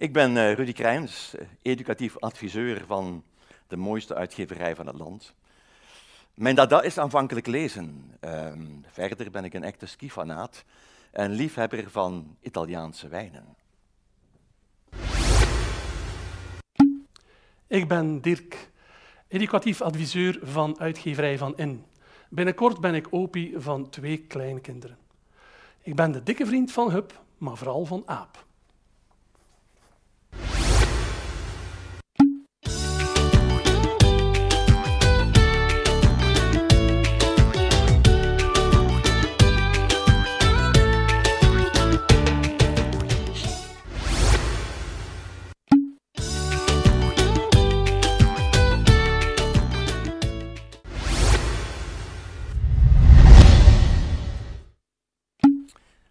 Ik ben eh, Rudy Krijns, dus, eh, educatief adviseur van de mooiste uitgeverij van het land. Mijn dada is aanvankelijk lezen. Ehm, verder ben ik een echte skifanaat en liefhebber van Italiaanse wijnen. Ik ben Dirk, educatief adviseur van uitgeverij van In. Binnenkort ben ik opie van twee kleinkinderen. Ik ben de dikke vriend van Hup, maar vooral van Aap.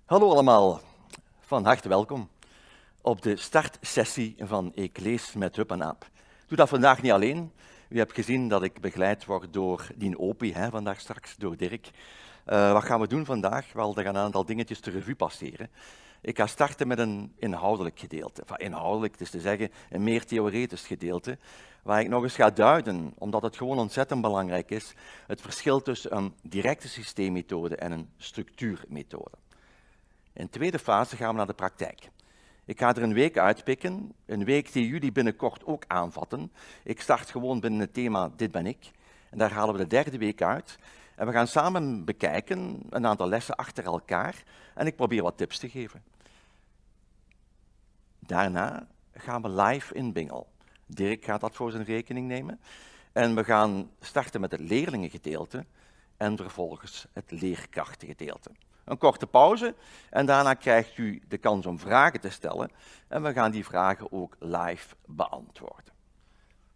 Hallo allemaal, van harte welkom op de startsessie van Ik lees met Hup en Aap. Ik doe dat vandaag niet alleen. U hebt gezien dat ik begeleid word door Dien Opie, hè, vandaag straks door Dirk. Eh, wat gaan we doen vandaag? Wel, er gaan een aantal dingetjes te revue passeren. Ik ga starten met een inhoudelijk gedeelte. inhoudelijk, dus te zeggen een meer theoretisch gedeelte, waar ik nog eens ga duiden, omdat het gewoon ontzettend belangrijk is, het verschil tussen een directe systeemmethode en een structuurmethode. In de tweede fase gaan we naar de praktijk. Ik ga er een week uitpikken, een week die jullie binnenkort ook aanvatten. Ik start gewoon binnen het thema Dit ben ik. En daar halen we de derde week uit. En we gaan samen bekijken, een aantal lessen achter elkaar. En ik probeer wat tips te geven. Daarna gaan we live in Bingel. Dirk gaat dat voor zijn rekening nemen. En we gaan starten met het leerlingengedeelte en vervolgens het leerkrachtengedeelte een korte pauze en daarna krijgt u de kans om vragen te stellen. En we gaan die vragen ook live beantwoorden.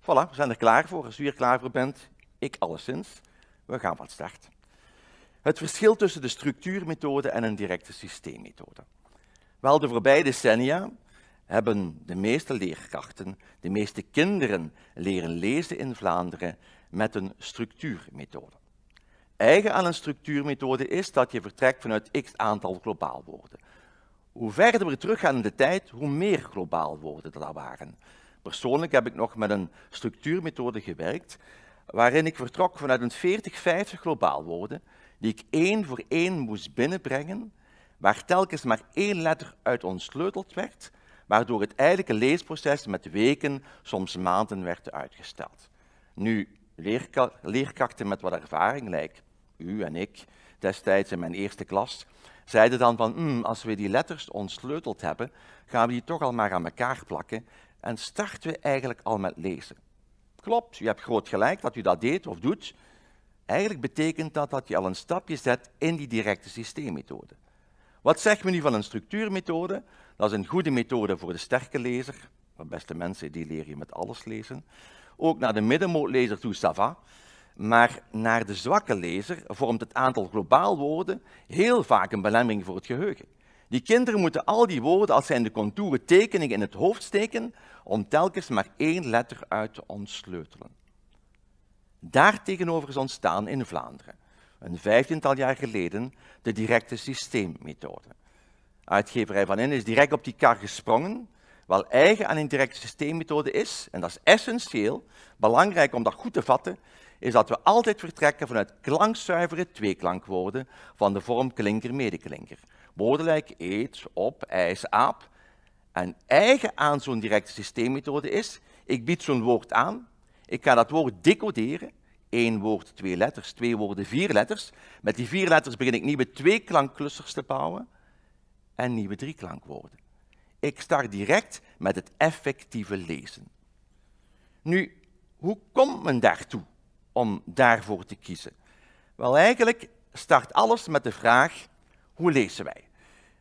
Voilà, we zijn er klaar voor. Als u er klaar voor bent, ik alleszins. We gaan van start. Het verschil tussen de structuurmethode en een directe systeemmethode. Wel, de voorbije decennia hebben de meeste leerkrachten, de meeste kinderen leren lezen in Vlaanderen met een structuurmethode. Eigen aan een structuurmethode is dat je vertrekt vanuit x aantal globaal woorden. Hoe verder we teruggaan in de tijd, hoe meer globaal woorden er waren. Persoonlijk heb ik nog met een structuurmethode gewerkt waarin ik vertrok vanuit een 40, 50 globaal woorden die ik één voor één moest binnenbrengen, waar telkens maar één letter uit ontsleuteld werd, waardoor het eigenlijke leesproces met weken, soms maanden werd uitgesteld. Nu, leerka leerkrachten met wat ervaring, lijkt u en ik destijds in mijn eerste klas, zeiden dan van, hmm, als we die letters ontsleuteld hebben, gaan we die toch al maar aan elkaar plakken en starten we eigenlijk al met lezen. Klopt, u hebt groot gelijk dat u dat deed of doet. Eigenlijk betekent dat dat je al een stapje zet in die directe systeemmethode. Wat zegt we nu van een structuurmethode? Dat is een goede methode voor de sterke lezer. Want beste mensen, die leer je met alles lezen ook naar de middenmootlezer toe, Sava. Maar naar de zwakke lezer vormt het aantal globaal woorden heel vaak een belemmering voor het geheugen. Die kinderen moeten al die woorden als zijn de contouren tekeningen in het hoofd steken om telkens maar één letter uit te ontsleutelen. Daartegenover is ontstaan in Vlaanderen, een vijftiental jaar geleden, de directe systeemmethode. Uitgeverij Van In is direct op die kar gesprongen wel eigen aan indirecte systeemmethode is, en dat is essentieel, belangrijk om dat goed te vatten, is dat we altijd vertrekken vanuit klankzuivere tweeklankwoorden van de vorm klinker-medeklinker. Woordenlijk eet, op, ijs, aap. En eigen aan zo'n directe systeemmethode is, ik bied zo'n woord aan, ik ga dat woord decoderen, één woord, twee letters, twee woorden, vier letters. Met die vier letters begin ik nieuwe tweeklankclusters te bouwen en nieuwe drieklankwoorden. Ik start direct met het effectieve lezen. Nu, hoe komt men daartoe om daarvoor te kiezen? Wel, eigenlijk start alles met de vraag, hoe lezen wij?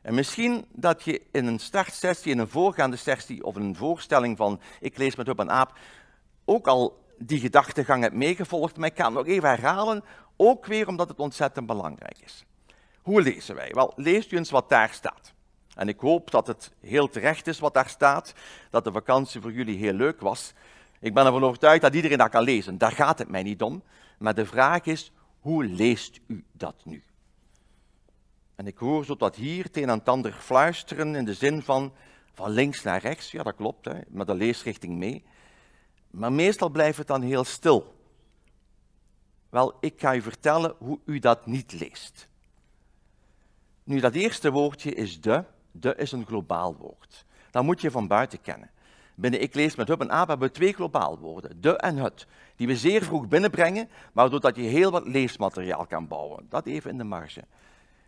En misschien dat je in een startsessie, in een voorgaande sessie of in een voorstelling van ik lees met op een Aap, ook al die gedachtegang hebt meegevolgd, maar ik ga het nog even herhalen, ook weer omdat het ontzettend belangrijk is. Hoe lezen wij? Wel, leest u eens wat daar staat. En ik hoop dat het heel terecht is wat daar staat, dat de vakantie voor jullie heel leuk was. Ik ben ervan overtuigd dat iedereen dat kan lezen. Daar gaat het mij niet om. Maar de vraag is, hoe leest u dat nu? En ik hoor zo dat hier het een en ander fluisteren in de zin van van links naar rechts. Ja, dat klopt, hè, met de leesrichting mee. Maar meestal blijft het dan heel stil. Wel, ik ga u vertellen hoe u dat niet leest. Nu, dat eerste woordje is de de is een globaal woord. Dat moet je van buiten kennen. Binnen ik lees met hub en aap hebben we twee globaal woorden, de en het, die we zeer vroeg binnenbrengen, maar doordat je heel wat leesmateriaal kan bouwen. Dat even in de marge.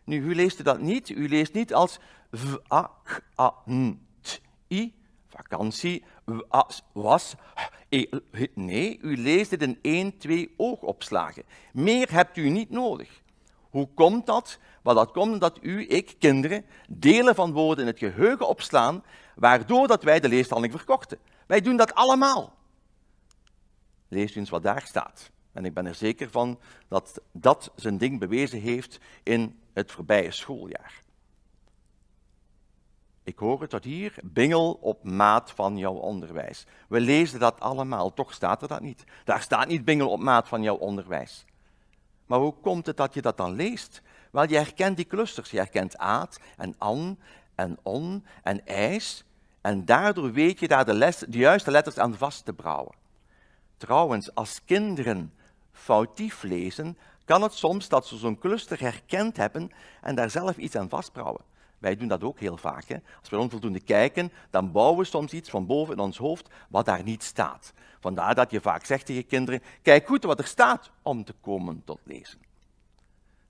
Nu, u leest dat niet. U leest niet als v a a n t i vakantie, was, e, nee, u leest dit in één, twee oogopslagen. Meer hebt u niet nodig. Hoe komt dat? Maar dat komt omdat u, ik, kinderen, delen van woorden in het geheugen opslaan, waardoor dat wij de leerstelling verkochten. Wij doen dat allemaal. Lees eens wat daar staat. En ik ben er zeker van dat dat zijn ding bewezen heeft in het voorbije schooljaar. Ik hoor het dat hier, bingel op maat van jouw onderwijs. We lezen dat allemaal, toch staat er dat niet. Daar staat niet bingel op maat van jouw onderwijs. Maar hoe komt het dat je dat dan leest? Wel, je herkent die clusters. Je herkent aat en an en on en ijs. En daardoor weet je daar de, juiste letters aan vast te brouwen. Trouwens, als kinderen foutief lezen, kan het soms dat ze zo'n cluster herkend hebben en daar zelf iets aan vastbrouwen. Wij doen dat ook heel vaak. Hè? Als we onvoldoende kijken, dan bouwen we soms iets van boven in ons hoofd wat daar niet staat. Vandaar dat je vaak zegt tegen kinderen, kijk goed wat er staat om te komen tot lezen.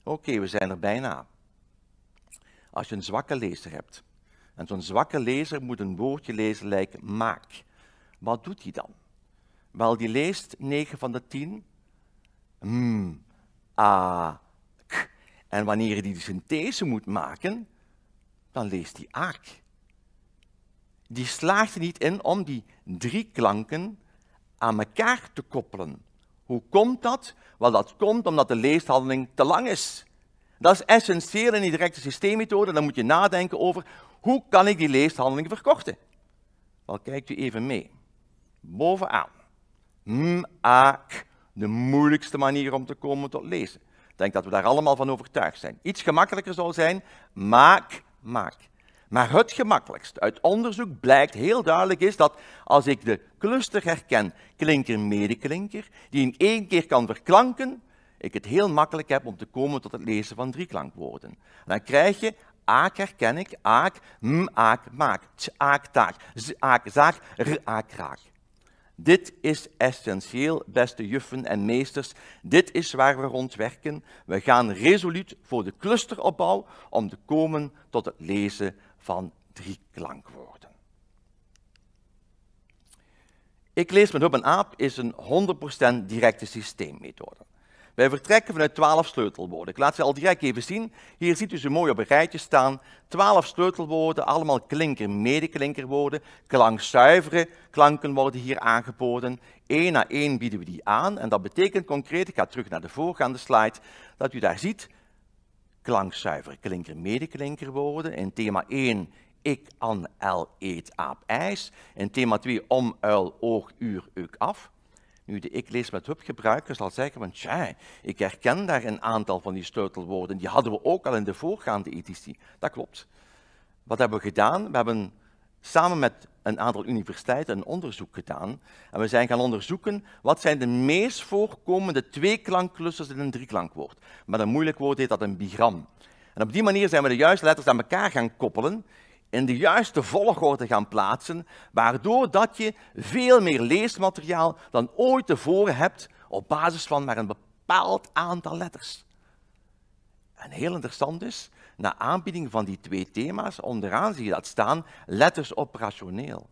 Oké, we zijn er bijna. Als je een zwakke lezer hebt, en zo'n zwakke lezer moet een woordje lezen lijkt maak. Wat doet hij dan? Wel, die leest 9 van de 10. m hmm, a, k. En wanneer hij die synthese moet maken, dan leest hij aak. Die slaagt er niet in om die drie klanken aan elkaar te koppelen. Hoe komt dat? Wel, dat komt omdat de leeshandeling te lang is. Dat is essentieel in die directe systeemmethode. Dan moet je nadenken over hoe kan ik die leeshandeling verkorten. Wel, kijkt u even mee. Bovenaan. Maak hmm, de moeilijkste manier om te komen tot lezen. Ik denk dat we daar allemaal van overtuigd zijn. Iets gemakkelijker zal zijn, maak, maak. Maar het gemakkelijkst uit onderzoek blijkt heel duidelijk is dat als ik de cluster herken, klinker-medeklinker, die in één keer kan verklanken, ik het heel makkelijk heb om te komen tot het lezen van drie klankwoorden. Dan krijg je aak herken ik, aak, m, aak, maak, t aak, taak, z, aak, zaak, r, aak, raak. Dit is essentieel, beste juffen en meesters. Dit is waar we rond werken. We gaan resoluut voor de clusteropbouw om te komen tot het lezen van drie klankwoorden. Ik lees met Hub en Aap is een 100% directe systeemmethode. Wij vertrekken vanuit 12 sleutelwoorden. Ik laat ze al direct even zien. Hier ziet u ze mooi op een rijtje staan. 12 sleutelwoorden, allemaal klinker, medeklinkerwoorden. Klankzuivere klanken worden hier aangeboden. Eén na één bieden we die aan. En dat betekent concreet, ik ga terug naar de voorgaande slide, dat u daar ziet klankzuiver klinker, medeklinker In thema 1, ik an el eet aap ijs. In thema 2, om uil oog uur uk af. Nu, de ik lees met hub gebruiker zal zeggen, want tja, ik herken daar een aantal van die sleutelwoorden. Die hadden we ook al in de voorgaande editie. Dat klopt. Wat hebben we gedaan? We hebben samen met een aantal universiteiten een onderzoek gedaan. En we zijn gaan onderzoeken wat zijn de meest voorkomende klankclusters in een drieklankwoord. Met een moeilijk woord heet dat een bigram. En op die manier zijn we de juiste letters aan elkaar gaan koppelen, in de juiste volgorde gaan plaatsen, waardoor dat je veel meer leesmateriaal dan ooit tevoren hebt op basis van maar een bepaald aantal letters. En heel interessant is na aanbieding van die twee thema's, onderaan zie je dat staan, letters operationeel.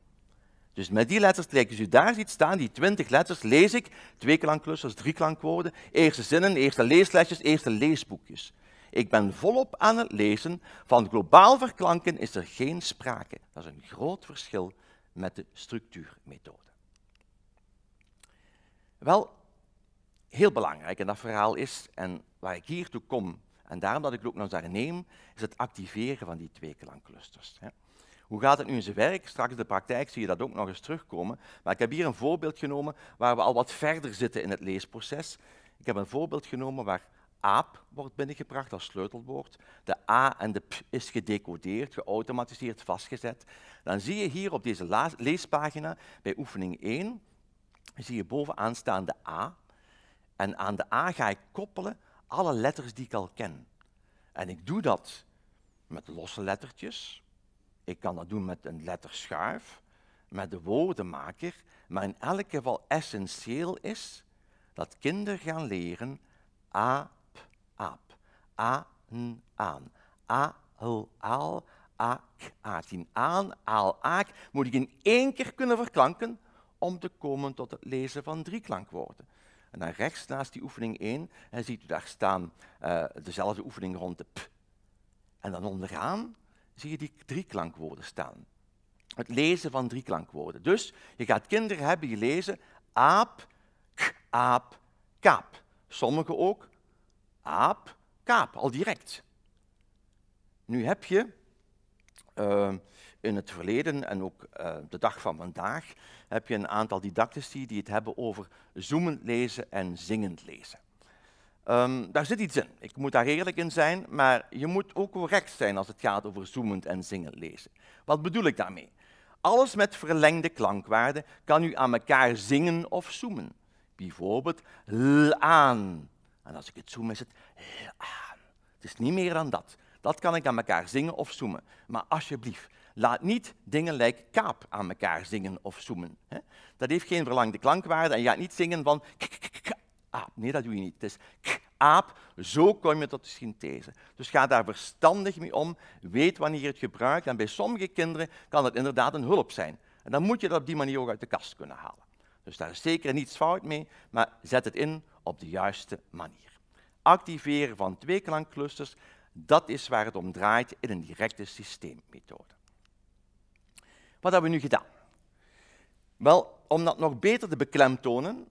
Dus met die letters, trek je daar ziet staan, die twintig letters, lees ik twee klankclusters, drie klankwoorden, eerste zinnen, eerste leeslesjes, eerste leesboekjes. Ik ben volop aan het lezen. Van globaal verklanken is er geen sprake. Dat is een groot verschil met de structuurmethode. Wel, heel belangrijk in dat verhaal is, en waar ik hier toe kom, en daarom dat ik ook nog daar neem, is het activeren van die twee klankclusters. Hoe gaat het nu in zijn werk? Straks in de praktijk zie je dat ook nog eens terugkomen. Maar ik heb hier een voorbeeld genomen waar we al wat verder zitten in het leesproces. Ik heb een voorbeeld genomen waar aap wordt binnengebracht als sleutelwoord. De a en de p is gedecodeerd, geautomatiseerd, vastgezet. Dan zie je hier op deze leespagina bij oefening 1, zie je bovenaan staan de a. En aan de a ga ik koppelen alle letters die ik al ken. En ik doe dat met losse lettertjes. Ik kan dat doen met een letterschuif, met de woordenmaker. Maar in elk geval essentieel is dat kinderen gaan leren aap, aap, a n aan, a l aal, aak, In aan, aal, aak, moet ik in één keer kunnen verklanken om te komen tot het lezen van drie klankwoorden. En dan rechts naast die oefening 1 hè, ziet u daar staan eh, dezelfde oefening rond de p. En dan onderaan zie je die drie klankwoorden staan. Het lezen van drie klankwoorden. Dus je gaat kinderen hebben die lezen aap, k, aap, kaap. Sommigen ook aap, kaap, al direct. Nu heb je eh, in het verleden en ook eh, de dag van vandaag heb je een aantal didactici die het hebben over zoemend lezen en zingend lezen. Ehm, daar zit iets in. Ik moet daar eerlijk in zijn, maar je moet ook correct zijn als het gaat over zoemend en zingend lezen. Wat bedoel ik daarmee? Alles met verlengde klankwaarden kan u aan elkaar zingen of zoemen. Bijvoorbeeld aan En als ik het zoem, is het aan Het is niet meer dan dat. Dat kan ik aan elkaar zingen of zoemen. Maar alsjeblieft, Laat niet dingen lijken kaap aan elkaar zingen of zoemen. Hè? Dat heeft geen verlangde klankwaarde en je gaat niet zingen van aap. Nee, dat doe je niet. Het is aap, zo kom je tot de synthese. Dus ga daar verstandig mee om, weet wanneer je het gebruikt. En bij sommige kinderen kan dat inderdaad een hulp zijn. En dan moet je dat op die manier ook uit de kast kunnen halen. Dus daar is zeker niets fout mee, maar zet het in op de juiste manier. Activeren van twee klankclusters, dat is waar het om draait in een directe systeemmethode. Wat hebben we nu gedaan? Wel, om dat nog beter te beklemtonen,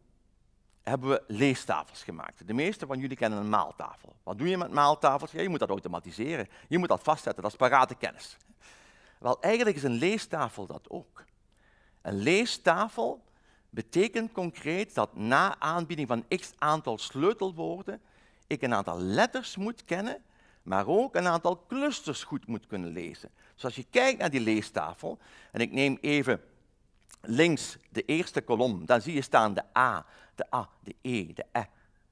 hebben we leestafels gemaakt. De meeste van jullie kennen een maaltafel. Wat doe je met maaltafels? Ja, je moet dat automatiseren. Je moet dat vastzetten, dat is parate kennis. Wel, eigenlijk is een leestafel dat ook. Een leestafel betekent concreet dat na aanbieding van x aantal sleutelwoorden ik een aantal letters moet kennen maar ook een aantal clusters goed moet kunnen lezen. Dus als je kijkt naar die leestafel, en ik neem even links de eerste kolom, dan zie je staan de A, de A, de E, de E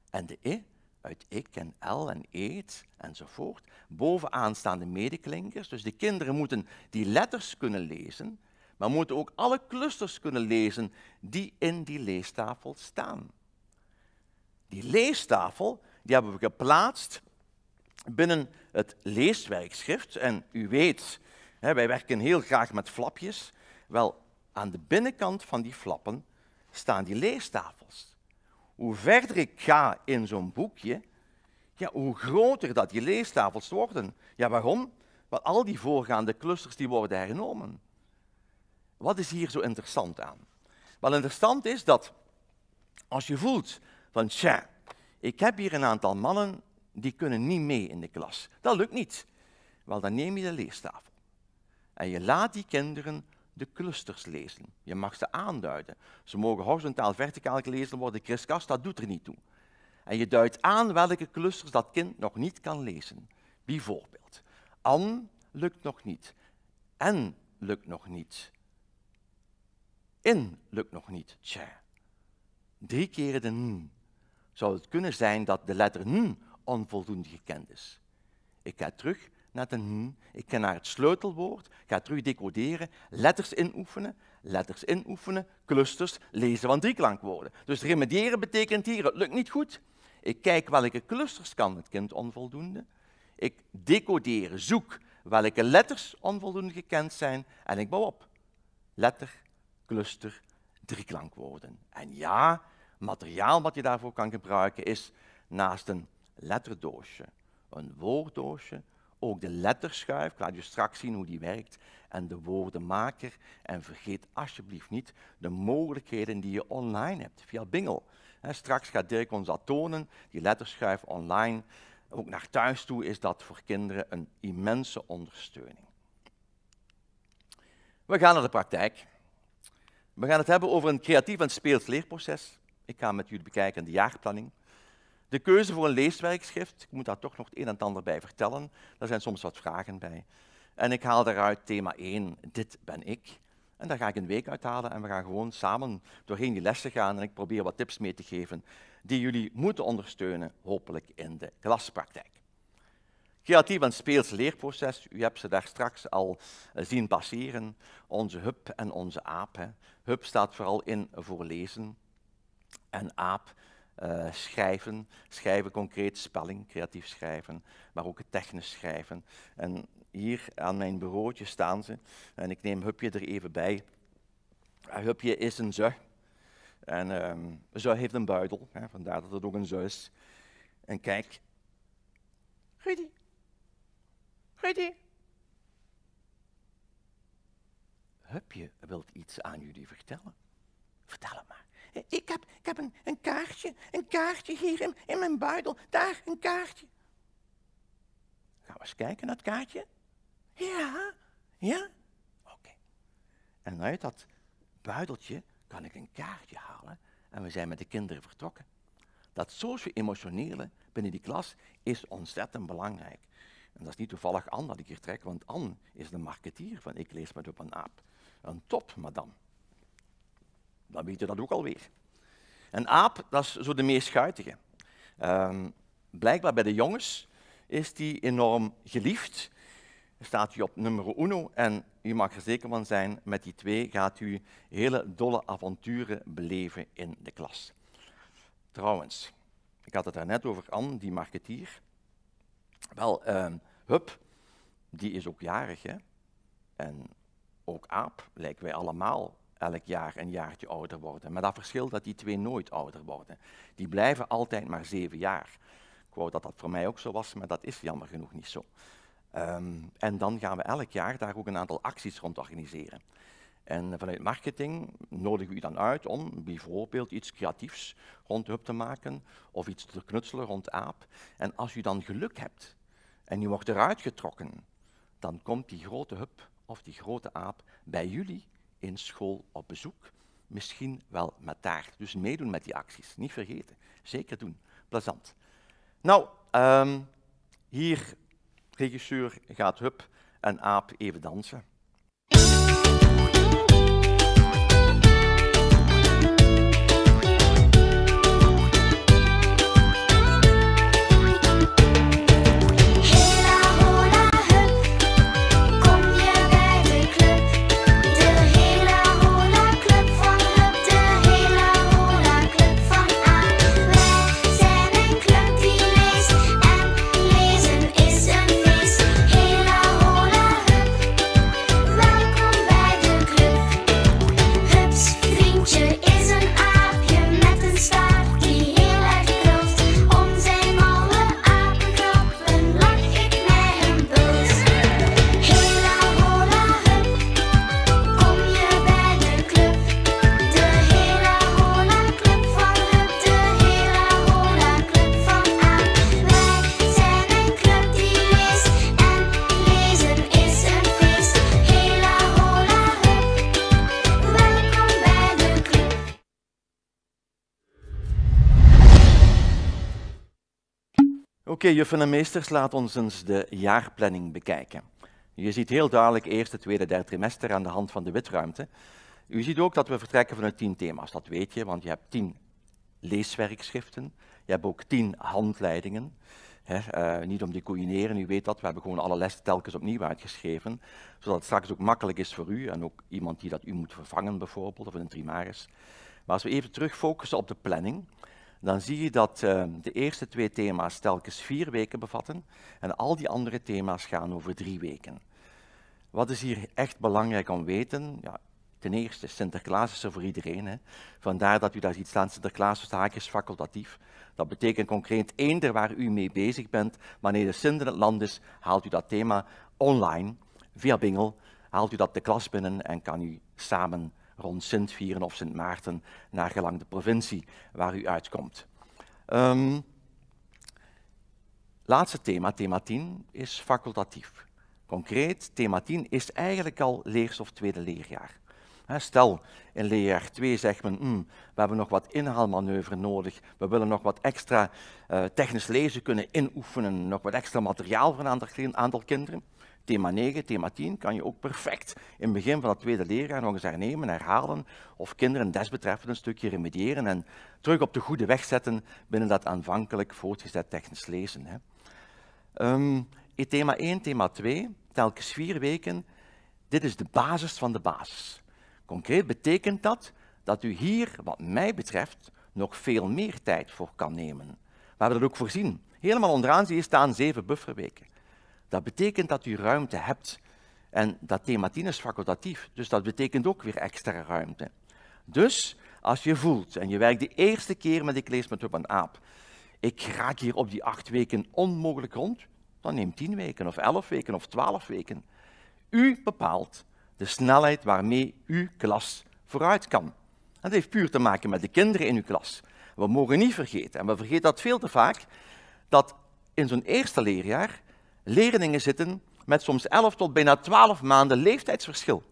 en de I, e, uit ik en L en eet enzovoort. Bovenaan staan de medeklinkers, dus de kinderen moeten die letters kunnen lezen, maar moeten ook alle clusters kunnen lezen die in die leestafel staan. Die leestafel die hebben we geplaatst binnen het leeswerkschrift, en u weet, hè, wij werken heel graag met flapjes, wel, aan de binnenkant van die flappen staan die leestafels. Hoe verder ik ga in zo'n boekje, ja, hoe groter dat die leestafels worden. Ja, waarom? Want al die voorgaande clusters die worden hernomen. Wat is hier zo interessant aan? Wel interessant is dat als je voelt van tja, ik heb hier een aantal mannen die kunnen niet mee in de klas. Dat lukt niet. Wel, dan neem je de leestafel en je laat die kinderen de clusters lezen. Je mag ze aanduiden. Ze mogen horizontaal, verticaal gelezen worden, kriskast, dat doet er niet toe. En je duidt aan welke clusters dat kind nog niet kan lezen. Bijvoorbeeld, an lukt nog niet, en lukt nog niet, in lukt nog niet, tja. Drie keren de n. Zou het kunnen zijn dat de letter n onvoldoende gekend is. Ik ga terug naar de hm, ik ga naar het sleutelwoord, ga terug decoderen, letters inoefenen, letters inoefenen, clusters, lezen van drieklankwoorden. Dus remediëren betekent hier, het lukt niet goed. Ik kijk welke clusters kan het kind onvoldoende. Ik decodeer, zoek welke letters onvoldoende gekend zijn en ik bouw op. Letter, cluster, drieklankwoorden. En ja, materiaal wat je daarvoor kan gebruiken is naast een letterdoosje. Een woorddoosje, ook de letterschuif, ik laat je straks zien hoe die werkt, en de woordenmaker. En vergeet alsjeblieft niet de mogelijkheden die je online hebt via Bingel. straks gaat Dirk ons dat tonen, die letterschuif online. Ook naar thuis toe is dat voor kinderen een immense ondersteuning. We gaan naar de praktijk. We gaan het hebben over een creatief en speels leerproces. Ik ga met jullie bekijken de jaarplanning. De keuze voor een leeswerkschrift, ik moet daar toch nog het een en ander bij vertellen, daar zijn soms wat vragen bij. En ik haal daaruit thema 1, dit ben ik. En daar ga ik een week uithalen en we gaan gewoon samen doorheen die lessen gaan en ik probeer wat tips mee te geven die jullie moeten ondersteunen, hopelijk in de klaspraktijk. Creatief en speels leerproces, u hebt ze daar straks al eh, zien passeren, onze hub en onze aap. Hè. Hub staat vooral in voor lezen en aap eh, schrijven, schrijven concreet, spelling, creatief schrijven, maar ook het technisch schrijven. En hier aan mijn bureautje staan ze en ik neem Hupje er even bij. Eh, Hupje is een zui en um, heeft een buidel, hè, vandaar dat het ook een zo is. En kijk, Rudy, Rudy. Hupje wil iets aan jullie vertellen. Vertel hem maar. Ik heb, ik heb een, een kaartje, een kaartje hier in, in mijn buidel. Daar, een kaartje. Gaan we eens kijken naar het kaartje? Ja, ja. Oké. En uit dat buideltje kan ik een kaartje halen. En we zijn met de kinderen vertrokken. Dat socio-emotionele binnen die klas is ontzettend belangrijk. En dat is niet toevallig Anne dat ik hier trek, want Anne is de marketeer van Ik lees met op een aap. Een top, madame dan weet je dat ook alweer. Een aap, dat is zo de meest schuitige. Ehm, blijkbaar bij de jongens is die enorm geliefd. Staat u op nummer uno en u mag er zeker van zijn, met die twee gaat u hele dolle avonturen beleven in de klas. Trouwens, ik had het daarnet over Anne, die marketeer. Wel, um, Hup, die is ook jarig, hè? En ook Aap, lijken wij allemaal, elk jaar een jaartje ouder worden. Maar dat verschil dat die twee nooit ouder worden. Die blijven altijd maar zeven jaar. Ik wou dat dat voor mij ook zo was, maar dat is jammer genoeg niet zo. Ehm, en dan gaan we elk jaar daar ook een aantal acties rond organiseren. En vanuit marketing nodigen we u dan uit om bijvoorbeeld iets creatiefs rond Hub te maken of iets te knutselen rond Aap. En als u dan geluk hebt en u wordt eruit getrokken, dan komt die grote Hub of die grote Aap bij jullie in school op bezoek. Misschien wel met daar. Dus meedoen met die acties. Niet vergeten. Zeker doen. Plezant. Nou, ehm, hier regisseur gaat Hup en Aap even dansen. Oké, juffen en meesters, laat ons eens de jaarplanning bekijken. Je ziet heel duidelijk eerste, tweede, derde trimester aan de hand van de witruimte. U ziet ook dat we vertrekken vanuit tien thema's, dat weet je, want je hebt tien leeswerkschriften, je hebt ook tien handleidingen. Eh, niet om die coïneren, u weet dat, we hebben gewoon alle lessen telkens opnieuw uitgeschreven, zodat het straks ook makkelijk is voor u en ook iemand die dat u moet vervangen bijvoorbeeld, of een trimaris. Maar als we even terugfocussen op de planning, dan zie je dat ehm, de eerste twee thema's telkens vier weken bevatten en al die andere thema's gaan over drie weken. Wat is hier echt belangrijk om te weten? Ja, ten eerste, Sinterklaas is er voor iedereen. Hè. Vandaar dat u daar ziet staan, Sinterklaas is haakjes facultatief. Dat betekent concreet eender waar u mee bezig bent, wanneer de Sint in het land is, haalt u dat thema online via Bingel, haalt u dat de klas binnen en kan u samen rond Sint-Vieren of Sint Maarten, naar gelang de provincie waar u uitkomt. Ehm, laatste thema, thema 10, is facultatief. Concreet, thema 10 is eigenlijk al leerstof tweede leerjaar. Stel, in leerjaar 2 zegt men, mm, we hebben nog wat inhaalmanoeuvre nodig, we willen nog wat extra eh, technisch lezen kunnen inoefenen, nog wat extra materiaal voor een aantal kinderen thema 9, thema 10 kan je ook perfect in het begin van het tweede leerjaar nog eens hernemen, herhalen of kinderen desbetreffend een stukje remediëren en terug op de goede weg zetten binnen dat aanvankelijk voortgezet technisch lezen. Hè. Ehm, in thema 1, thema 2, telkens vier weken, dit is de basis van de basis. Concreet betekent dat dat u hier, wat mij betreft, nog veel meer tijd voor kan nemen. We hebben dat ook voorzien. Helemaal onderaan zie je staan zeven bufferweken. Dat betekent dat u ruimte hebt. En dat tien is facultatief, dus dat betekent ook weer extra ruimte. Dus als je voelt, en je werkt de eerste keer met ik lees met op een aap, ik raak hier op die acht weken onmogelijk rond, dan neem tien weken of elf weken of twaalf weken. U bepaalt de snelheid waarmee uw klas vooruit kan. dat heeft puur te maken met de kinderen in uw klas. We mogen niet vergeten, en we vergeten dat veel te vaak, dat in zo'n eerste leerjaar leerlingen zitten met soms 11 tot bijna 12 maanden leeftijdsverschil.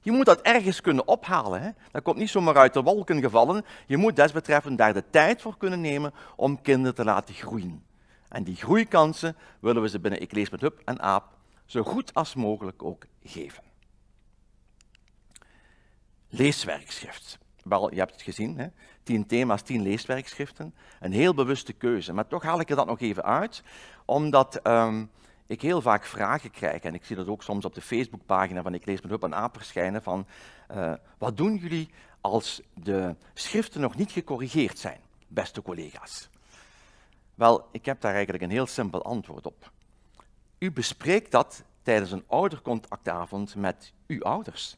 Je moet dat ergens kunnen ophalen. Hè? Dat komt niet zomaar uit de wolken gevallen. Je moet desbetreffend daar de tijd voor kunnen nemen om kinderen te laten groeien. En die groeikansen willen we ze binnen lees met Hub en AAP zo goed als mogelijk ook geven. Leeswerkschrift. Wel, je hebt het gezien, hè? tien thema's, tien leeswerkschriften. Een heel bewuste keuze. Maar toch haal ik er dat nog even uit, omdat ehm, ik heel vaak vragen krijg, en ik zie dat ook soms op de Facebookpagina van Ik lees met hulp een Aap verschijnen, van eh, wat doen jullie als de schriften nog niet gecorrigeerd zijn, beste collega's? Wel, ik heb daar eigenlijk een heel simpel antwoord op. U bespreekt dat tijdens een oudercontactavond met uw ouders.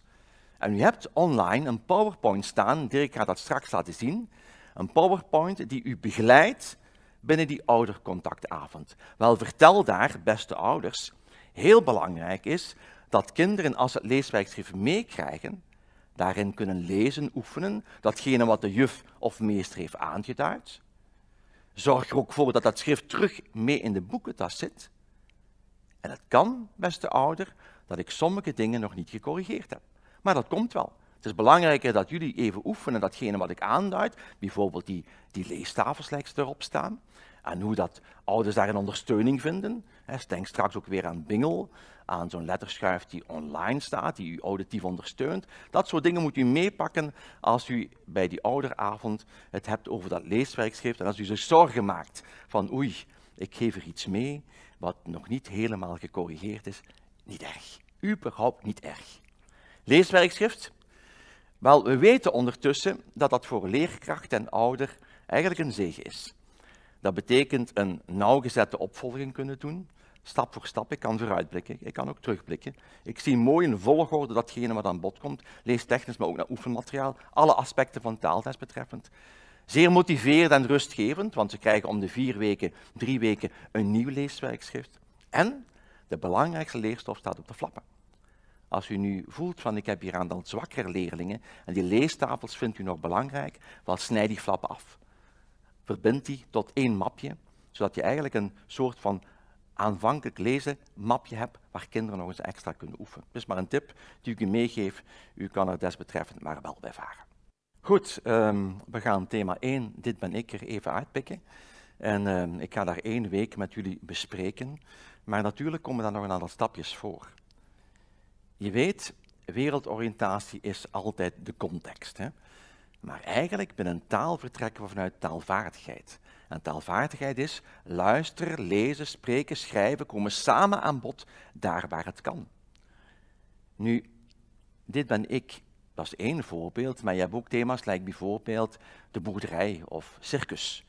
En u hebt online een PowerPoint staan, Dirk gaat dat straks laten zien, een PowerPoint die u begeleidt binnen die oudercontactavond? Wel, vertel daar, beste ouders, heel belangrijk is dat kinderen als het leeswerkschrift meekrijgen, daarin kunnen lezen, oefenen, datgene wat de juf of meester heeft aangeduid. Zorg er ook voor dat dat schrift terug mee in de boekentas zit. En het kan, beste ouder, dat ik sommige dingen nog niet gecorrigeerd heb. Maar dat komt wel. Het is belangrijker dat jullie even oefenen datgene wat ik aanduid, bijvoorbeeld die, die leestafels erop staan, en hoe dat ouders daar een ondersteuning vinden. Denk straks ook weer aan Bingel, aan zo'n letterschuif die online staat, die u auditief ondersteunt. Dat soort dingen moet u meepakken als u bij die ouderavond het hebt over dat leeswerkschrift en als u zich zorgen maakt van oei, ik geef er iets mee wat nog niet helemaal gecorrigeerd is. Niet erg. Überhaupt niet erg. Leeswerkschrift, wel, we weten ondertussen dat dat voor leerkracht en ouder eigenlijk een zege is. Dat betekent een nauwgezette opvolging kunnen doen, stap voor stap. Ik kan vooruitblikken, ik kan ook terugblikken. Ik zie mooi in volgorde datgene wat aan bod komt, leestechnisch, maar ook naar oefenmateriaal, alle aspecten van taaltest betreffend. Zeer motiverend en rustgevend, want ze krijgen om de vier weken, drie weken een nieuw leeswerkschrift. En de belangrijkste leerstof staat op de flappen. Als u nu voelt van ik heb hier aan dan zwakkere leerlingen en die leestafels vindt u nog belangrijk, wel snijd die flap af. Verbind die tot één mapje, zodat je eigenlijk een soort van aanvankelijk lezen mapje hebt waar kinderen nog eens extra kunnen oefenen. Is maar een tip die ik u meegeef, u kan er desbetreffend maar wel bij varen. Goed, ehm, we gaan thema 1, dit ben ik, er even uitpikken. En ehm, ik ga daar één week met jullie bespreken. Maar natuurlijk komen daar nog een aantal stapjes voor. Je weet, wereldoriëntatie is altijd de context. Hè? Maar eigenlijk binnen taal vertrekken we vanuit taalvaardigheid. En taalvaardigheid is luisteren, lezen, spreken, schrijven komen samen aan bod daar waar het kan. Nu, dit ben ik, dat is één voorbeeld, maar je hebt ook thema's like bijvoorbeeld de boerderij of circus.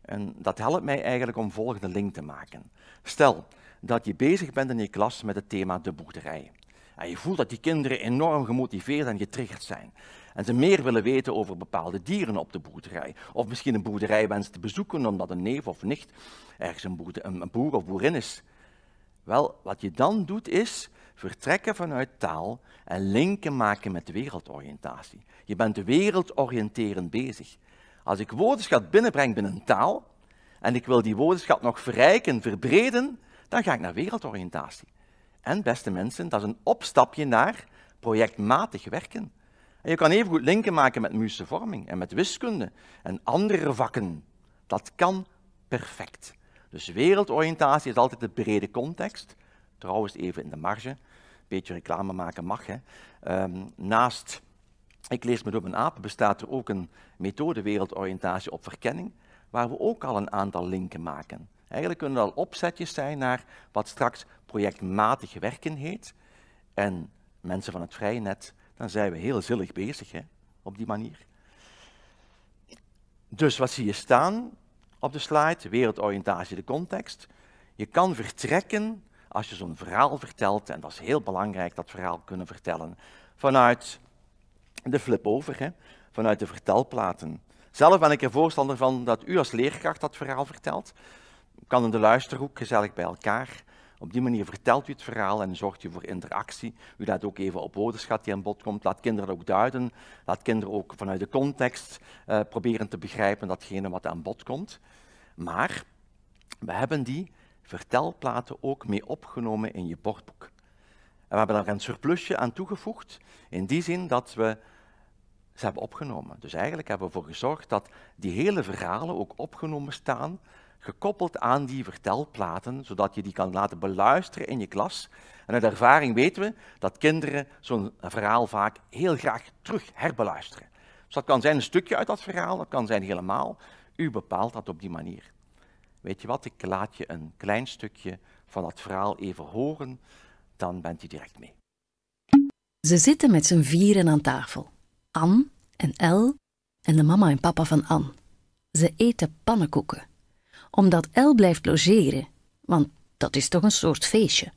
En dat helpt mij eigenlijk om volgende link te maken. Stel dat je bezig bent in je klas met het thema de boerderij. En je voelt dat die kinderen enorm gemotiveerd en getriggerd zijn. En ze meer willen weten over bepaalde dieren op de boerderij. Of misschien een boerderij wensen te bezoeken omdat een neef of nicht ergens een, een boer of boerin is. Wel, wat je dan doet is vertrekken vanuit taal en linken maken met wereldoriëntatie. Je bent wereldoriënterend bezig. Als ik woordenschat binnenbreng binnen een taal en ik wil die woordenschat nog verrijken, verbreden, dan ga ik naar wereldoriëntatie. En beste mensen, dat is een opstapje naar projectmatig werken. En je kan even goed linken maken met muziekvorming en met wiskunde en andere vakken. Dat kan perfect. Dus wereldoriëntatie is altijd de brede context. Trouwens, even in de marge, een beetje reclame maken mag. Hè. Ehm, naast Ik lees me door mijn apen bestaat er ook een methode wereldoriëntatie op verkenning, waar we ook al een aantal linken maken. Eigenlijk kunnen dat al opzetjes zijn naar wat straks projectmatig werken heet. En mensen van het vrije net, dan zijn we heel zillig bezig hè, op die manier. Dus wat zie je staan op de slide? Wereldoriëntatie, de context. Je kan vertrekken als je zo'n verhaal vertelt, en dat is heel belangrijk, dat verhaal kunnen vertellen, vanuit de flip-over, hè, vanuit de vertelplaten. Zelf ben ik er voorstander van dat u als leerkracht dat verhaal vertelt, kan in de luisterhoek gezellig bij elkaar. Op die manier vertelt u het verhaal en zorgt u voor interactie. U laat ook even op woordenschat die aan bod komt. Laat kinderen ook duiden. Laat kinderen ook vanuit de context eh, proberen te begrijpen datgene wat aan bod komt. Maar we hebben die vertelplaten ook mee opgenomen in je bordboek. En we hebben daar een surplusje aan toegevoegd, in die zin dat we ze hebben opgenomen. Dus eigenlijk hebben we ervoor gezorgd dat die hele verhalen ook opgenomen staan gekoppeld aan die vertelplaten, zodat je die kan laten beluisteren in je klas. En uit ervaring weten we dat kinderen zo'n verhaal vaak heel graag terug herbeluisteren. Dus dat kan zijn een stukje uit dat verhaal, dat kan zijn helemaal. U bepaalt dat op die manier. Weet je wat, ik laat je een klein stukje van dat verhaal even horen, dan bent u direct mee. Ze zitten met z'n vieren aan tafel. An en El en de mama en papa van An. Ze eten pannenkoeken omdat El blijft logeren, want dat is toch een soort feestje.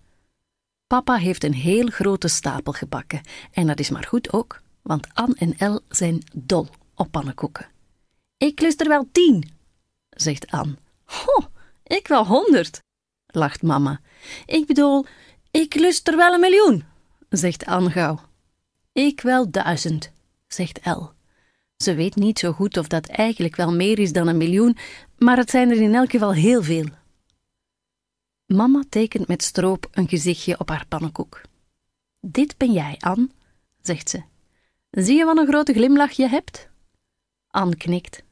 Papa heeft een heel grote stapel gebakken en dat is maar goed ook, want An en El zijn dol op pannenkoeken. Ik lust er wel tien, zegt An. Ho, ik wel honderd, lacht mama. Ik bedoel, ik lust er wel een miljoen, zegt An gauw. Ik wel duizend, zegt El. Ze weet niet zo goed of dat eigenlijk wel meer is dan een miljoen, maar het zijn er in elk geval heel veel. Mama tekent met stroop een gezichtje op haar pannenkoek. Dit ben jij, An, zegt ze. Zie je wat een grote glimlach je hebt? Anne knikt.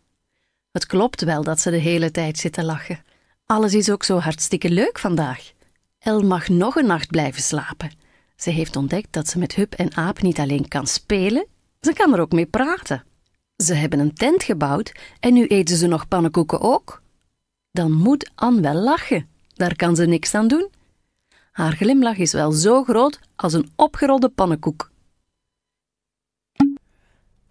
Het klopt wel dat ze de hele tijd zit te lachen. Alles is ook zo hartstikke leuk vandaag. El mag nog een nacht blijven slapen. Ze heeft ontdekt dat ze met Hup en Aap niet alleen kan spelen, ze kan er ook mee praten. Ze hebben een tent gebouwd en nu eten ze nog pannenkoeken ook. Dan moet Anne wel lachen. Daar kan ze niks aan doen. Haar glimlach is wel zo groot als een opgerolde pannenkoek.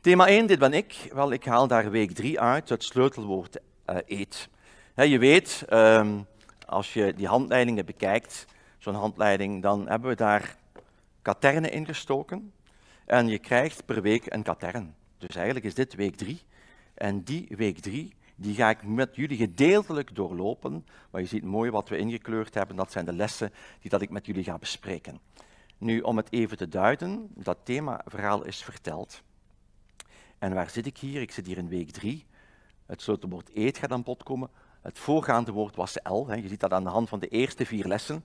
Thema 1, dit ben ik. Wel, ik haal daar week 3 uit, het sleutelwoord eh, eet. je weet, ehm, als je die handleidingen bekijkt, zo'n handleiding, dan hebben we daar katernen in gestoken. En je krijgt per week een katern. Dus eigenlijk is dit week drie En die week drie die ga ik met jullie gedeeltelijk doorlopen. Maar je ziet mooi wat we ingekleurd hebben. Dat zijn de lessen die dat ik met jullie ga bespreken. Nu, om het even te duiden, dat thema verhaal is verteld. En waar zit ik hier? Ik zit hier in week 3. Het sleutelwoord eet gaat aan bod komen. Het voorgaande woord was L. Je ziet dat aan de hand van de eerste vier lessen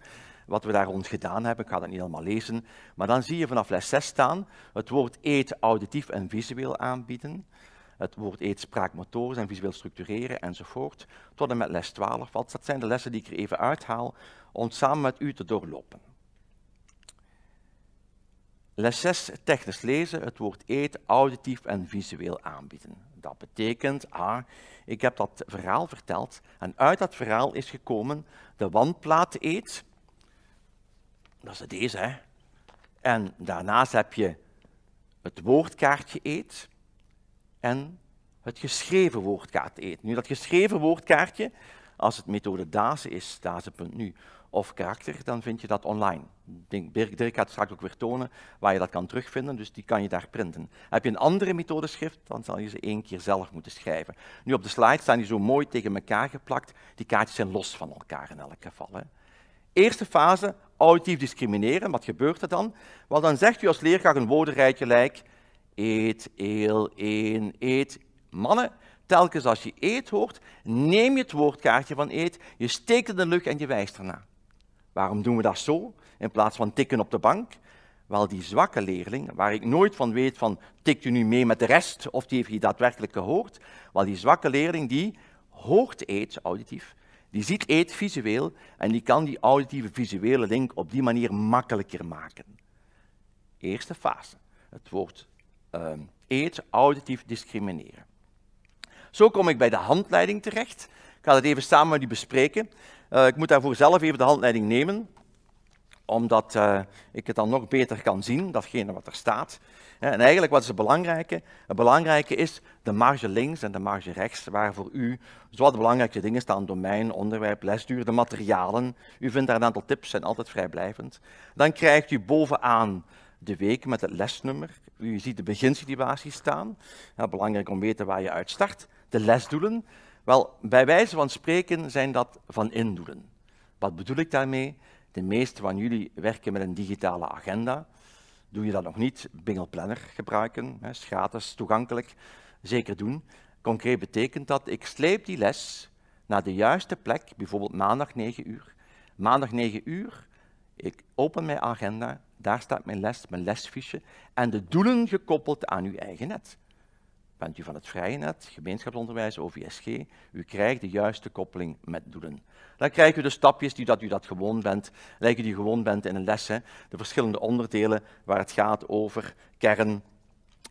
wat we daar rond gedaan hebben. Ik ga dat niet allemaal lezen. Maar dan zie je vanaf les 6 staan het woord eet auditief en visueel aanbieden. Het woord eet spraakmotorisch en visueel structureren enzovoort. Tot en met les 12. Want dat zijn de lessen die ik er even uithaal om samen met u te doorlopen. Les 6 technisch lezen, het woord eet auditief en visueel aanbieden. Dat betekent, a. ik heb dat verhaal verteld en uit dat verhaal is gekomen de wandplaat eet, dat is deze. Hè? En daarnaast heb je het woordkaartje eet en het geschreven woordkaart eet. Nu, dat geschreven woordkaartje, als het methode DASE is, DASE.nu, of karakter, dan vind je dat online. Dirk gaat straks ook weer tonen waar je dat kan terugvinden, dus die kan je daar printen. Heb je een andere methodeschrift, dan zal je ze één keer zelf moeten schrijven. Nu op de slide staan die zo mooi tegen elkaar geplakt. Die kaartjes zijn los van elkaar in elk geval. Hè. Eerste fase, auditief discrimineren, wat gebeurt er dan? Wel, dan zegt u als leerkracht een woordenrijtje gelijk eet, eel, een, eet. Mannen, telkens als je eet hoort, neem je het woordkaartje van eet, je steekt het in de lucht en je wijst erna. Waarom doen we dat zo, in plaats van tikken op de bank? Wel, die zwakke leerling, waar ik nooit van weet van tikt u nu mee met de rest, of die heeft je daadwerkelijk gehoord, wel die zwakke leerling die hoort eet, auditief, die ziet eet visueel en die kan die auditieve visuele link op die manier makkelijker maken. Eerste fase. Het woord uh, eet auditief discrimineren. Zo kom ik bij de handleiding terecht. Ik ga het even samen met u bespreken. Eh, ik moet daarvoor zelf even de handleiding nemen omdat eh, ik het dan nog beter kan zien, datgene wat er staat. En eigenlijk wat is het belangrijke? Het belangrijke is de marge links en de marge rechts, waar voor u zowat belangrijke dingen staan, domein, onderwerp, lesduur, de materialen. U vindt daar een aantal tips, zijn altijd vrijblijvend. Dan krijgt u bovenaan de week met het lesnummer. U ziet de beginsituatie staan. Ja, belangrijk om te weten waar je uit start. De lesdoelen. Wel, bij wijze van spreken zijn dat van indoelen. Wat bedoel ik daarmee? De meeste van jullie werken met een digitale agenda. Doe je dat nog niet, Bingelplanner Planner gebruiken, hè, is gratis, toegankelijk, zeker doen. Concreet betekent dat, ik sleep die les naar de juiste plek, bijvoorbeeld maandag 9 uur. Maandag 9 uur, ik open mijn agenda, daar staat mijn les, mijn lesfiche, en de doelen gekoppeld aan uw eigen net bent u van het vrije net, gemeenschapsonderwijs, OVSG, u krijgt de juiste koppeling met doelen. Dan krijgt u de stapjes die dat u dat gewoon bent, lijken die gewoon bent in een les, hè. de verschillende onderdelen waar het gaat over kern,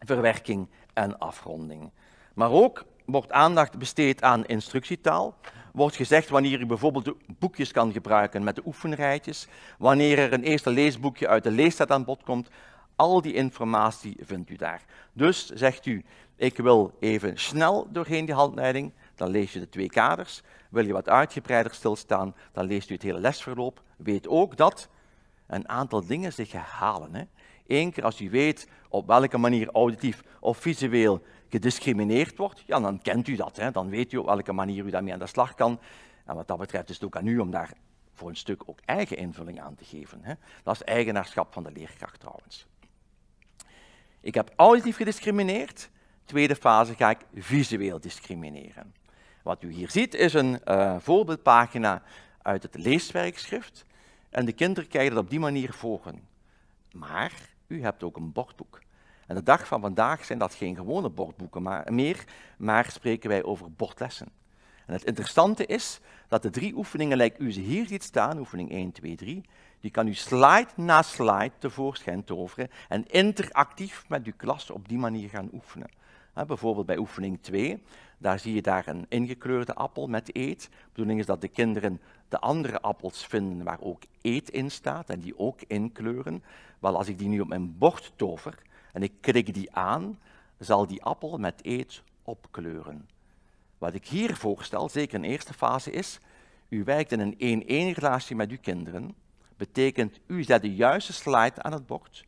verwerking en afronding. Maar ook wordt aandacht besteed aan instructietaal. Wordt gezegd wanneer u bijvoorbeeld de boekjes kan gebruiken met de oefenrijtjes, wanneer er een eerste leesboekje uit de leestijd aan bod komt, al die informatie vindt u daar. Dus zegt u, ik wil even snel doorheen die handleiding, dan lees je de twee kaders. Wil je wat uitgebreider stilstaan, dan leest u het hele lesverloop. Weet ook dat een aantal dingen zich herhalen. Hè? Eén keer als u weet op welke manier auditief of visueel gediscrimineerd wordt, ja, dan kent u dat. Hè? Dan weet u op welke manier u daarmee aan de slag kan. En wat dat betreft is het ook aan u om daar voor een stuk ook eigen invulling aan te geven. Hè? Dat is eigenaarschap van de leerkracht trouwens. Ik heb auditief gediscrimineerd. Tweede fase ga ik visueel discrimineren. Wat u hier ziet is een eh, voorbeeldpagina uit het leeswerkschrift. En de kinderen krijgen dat op die manier volgen. Maar u hebt ook een bordboek. En de dag van vandaag zijn dat geen gewone bordboeken maar, meer, maar spreken wij over bordlessen. En het interessante is dat de drie oefeningen, lijkt u ze hier ziet staan, oefening 1, 2, 3, die kan u slide na slide tevoorschijn toveren en interactief met uw klas op die manier gaan oefenen. bijvoorbeeld bij oefening 2, daar zie je daar een ingekleurde appel met eet. De bedoeling is dat de kinderen de andere appels vinden waar ook eet in staat en die ook inkleuren. Wel, als ik die nu op mijn bord tover en ik klik die aan, zal die appel met eet opkleuren. Wat ik hier voorstel, zeker in de eerste fase, is, u werkt in een 1-1 relatie met uw kinderen betekent u zet de juiste slide aan het bord,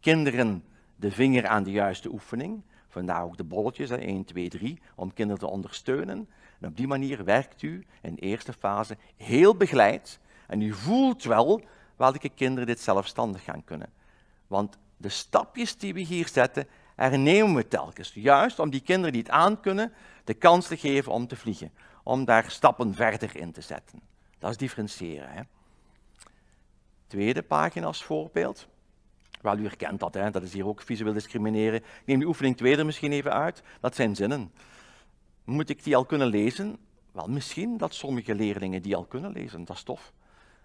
kinderen de vinger aan de juiste oefening, vandaar ook de bolletjes, 1, 2, 3, om kinderen te ondersteunen. En op die manier werkt u in de eerste fase heel begeleid en u voelt wel welke kinderen dit zelfstandig gaan kunnen. Want de stapjes die we hier zetten, hernemen we telkens. Juist om die kinderen die het aankunnen, de kans te geven om te vliegen. Om daar stappen verder in te zetten. Dat is differentiëren. Hè? Tweede pagina als voorbeeld. Wel, u herkent dat, hè? dat is hier ook visueel discrimineren. Ik neem die oefening tweede misschien even uit. Dat zijn zinnen. Moet ik die al kunnen lezen? Wel, misschien dat sommige leerlingen die al kunnen lezen, dat is tof.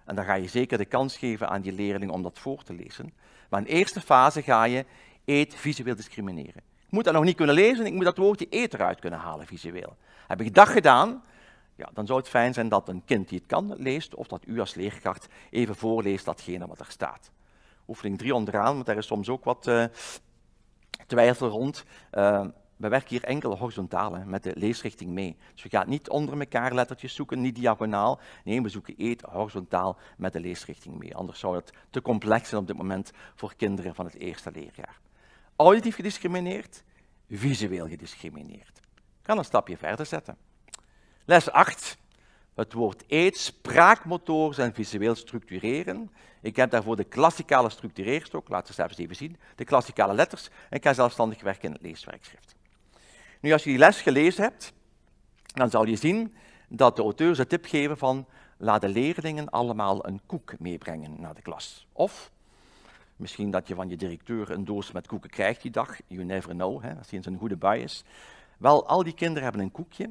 En dan ga je zeker de kans geven aan die leerling om dat voor te lezen. Maar in de eerste fase ga je eet visueel discrimineren. Ik moet dat nog niet kunnen lezen, ik moet dat woordje eet eruit kunnen halen visueel. Heb ik dag gedaan, ja, dan zou het fijn zijn dat een kind die het kan leest, of dat u als leerkracht even voorleest datgene wat er staat. Oefening 3 onderaan, want daar is soms ook wat eh, twijfel rond. Eh, we werken hier enkel horizontaal met de leesrichting mee. Dus we gaan niet onder elkaar lettertjes zoeken, niet diagonaal. Nee, we zoeken eet horizontaal met de leesrichting mee. Anders zou het te complex zijn op dit moment voor kinderen van het eerste leerjaar. Auditief gediscrimineerd, visueel gediscrimineerd. Ik kan een stapje verder zetten. Les 8. Het woord eet, spraakmotoren en visueel structureren. Ik heb daarvoor de klassikale structureerstok, laat we zelfs even zien, de klassikale letters, en ik kan zelfstandig werken in het leeswerkschrift. Nu, als je die les gelezen hebt, dan zal je zien dat de auteurs de tip geven van laat de leerlingen allemaal een koek meebrengen naar de klas. Of misschien dat je van je directeur een doos met koeken krijgt die dag, you never know, hè, als hij in zijn goede bui is. Wel, al die kinderen hebben een koekje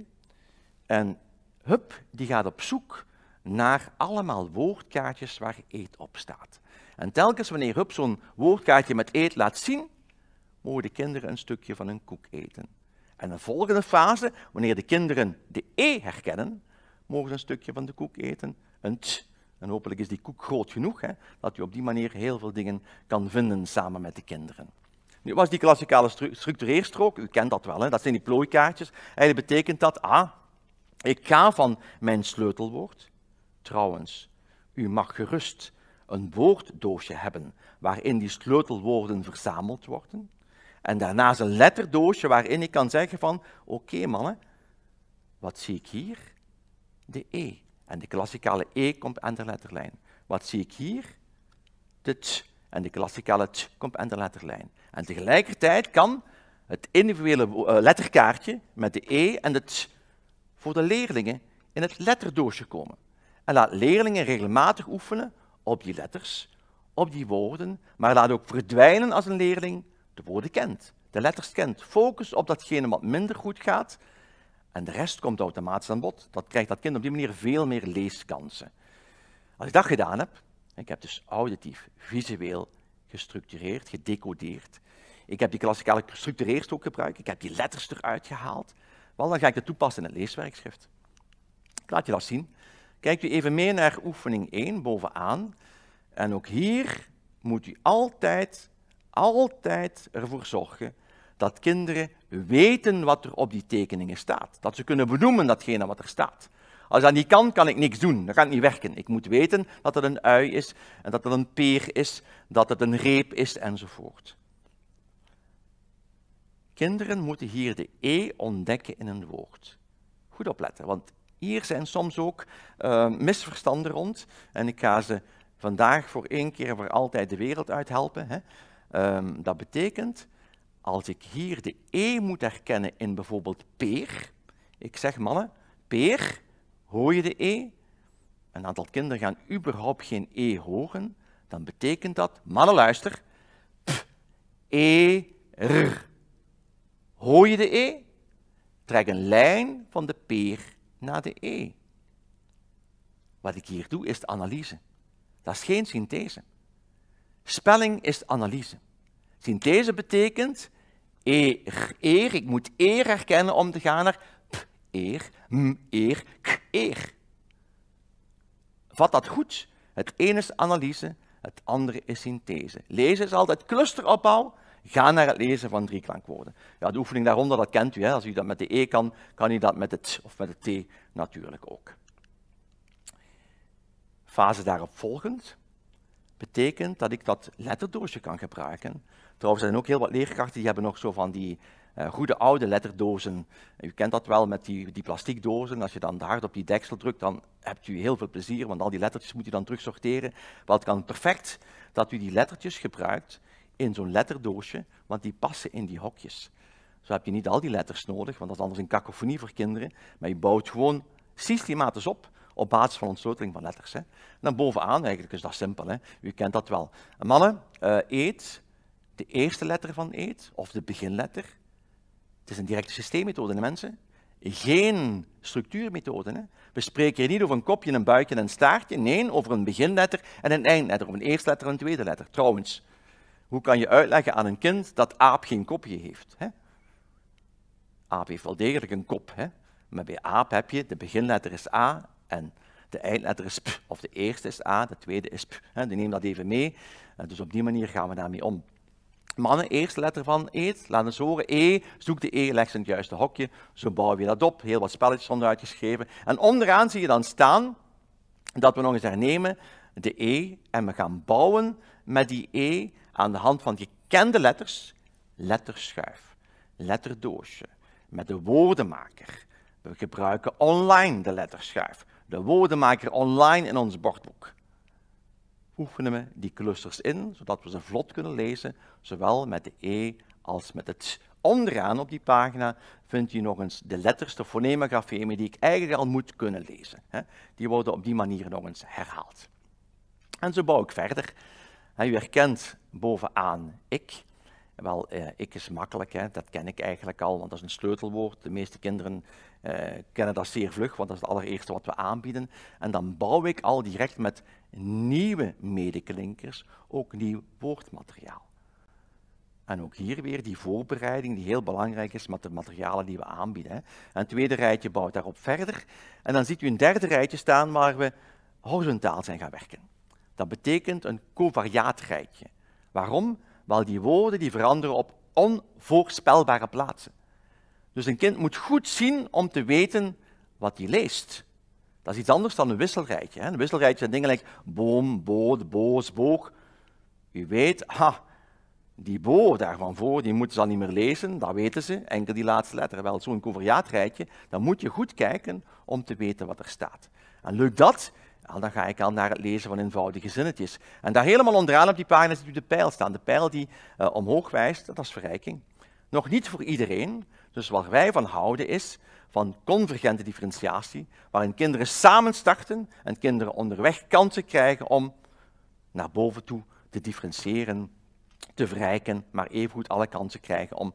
en hup, die gaat op zoek naar allemaal woordkaartjes waar eet op staat. En telkens wanneer Hup zo'n woordkaartje met eet laat zien, mogen de kinderen een stukje van hun koek eten. En de volgende fase, wanneer de kinderen de E herkennen, mogen ze een stukje van de koek eten, een t. En hopelijk is die koek groot genoeg, hè, dat je op die manier heel veel dingen kan vinden samen met de kinderen. Nu was die klassikale stru structureerstrook, u kent dat wel, hè, dat zijn die plooikaartjes. Eigenlijk betekent dat A, ah, ik ga van mijn sleutelwoord. Trouwens, u mag gerust een woorddoosje hebben waarin die sleutelwoorden verzameld worden. En daarnaast een letterdoosje waarin ik kan zeggen van, oké mannen, wat zie ik hier? De E. En de klassikale E komt aan de letterlijn. Wat zie ik hier? De T. En de klassikale T komt aan de letterlijn. En tegelijkertijd kan het individuele eh, letterkaartje met de E en de T voor de leerlingen in het letterdoosje komen. En laat leerlingen regelmatig oefenen op die letters, op die woorden, maar laat ook verdwijnen als een leerling de woorden kent, de letters kent. Focus op datgene wat minder goed gaat en de rest komt automatisch aan bod. Dat krijgt dat kind op die manier veel meer leeskansen. Als ik dat gedaan heb, ik heb dus auditief, visueel gestructureerd, gedecodeerd. Ik heb die klassikale gestructureerd ook gebruikt. Ik heb die letters eruit gehaald. Wel, dan ga ik het toepassen in het leeswerkschrift. Ik laat je dat zien. Kijk u even mee naar oefening 1 bovenaan. En ook hier moet u altijd, altijd ervoor zorgen dat kinderen weten wat er op die tekeningen staat. Dat ze kunnen benoemen datgene wat er staat. Als dat niet kan, kan ik niks doen. Dat kan niet werken. Ik moet weten dat het een ui is en dat het een peer is, dat het een reep is enzovoort. Kinderen moeten hier de E ontdekken in een woord. Goed opletten, want hier zijn soms ook eh, misverstanden rond. En ik ga ze vandaag voor één keer voor altijd de wereld uithelpen. Hè. Ehm, dat betekent, als ik hier de E moet herkennen in bijvoorbeeld peer. Ik zeg, mannen, peer, hoor je de E? Een aantal kinderen gaan überhaupt geen E horen. Dan betekent dat, mannen, luister, p, E, r. Hoor je de E? Trek een lijn van de peer naar de E. Wat ik hier doe is analyse. Dat is geen synthese. Spelling is analyse. Synthese betekent eer, eer. Ik moet eer herkennen om te gaan naar p, eer, m, eer, k, eer. Vat dat goed. Het ene is analyse, het andere is synthese. Lezen is altijd clusteropbouw, Ga naar het lezen van drieklankwoorden. Ja, de oefening daaronder, dat kent u. Hè? Als u dat met de E kan, kan u dat met het T of met de T natuurlijk ook. Fase daarop volgend betekent dat ik dat letterdoosje kan gebruiken. Trouwens, er zijn ook heel wat leerkrachten die hebben nog zo van die eh, goede oude letterdozen. U kent dat wel met die, die plastic dozen. Als je dan hard op die deksel drukt, dan hebt u heel veel plezier, want al die lettertjes moet u dan terug sorteren. Wel, het kan perfect dat u die lettertjes gebruikt in zo'n letterdoosje, want die passen in die hokjes. Zo heb je niet al die letters nodig, want dat is anders een cacophonie voor kinderen. Maar je bouwt gewoon systematisch op op basis van ontsloteling van letters. Hè. dan bovenaan, eigenlijk is dat simpel, hè. u kent dat wel. mannen, eh, eet, de eerste letter van eet, of de beginletter. Het is een directe systeemmethode, mensen. Geen structuurmethode. Hè. We spreken hier niet over een kopje, een buikje en een staartje. Nee, over een beginletter en een eindletter, of een eerste letter en een tweede letter. Trouwens, hoe kan je uitleggen aan een kind dat aap geen kopje heeft? Hè? Aap heeft wel degelijk een kop. Hè? Maar bij aap heb je de beginletter is A en de eindletter is P. Of de eerste is A, de tweede is P. Die neem dat even mee. Eh, dus op die manier gaan we daarmee om. Mannen, eerste letter van eet, laat eens horen. E, zoek de E, leg in het juiste hokje. Zo bouw je dat op. Heel wat spelletjes onderuit uitgeschreven. En onderaan zie je dan staan dat we nog eens hernemen de E en we gaan bouwen met die E aan de hand van gekende letters, letterschuif, letterdoosje, met de woordenmaker. We gebruiken online de letterschuif, de woordenmaker online in ons bordboek. Oefenen we die clusters in, zodat we ze vlot kunnen lezen, zowel met de E als met het Onderaan op die pagina vindt u nog eens de letters, de fonemagafemen die ik eigenlijk al moet kunnen lezen. Die worden op die manier nog eens herhaald. En zo bouw ik verder He, u herkent bovenaan ik. Wel, eh, ik is makkelijk, hè, dat ken ik eigenlijk al, want dat is een sleutelwoord. De meeste kinderen eh, kennen dat zeer vlug, want dat is het allereerste wat we aanbieden. En dan bouw ik al direct met nieuwe medeklinkers ook nieuw woordmateriaal. En ook hier weer die voorbereiding die heel belangrijk is met de materialen die we aanbieden. Hè. En tweede rijtje bouwt daarop verder. En dan ziet u een derde rijtje staan waar we horizontaal zijn gaan werken. Dat betekent een covariaat rijtje. Waarom? Wel, die woorden die veranderen op onvoorspelbare plaatsen. Dus een kind moet goed zien om te weten wat hij leest. Dat is iets anders dan een wisselrijtje. Hè? Een wisselrijtje zijn dingen like boom, boot, boos, boog. U weet, ha, die bo daarvan voor, die moeten ze al niet meer lezen, dat weten ze, enkel die laatste letter. Wel, zo'n rijtje. dan moet je goed kijken om te weten wat er staat. En lukt dat, dan ga ik al naar het lezen van eenvoudige zinnetjes. En daar helemaal onderaan op die pagina ziet u de pijl staan. De pijl die eh, omhoog wijst, dat is verrijking. Nog niet voor iedereen. Dus wat wij van houden is van convergente differentiatie, waarin kinderen samen starten en kinderen onderweg kansen krijgen om naar boven toe te differentiëren, te verrijken, maar evengoed alle kansen krijgen om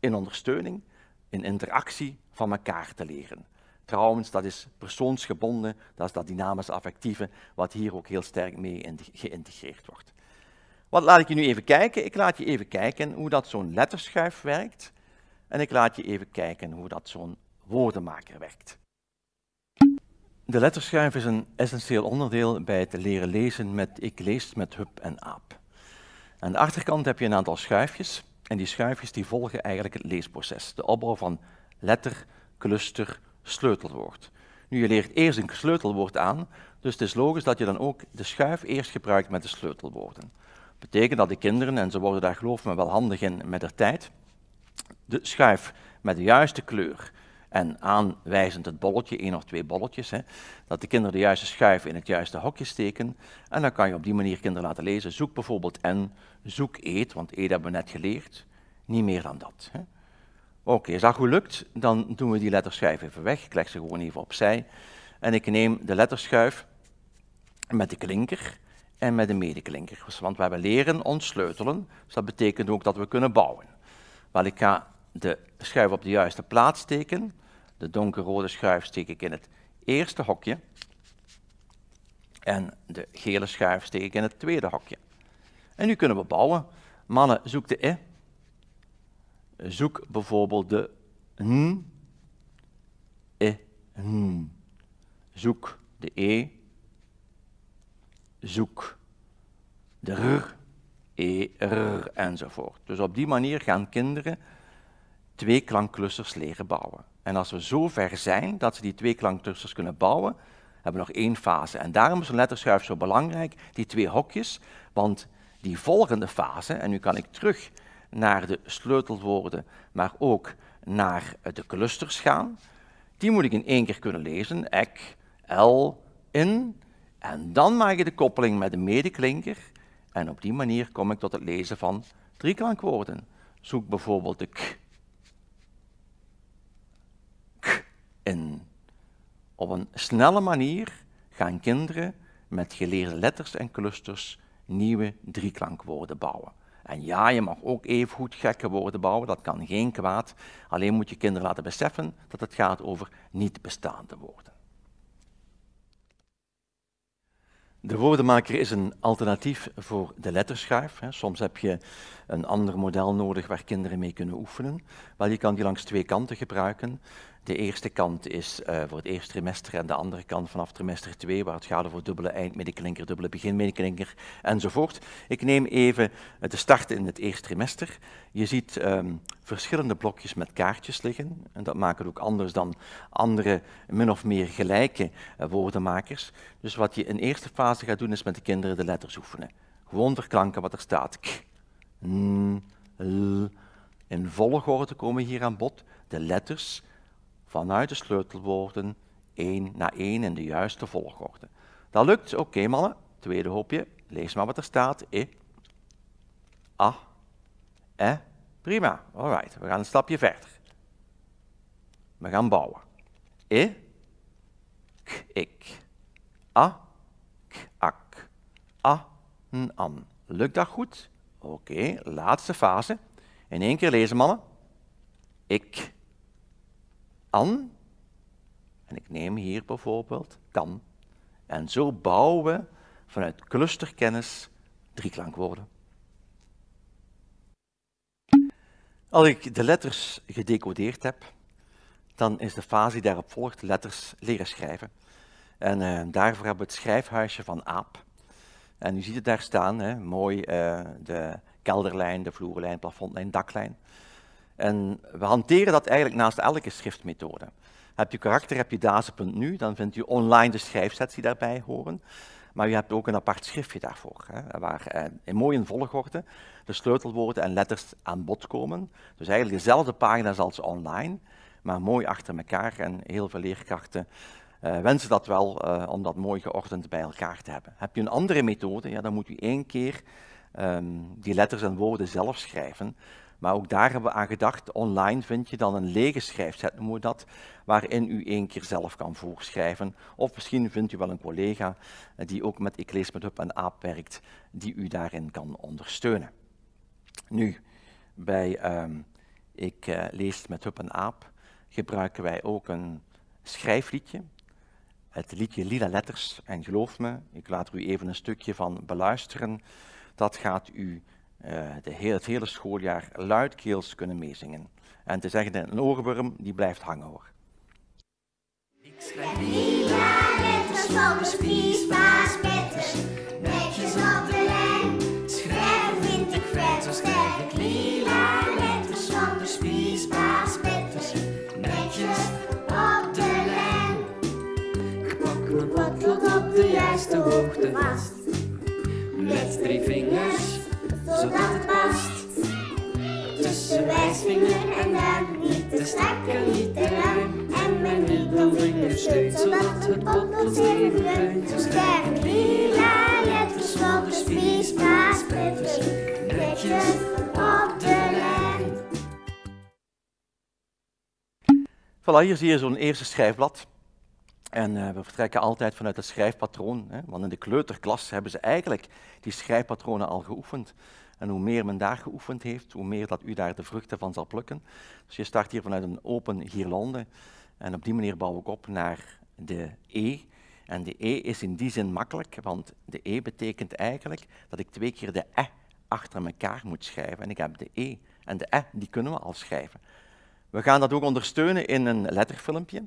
in ondersteuning, in interactie van elkaar te leren. Trouwens, dat is persoonsgebonden, dat is dat dynamisch affectieve, wat hier ook heel sterk mee geïntegreerd wordt. Wat laat ik je nu even kijken? Ik laat je even kijken hoe dat zo'n letterschuif werkt. En ik laat je even kijken hoe dat zo'n woordenmaker werkt. De letterschuif is een essentieel onderdeel bij het leren lezen met ik lees met hup en aap. Aan de achterkant heb je een aantal schuifjes en die schuifjes die volgen eigenlijk het leesproces. De opbouw van letter, cluster, sleutelwoord. Nu, je leert eerst een sleutelwoord aan, dus het is logisch dat je dan ook de schuif eerst gebruikt met de sleutelwoorden. Dat betekent dat de kinderen, en ze worden daar geloof me wel handig in met de tijd, de schuif met de juiste kleur en aanwijzend het bolletje, één of twee bolletjes, hè, dat de kinderen de juiste schuif in het juiste hokje steken. En dan kan je op die manier kinderen laten lezen, zoek bijvoorbeeld en, zoek eet, want eet hebben we net geleerd. Niet meer dan dat. Hè. Oké, okay, als dat goed dan doen we die letterschuif even weg. Ik leg ze gewoon even opzij. En ik neem de letterschuif met de klinker en met de medeklinker. Dus, want we hebben leren ontsleutelen, dus dat betekent ook dat we kunnen bouwen. Wel, ik ga de schuif op de juiste plaats steken. De donkerrode schuif steek ik in het eerste hokje. En de gele schuif steek ik in het tweede hokje. En nu kunnen we bouwen. Mannen, zoek de E. Zoek bijvoorbeeld de n, e, n. Zoek de e. Zoek de r, e, r enzovoort. Dus op die manier gaan kinderen twee klankclusters leren bouwen. En als we zo ver zijn dat ze die twee klankclusters kunnen bouwen, hebben we nog één fase. En daarom is een letterschuif zo belangrijk, die twee hokjes, want die volgende fase, en nu kan ik terug naar de sleutelwoorden, maar ook naar de clusters gaan. Die moet ik in één keer kunnen lezen, ek, L, in. En dan maak je de koppeling met de medeklinker. En op die manier kom ik tot het lezen van drieklankwoorden. Zoek bijvoorbeeld de k, k in. Op een snelle manier gaan kinderen met geleerde letters en clusters nieuwe drieklankwoorden bouwen. En ja, je mag ook even goed gekke woorden bouwen, dat kan geen kwaad. Alleen moet je kinderen laten beseffen dat het gaat over niet bestaande woorden. De woordenmaker is een alternatief voor de letterschuif. Soms heb je een ander model nodig waar kinderen mee kunnen oefenen. Wel, je kan die langs twee kanten gebruiken. De eerste kant is eh, voor het eerste trimester en de andere kant vanaf trimester 2, waar het gaat over dubbele eindmedeklinker, dubbele beginmedeklinker enzovoort. Ik neem even eh, de start in het eerste trimester. Je ziet ehm, verschillende blokjes met kaartjes liggen. En dat maakt het ook anders dan andere min of meer gelijke eh, woordenmakers. Dus wat je in eerste fase gaat doen, is met de kinderen de letters oefenen. Gewoon verklanken wat er staat. K, n, l. In volgorde komen hier aan bod de letters vanuit de sleutelwoorden één na één in de juiste volgorde. Dat lukt, dus oké mannen, tweede hoopje, lees maar wat er staat. E, a, e, prima, alright, we gaan een stapje verder. We gaan bouwen. E, k, ik, a, k, ak, a, n, an. Lukt dat goed? Oké, laatste fase. In één keer lezen, mannen. Ik, an. En ik neem hier bijvoorbeeld kan. En zo bouwen we vanuit clusterkennis drieklankwoorden. Als ik de letters gedecodeerd heb, dan is de fase die daarop volgt letters leren schrijven. En eh, daarvoor hebben we het schrijfhuisje van Aap. En u ziet het daar staan, hè, mooi eh, de kelderlijn, de vloerlijn, plafondlijn, daklijn. En we hanteren dat eigenlijk naast elke schriftmethode. Heb je karakter, heb je dazen.nu, dan vindt u online de schrijfsets die daarbij horen. Maar u hebt ook een apart schriftje daarvoor, hè, waar eh, in mooie volgorde de sleutelwoorden en letters aan bod komen. Dus eigenlijk dezelfde pagina's als online, maar mooi achter elkaar. En heel veel leerkrachten eh, wensen dat wel eh, om dat mooi geordend bij elkaar te hebben. Heb je een andere methode, ja, dan moet u één keer ehm, die letters en woorden zelf schrijven. Maar ook daar hebben we aan gedacht. Online vind je dan een lege schrijfzet, noemen we dat, waarin u één keer zelf kan voorschrijven. Of misschien vindt u wel een collega eh, die ook met Ik lees met Hub en AAP werkt, die u daarin kan ondersteunen. Nu, bij ehm, Ik eh, lees met Hub en AAP gebruiken wij ook een schrijfliedje. Het liedje Lila Letters. En geloof me, ik laat er u even een stukje van beluisteren. Dat gaat u eh, de heel, het hele schooljaar luidkeels kunnen meezingen. En te zeggen, een oorworm die blijft hangen hoor. Ik schrijf prima letters, soms prima spetters, netjes op de lijn. Schrijf vind ik vet, zo schrijf ik lila letters, soms prima spetters, netjes op de lijn. Ik pak mijn potlood op de juiste hoogte vast, met drie vingers zodat het past. Tussen wijsvinger en duim, niet te en niet te ruim. En mijn middelvinger steunt, zodat het pot ons even leunt. Dus krijg lila letters, vlokkers, vlies, netjes op de lijn. Voilà, hier zie je zo'n eerste schrijfblad. En uh, we vertrekken altijd vanuit het schrijfpatroon, hè, want in de kleuterklas hebben ze eigenlijk die schrijfpatronen al geoefend. En hoe meer men daar geoefend heeft, hoe meer dat u daar de vruchten van zal plukken. Dus je start hier vanuit een open girlande. En op die manier bouw ik op naar de E. En de E is in die zin makkelijk, want de E betekent eigenlijk dat ik twee keer de E achter elkaar moet schrijven. En ik heb de E. En de E, die kunnen we al schrijven. We gaan dat ook ondersteunen in een letterfilmpje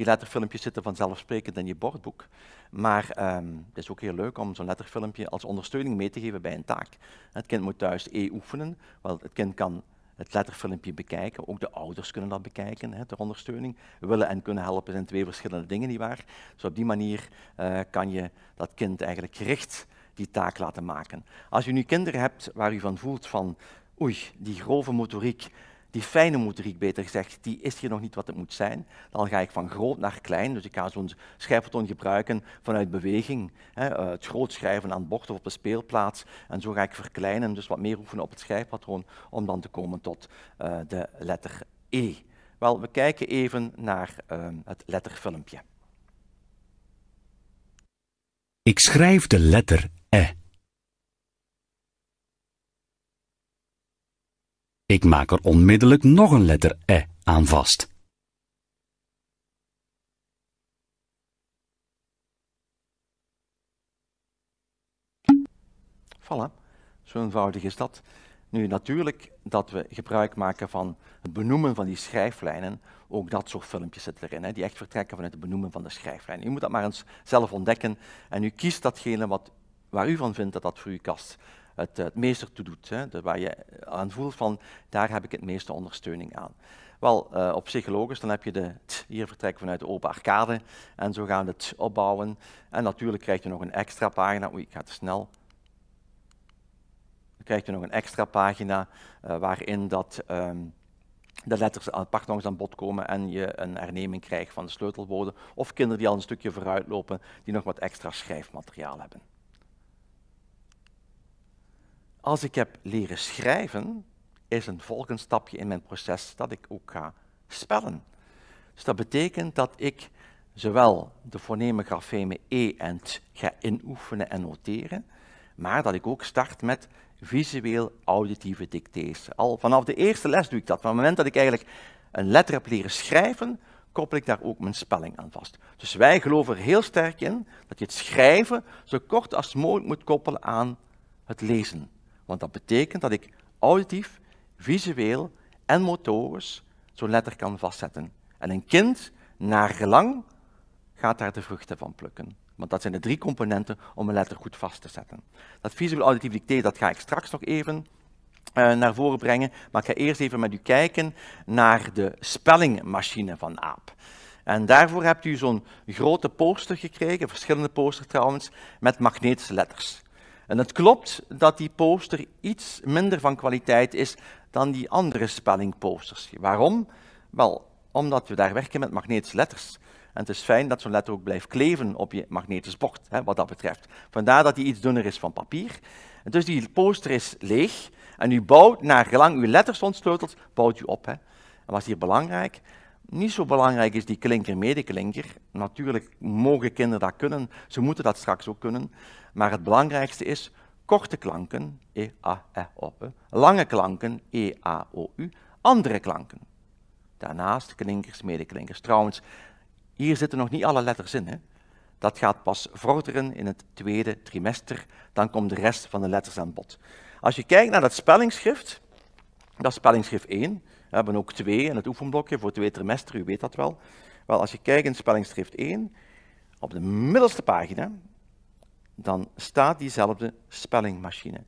die letterfilmpjes zitten vanzelfsprekend in je bordboek. Maar ehm, het is ook heel leuk om zo'n letterfilmpje als ondersteuning mee te geven bij een taak. Het kind moet thuis E oefenen, want het kind kan het letterfilmpje bekijken. Ook de ouders kunnen dat bekijken hè, ter ondersteuning. Willen en kunnen helpen zijn twee verschillende dingen, waar. Dus op die manier eh, kan je dat kind eigenlijk gericht die taak laten maken. Als je nu kinderen hebt waar u van voelt van oei, die grove motoriek, die fijne motoriek, beter gezegd, die is hier nog niet wat het moet zijn. Dan ga ik van groot naar klein, dus ik ga zo'n schrijfpatroon gebruiken vanuit beweging. Hè, eh, het groot schrijven aan het bord of op de speelplaats. En zo ga ik verkleinen, dus wat meer oefenen op het schrijfpatroon, om dan te komen tot eh, de letter E. Wel, we kijken even naar eh, het letterfilmpje. Ik schrijf de letter E. Ik maak er onmiddellijk nog een letter E aan vast. Voilà, zo eenvoudig is dat. Nu natuurlijk dat we gebruik maken van het benoemen van die schrijflijnen, ook dat soort filmpjes zitten erin, hè, die echt vertrekken vanuit het benoemen van de schrijflijnen. U moet dat maar eens zelf ontdekken en u kiest datgene wat, waar u van vindt dat dat voor uw kast het, het meeste toe doet. Hè? Waar je eh, aan voelt van daar heb ik het meeste ondersteuning aan. Wel, eh, op psychologisch, dan heb je de hier vertrekken vanuit de open arcade en zo gaan we het opbouwen. En natuurlijk krijg je nog een extra pagina. Oei, ik ga te snel. Dan krijg je nog een extra pagina eh, waarin dat, um, de letters apart ah, nog eens aan bod komen en je een herneming krijgt van de sleutelwoorden. Of kinderen die al een stukje vooruit lopen, die nog wat extra schrijfmateriaal hebben. Als ik heb leren schrijven, is een volgend stapje in mijn proces dat ik ook ga spellen. Dus dat betekent dat ik zowel de fonemen grafemen e en t ga inoefenen en noteren, maar dat ik ook start met visueel auditieve dictées. Al vanaf de eerste les doe ik dat. Van het moment dat ik eigenlijk een letter heb leren schrijven, koppel ik daar ook mijn spelling aan vast. Dus wij geloven er heel sterk in dat je het schrijven zo kort als mogelijk moet koppelen aan het lezen. Want dat betekent dat ik auditief, visueel en motorisch zo'n letter kan vastzetten. En een kind, naar gelang, gaat daar de vruchten van plukken. Want dat zijn de drie componenten om een letter goed vast te zetten. Dat visueel auditief dictee, dat ga ik straks nog even eh, naar voren brengen. Maar ik ga eerst even met u kijken naar de spellingmachine van AAP. En daarvoor hebt u zo'n grote poster gekregen, verschillende posters trouwens, met magnetische letters. En het klopt dat die poster iets minder van kwaliteit is dan die andere spellingposters. Waarom? Wel, omdat we daar werken met magnetische letters. En het is fijn dat zo'n letter ook blijft kleven op je magnetisch bord, hè, wat dat betreft. Vandaar dat die iets dunner is van papier. En dus die poster is leeg en u bouwt, naar gelang uw letters ontsleutelt, bouwt u op. Hè. En wat is hier belangrijk? Niet zo belangrijk is die klinker, medeklinker. Natuurlijk mogen kinderen dat kunnen, ze moeten dat straks ook kunnen. Maar het belangrijkste is korte klanken, e, a, e, o, Lange klanken, e, a, o, u. Andere klanken. Daarnaast klinkers, medeklinkers. Trouwens, hier zitten nog niet alle letters in. Hè? Dat gaat pas vorderen in het tweede trimester. Dan komt de rest van de letters aan bod. Als je kijkt naar dat spellingsschrift, dat is spellingsschrift 1. We hebben ook twee in het oefenblokje voor twee trimester, u weet dat wel. Wel, als je kijkt in spellingschrift 1, op de middelste pagina, dan staat diezelfde spellingmachine.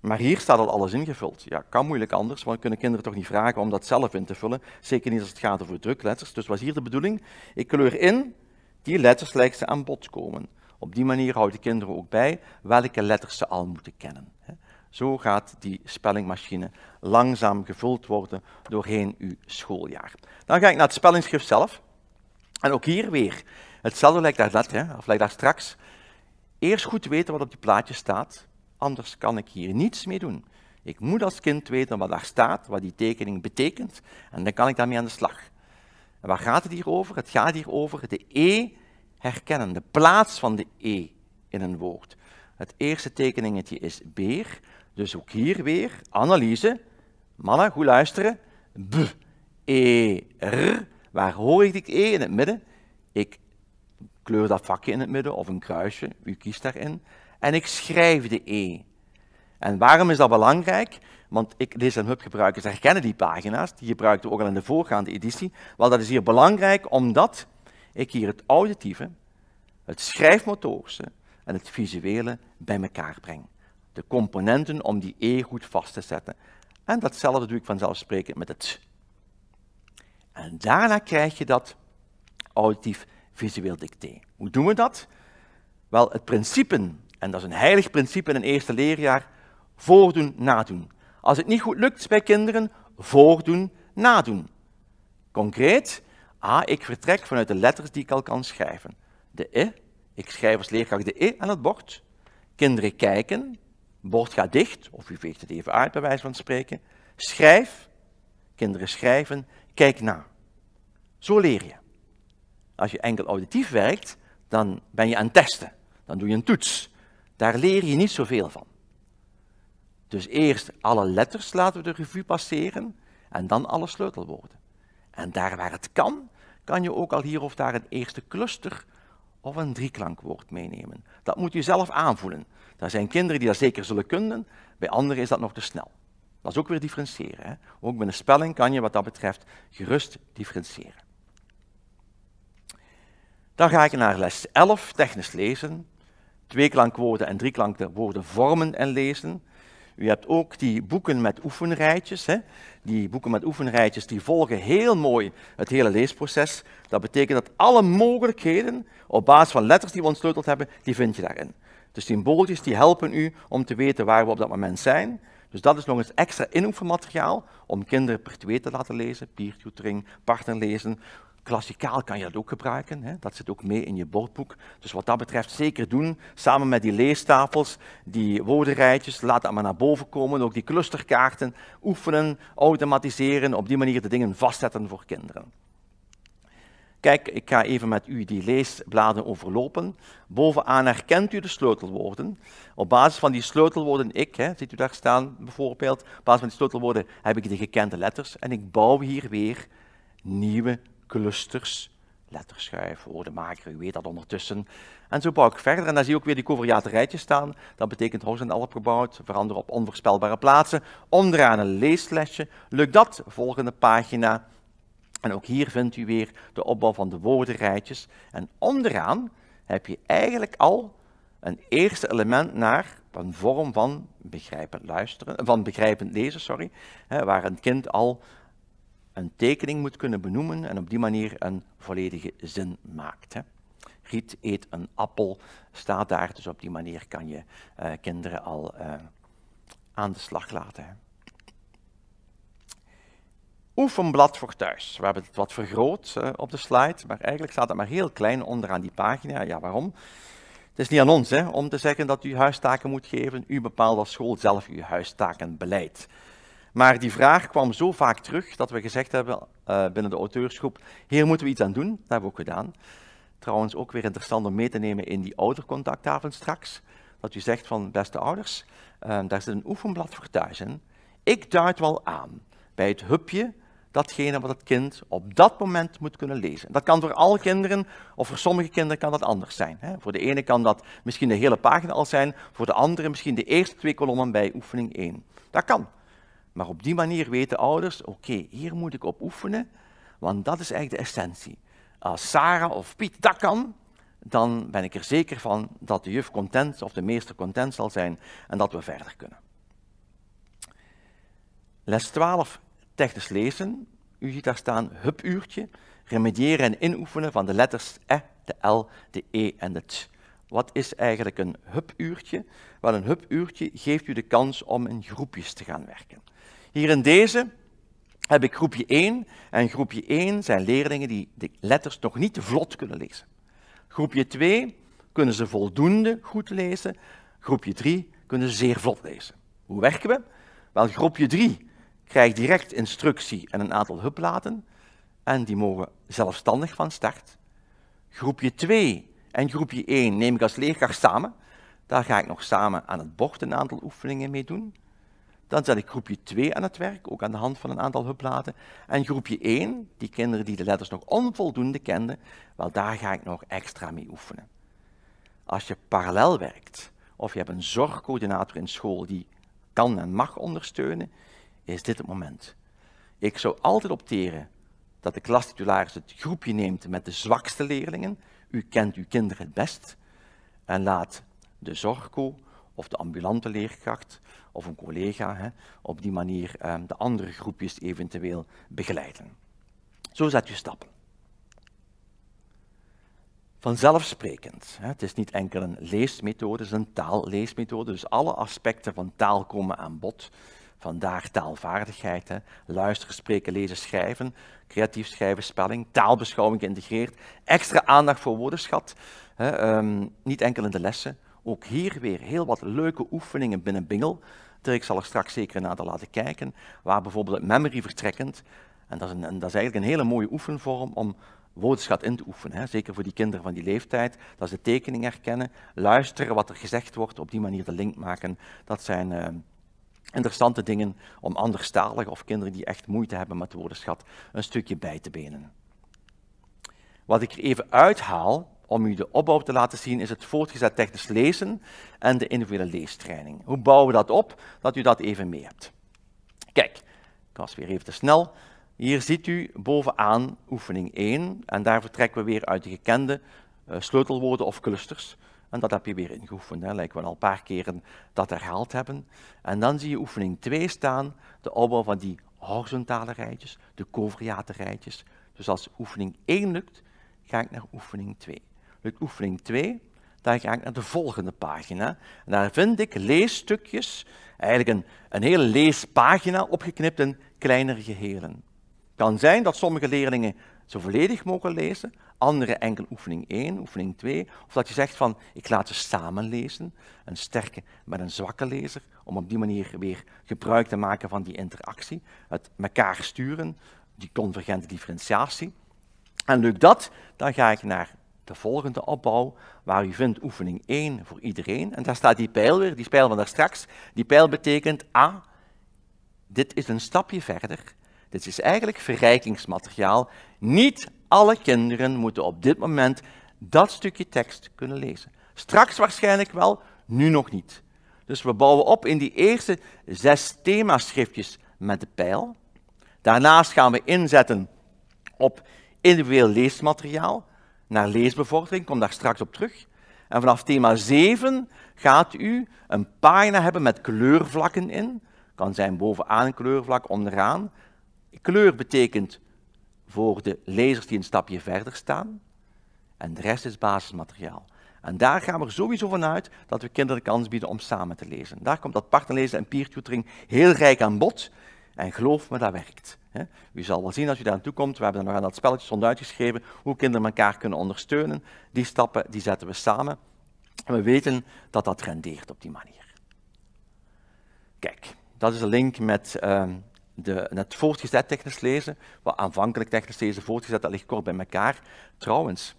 Maar hier staat al alles ingevuld. Ja, kan moeilijk anders, want kunnen kinderen toch niet vragen om dat zelf in te vullen. Zeker niet als het gaat over drukletters. Dus was hier de bedoeling? Ik kleur in, die letters lijkt ze aan bod komen. Op die manier houden de kinderen ook bij welke letters ze al moeten kennen. Zo gaat die spellingmachine langzaam gevuld worden doorheen uw schooljaar. Dan ga ik naar het spellingschrift zelf. En ook hier weer, hetzelfde lijkt daar net, hè, of lijkt daar straks. Eerst goed weten wat op die plaatje staat, anders kan ik hier niets mee doen. Ik moet als kind weten wat daar staat, wat die tekening betekent, en dan kan ik daarmee aan de slag. En waar gaat het hier over? Het gaat hier over de E herkennen, de plaats van de E in een woord. Het eerste tekeningetje is beer, dus ook hier weer analyse. Mannen, goed luisteren. B, E, R. Waar hoor ik die E in het midden? Ik kleur dat vakje in het midden of een kruisje, u kiest daarin. En ik schrijf de E. En waarom is dat belangrijk? Want ik, deze Hub-gebruikers herkennen die pagina's, die gebruikten we ook al in de voorgaande editie. Wel, dat is hier belangrijk omdat ik hier het auditieve, het schrijfmotorische en het visuele bij elkaar breng de componenten om die E goed vast te zetten. En datzelfde doe ik vanzelfsprekend met het En daarna krijg je dat auditief visueel dicté. Hoe doen we dat? Wel, het principe, en dat is een heilig principe in een eerste leerjaar, voordoen, nadoen. Als het niet goed lukt bij kinderen, voordoen, nadoen. Concreet, a ik vertrek vanuit de letters die ik al kan schrijven. De E, ik schrijf als leerkracht de E aan het bord. Kinderen kijken, Bord gaat dicht, of u veegt het even uit, bij wijze van spreken. Schrijf, kinderen schrijven, kijk na. Zo leer je. Als je enkel auditief werkt, dan ben je aan het testen. Dan doe je een toets. Daar leer je niet zoveel van. Dus eerst alle letters laten we de revue passeren en dan alle sleutelwoorden. En daar waar het kan, kan je ook al hier of daar een eerste cluster of een drieklankwoord meenemen. Dat moet je zelf aanvoelen. Daar zijn kinderen die dat zeker zullen kunnen, bij anderen is dat nog te snel. Dat is ook weer differentiëren. Hè? Ook bij een spelling kan je wat dat betreft gerust differentiëren. Dan ga ik naar les 11, technisch lezen. Tweeklankwoorden en woorden vormen en lezen. U hebt ook die boeken met oefenrijtjes. Hè? Die boeken met oefenrijtjes die volgen heel mooi het hele leesproces. Dat betekent dat alle mogelijkheden op basis van letters die we ontsleuteld hebben, die vind je daarin. De dus symbooltjes die helpen u om te weten waar we op dat moment zijn. Dus dat is nog eens extra inoefenmateriaal om kinderen per twee te laten lezen, peer tutoring, partnerlezen. Klassikaal kan je dat ook gebruiken, hè? dat zit ook mee in je bordboek. Dus wat dat betreft zeker doen, samen met die leestafels, die woordenrijtjes, laat dat maar naar boven komen. Ook die clusterkaarten, oefenen, automatiseren, op die manier de dingen vastzetten voor kinderen. Kijk, ik ga even met u die leesbladen overlopen. Bovenaan herkent u de sleutelwoorden. Op basis van die sleutelwoorden ik, hè, ziet u daar staan bijvoorbeeld, op basis van die sleutelwoorden heb ik de gekende letters en ik bouw hier weer nieuwe clusters letterschuif, woordenmaker, u weet dat ondertussen. En zo bouw ik verder en dan zie ik ook weer die rijtjes staan. Dat betekent zijn al opgebouwd, veranderen op onvoorspelbare plaatsen. Onderaan een leeslesje. Lukt dat? Volgende pagina. En ook hier vindt u weer de opbouw van de woordenrijtjes. En onderaan heb je eigenlijk al een eerste element naar een vorm van begrijpend, luisteren, van begrijpend lezen, sorry, hè, waar een kind al een tekening moet kunnen benoemen en op die manier een volledige zin maakt. Hè. Riet eet een appel, staat daar, dus op die manier kan je eh, kinderen al eh, aan de slag laten oefenblad voor thuis. We hebben het wat vergroot eh, op de slide, maar eigenlijk staat het maar heel klein onderaan die pagina. Ja, waarom? Het is niet aan ons hè, om te zeggen dat u huistaken moet geven. U bepaalt als school zelf uw huistakenbeleid. Maar die vraag kwam zo vaak terug dat we gezegd hebben eh, binnen de auteursgroep, hier moeten we iets aan doen. Dat hebben we ook gedaan. Trouwens ook weer interessant om mee te nemen in die oudercontactavond straks. Dat u zegt van beste ouders, eh, daar zit een oefenblad voor thuis in. Ik duid wel aan bij het hubje datgene wat het kind op dat moment moet kunnen lezen. Dat kan voor alle kinderen, of voor sommige kinderen kan dat anders zijn. Hè. Voor de ene kan dat misschien de hele pagina al zijn, voor de andere misschien de eerste twee kolommen bij oefening 1. Dat kan. Maar op die manier weten ouders, oké, hier moet ik op oefenen, want dat is eigenlijk de essentie. Als Sarah of Piet dat kan, dan ben ik er zeker van dat de juf content of de meester content zal zijn en dat we verder kunnen. Les 12 technisch lezen, u ziet daar staan hupuurtje. remediëren en inoefenen van de letters E, de L, de E en de T. Wat is eigenlijk een hupuurtje? Wel, een hupuurtje geeft u de kans om in groepjes te gaan werken. Hier in deze heb ik groepje 1 en groepje 1 zijn leerlingen die de letters nog niet vlot kunnen lezen. Groepje 2 kunnen ze voldoende goed lezen, groepje 3 kunnen ze zeer vlot lezen. Hoe werken we? Wel, groepje 3 krijgt direct instructie en een aantal hublaten. En die mogen zelfstandig van start. Groepje 2 en groepje 1 neem ik als leerkracht samen. Daar ga ik nog samen aan het bord een aantal oefeningen mee doen. Dan zet ik groepje 2 aan het werk, ook aan de hand van een aantal hublaten. En groepje 1, die kinderen die de letters nog onvoldoende kenden, wel daar ga ik nog extra mee oefenen. Als je parallel werkt, of je hebt een zorgcoördinator in school die kan en mag ondersteunen, is dit het moment. Ik zou altijd opteren dat de klastitularis het groepje neemt met de zwakste leerlingen. U kent uw kinderen het best. En laat de zorgco of de ambulante leerkracht of een collega hè, op die manier ehm, de andere groepjes eventueel begeleiden. Zo zet je stappen. Vanzelfsprekend. Het is niet enkel een leesmethode, het is een taalleesmethode. Dus alle aspecten van taal komen aan bod. Vandaar taalvaardigheid. Hè? Luisteren, spreken, lezen, schrijven. Creatief schrijven, spelling. Taalbeschouwing geïntegreerd. Extra aandacht voor woordenschat. Hè? Ehm, niet enkel in de lessen. Ook hier weer heel wat leuke oefeningen binnen Bingel. Ik zal er straks zeker naar laten kijken. Waar bijvoorbeeld het memory vertrekkend. En dat is, een, dat is eigenlijk een hele mooie oefenvorm om woordenschat in te oefenen. Hè? Zeker voor die kinderen van die leeftijd. Dat ze de tekening herkennen. Luisteren wat er gezegd wordt. Op die manier de link maken. Dat zijn... Ehm, interessante dingen om anderstaligen of kinderen die echt moeite hebben met de woordenschat een stukje bij te benen. Wat ik er even uithaal om u de opbouw te laten zien, is het voortgezet technisch lezen en de individuele leestraining. Hoe bouwen we dat op? Dat u dat even mee hebt. Kijk, ik was weer even te snel. Hier ziet u bovenaan oefening 1 en daar vertrekken we weer uit de gekende eh, sleutelwoorden of clusters. En dat heb je weer ingeoefend, lijkt we al een paar keren dat herhaald hebben. En dan zie je oefening 2 staan, de opbouw van die horizontale rijtjes, de covriate rijtjes. Dus als oefening 1 lukt, ga ik naar oefening 2. Lukt oefening 2, dan ga ik naar de volgende pagina. En daar vind ik leesstukjes, eigenlijk een, een hele leespagina opgeknipt in kleinere gehelen. Het kan zijn dat sommige leerlingen ze volledig mogen lezen, andere enkel oefening 1, oefening 2, of dat je zegt van ik laat ze samen lezen, een sterke met een zwakke lezer, om op die manier weer gebruik te maken van die interactie, het elkaar sturen, die convergente differentiatie. En lukt dat, dan ga ik naar de volgende opbouw, waar u vindt oefening 1 voor iedereen. En daar staat die pijl weer, die pijl van daar straks. Die pijl betekent, a, dit is een stapje verder dit is eigenlijk verrijkingsmateriaal. Niet alle kinderen moeten op dit moment dat stukje tekst kunnen lezen. Straks waarschijnlijk wel, nu nog niet. Dus we bouwen op in die eerste zes themaschriftjes met de pijl. Daarnaast gaan we inzetten op individueel leesmateriaal, naar leesbevordering, kom daar straks op terug. En vanaf thema 7 gaat u een pagina hebben met kleurvlakken in. Kan zijn bovenaan een kleurvlak, onderaan kleur betekent voor de lezers die een stapje verder staan. En de rest is basismateriaal. En daar gaan we sowieso sowieso vanuit dat we kinderen de kans bieden om samen te lezen. Daar komt dat partnerlezen en peer tutoring heel rijk aan bod. En geloof me, dat werkt. Hè. U zal wel zien als u daar aan toe komt, we hebben er nog aan dat spelletje stond uitgeschreven, hoe kinderen elkaar kunnen ondersteunen. Die stappen die zetten we samen. En we weten dat dat rendeert op die manier. Kijk, dat is de link met ehm, de, het voortgezet technisch lezen, wat aanvankelijk technisch lezen, voortgezet, dat ligt kort bij elkaar. Trouwens,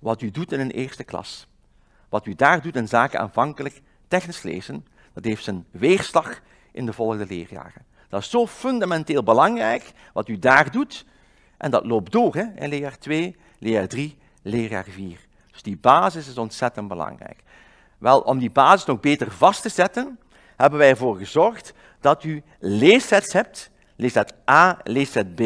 wat u doet in een eerste klas, wat u daar doet in zaken aanvankelijk technisch lezen, dat heeft zijn weerslag in de volgende leerjaren. Dat is zo fundamenteel belangrijk, wat u daar doet, en dat loopt door hè, in leerjaar 2, leerjaar 3, leerjaar 4. Dus die basis is ontzettend belangrijk. Wel, om die basis nog beter vast te zetten, hebben wij ervoor gezorgd dat u leesets hebt, leesset A, leesset B.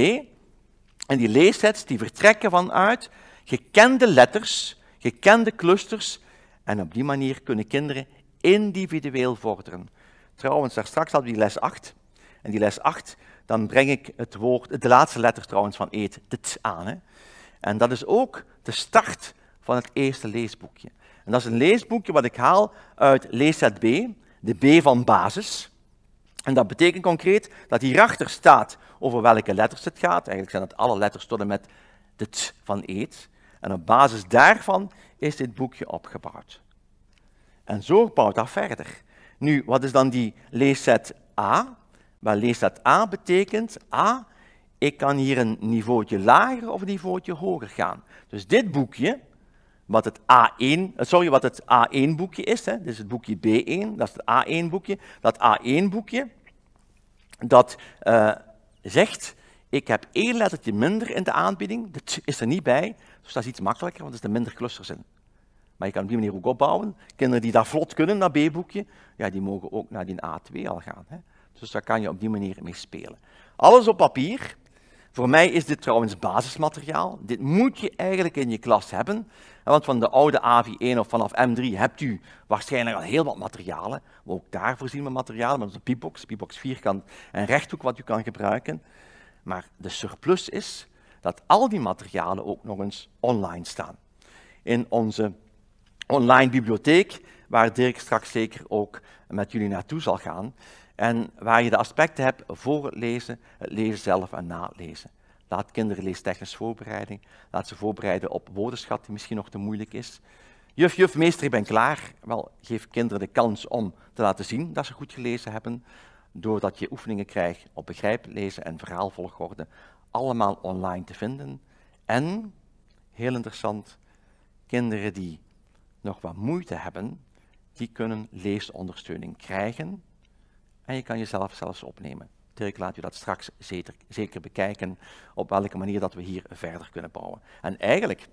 En die leesets die vertrekken vanuit gekende letters, gekende clusters. En op die manier kunnen kinderen individueel vorderen. Trouwens, daar straks hadden we die les 8. En die les 8, dan breng ik het woord, de laatste letter trouwens van eet, de t aan. Hè? En dat is ook de start van het eerste leesboekje. En dat is een leesboekje wat ik haal uit leeset B, de B van basis. En dat betekent concreet dat hierachter staat over welke letters het gaat. Eigenlijk zijn dat alle letters tot en met de t van eet. En op basis daarvan is dit boekje opgebouwd. En zo bouwt dat verder. Nu, wat is dan die leesset A? Wel, leeset A betekent A, ik kan hier een niveautje lager of een niveautje hoger gaan. Dus dit boekje wat het A1, eh, sorry, wat het A1-boekje is. Hè. is het boekje B1, dat is het A1-boekje. Dat A1-boekje, dat eh, zegt, ik heb één lettertje minder in de aanbieding. Dat is er niet bij, dus dat is iets makkelijker, want er zijn minder clusters in. Maar je kan op die manier ook opbouwen. Kinderen die dat vlot kunnen, dat B-boekje, ja, die mogen ook naar die A2 al gaan. Hè. Dus daar kan je op die manier mee spelen. Alles op papier, voor mij is dit trouwens basismateriaal. Dit moet je eigenlijk in je klas hebben. Want van de oude av 1 of vanaf M3 hebt u waarschijnlijk al heel wat materialen. Ook daarvoor zien we materialen, met onze Pibox, Pibox vierkant en rechthoek wat u kan gebruiken. Maar de surplus is dat al die materialen ook nog eens online staan. In onze online bibliotheek, waar Dirk straks zeker ook met jullie naartoe zal gaan, en waar je de aspecten hebt voor het lezen, het lezen zelf en na het lezen. Laat kinderen leestechnisch voorbereiding. Laat ze voorbereiden op woordenschat die misschien nog te moeilijk is. Juf, juf, meester, ik ben klaar. Wel, geef kinderen de kans om te laten zien dat ze goed gelezen hebben. Doordat je oefeningen krijgt op begrijp lezen en verhaalvolgorde. Allemaal online te vinden. En, heel interessant, kinderen die nog wat moeite hebben, die kunnen leesondersteuning krijgen. En je kan jezelf zelfs opnemen. Dirk laat u dat straks zeker, zeker bekijken op welke manier dat we hier verder kunnen bouwen. En eigenlijk,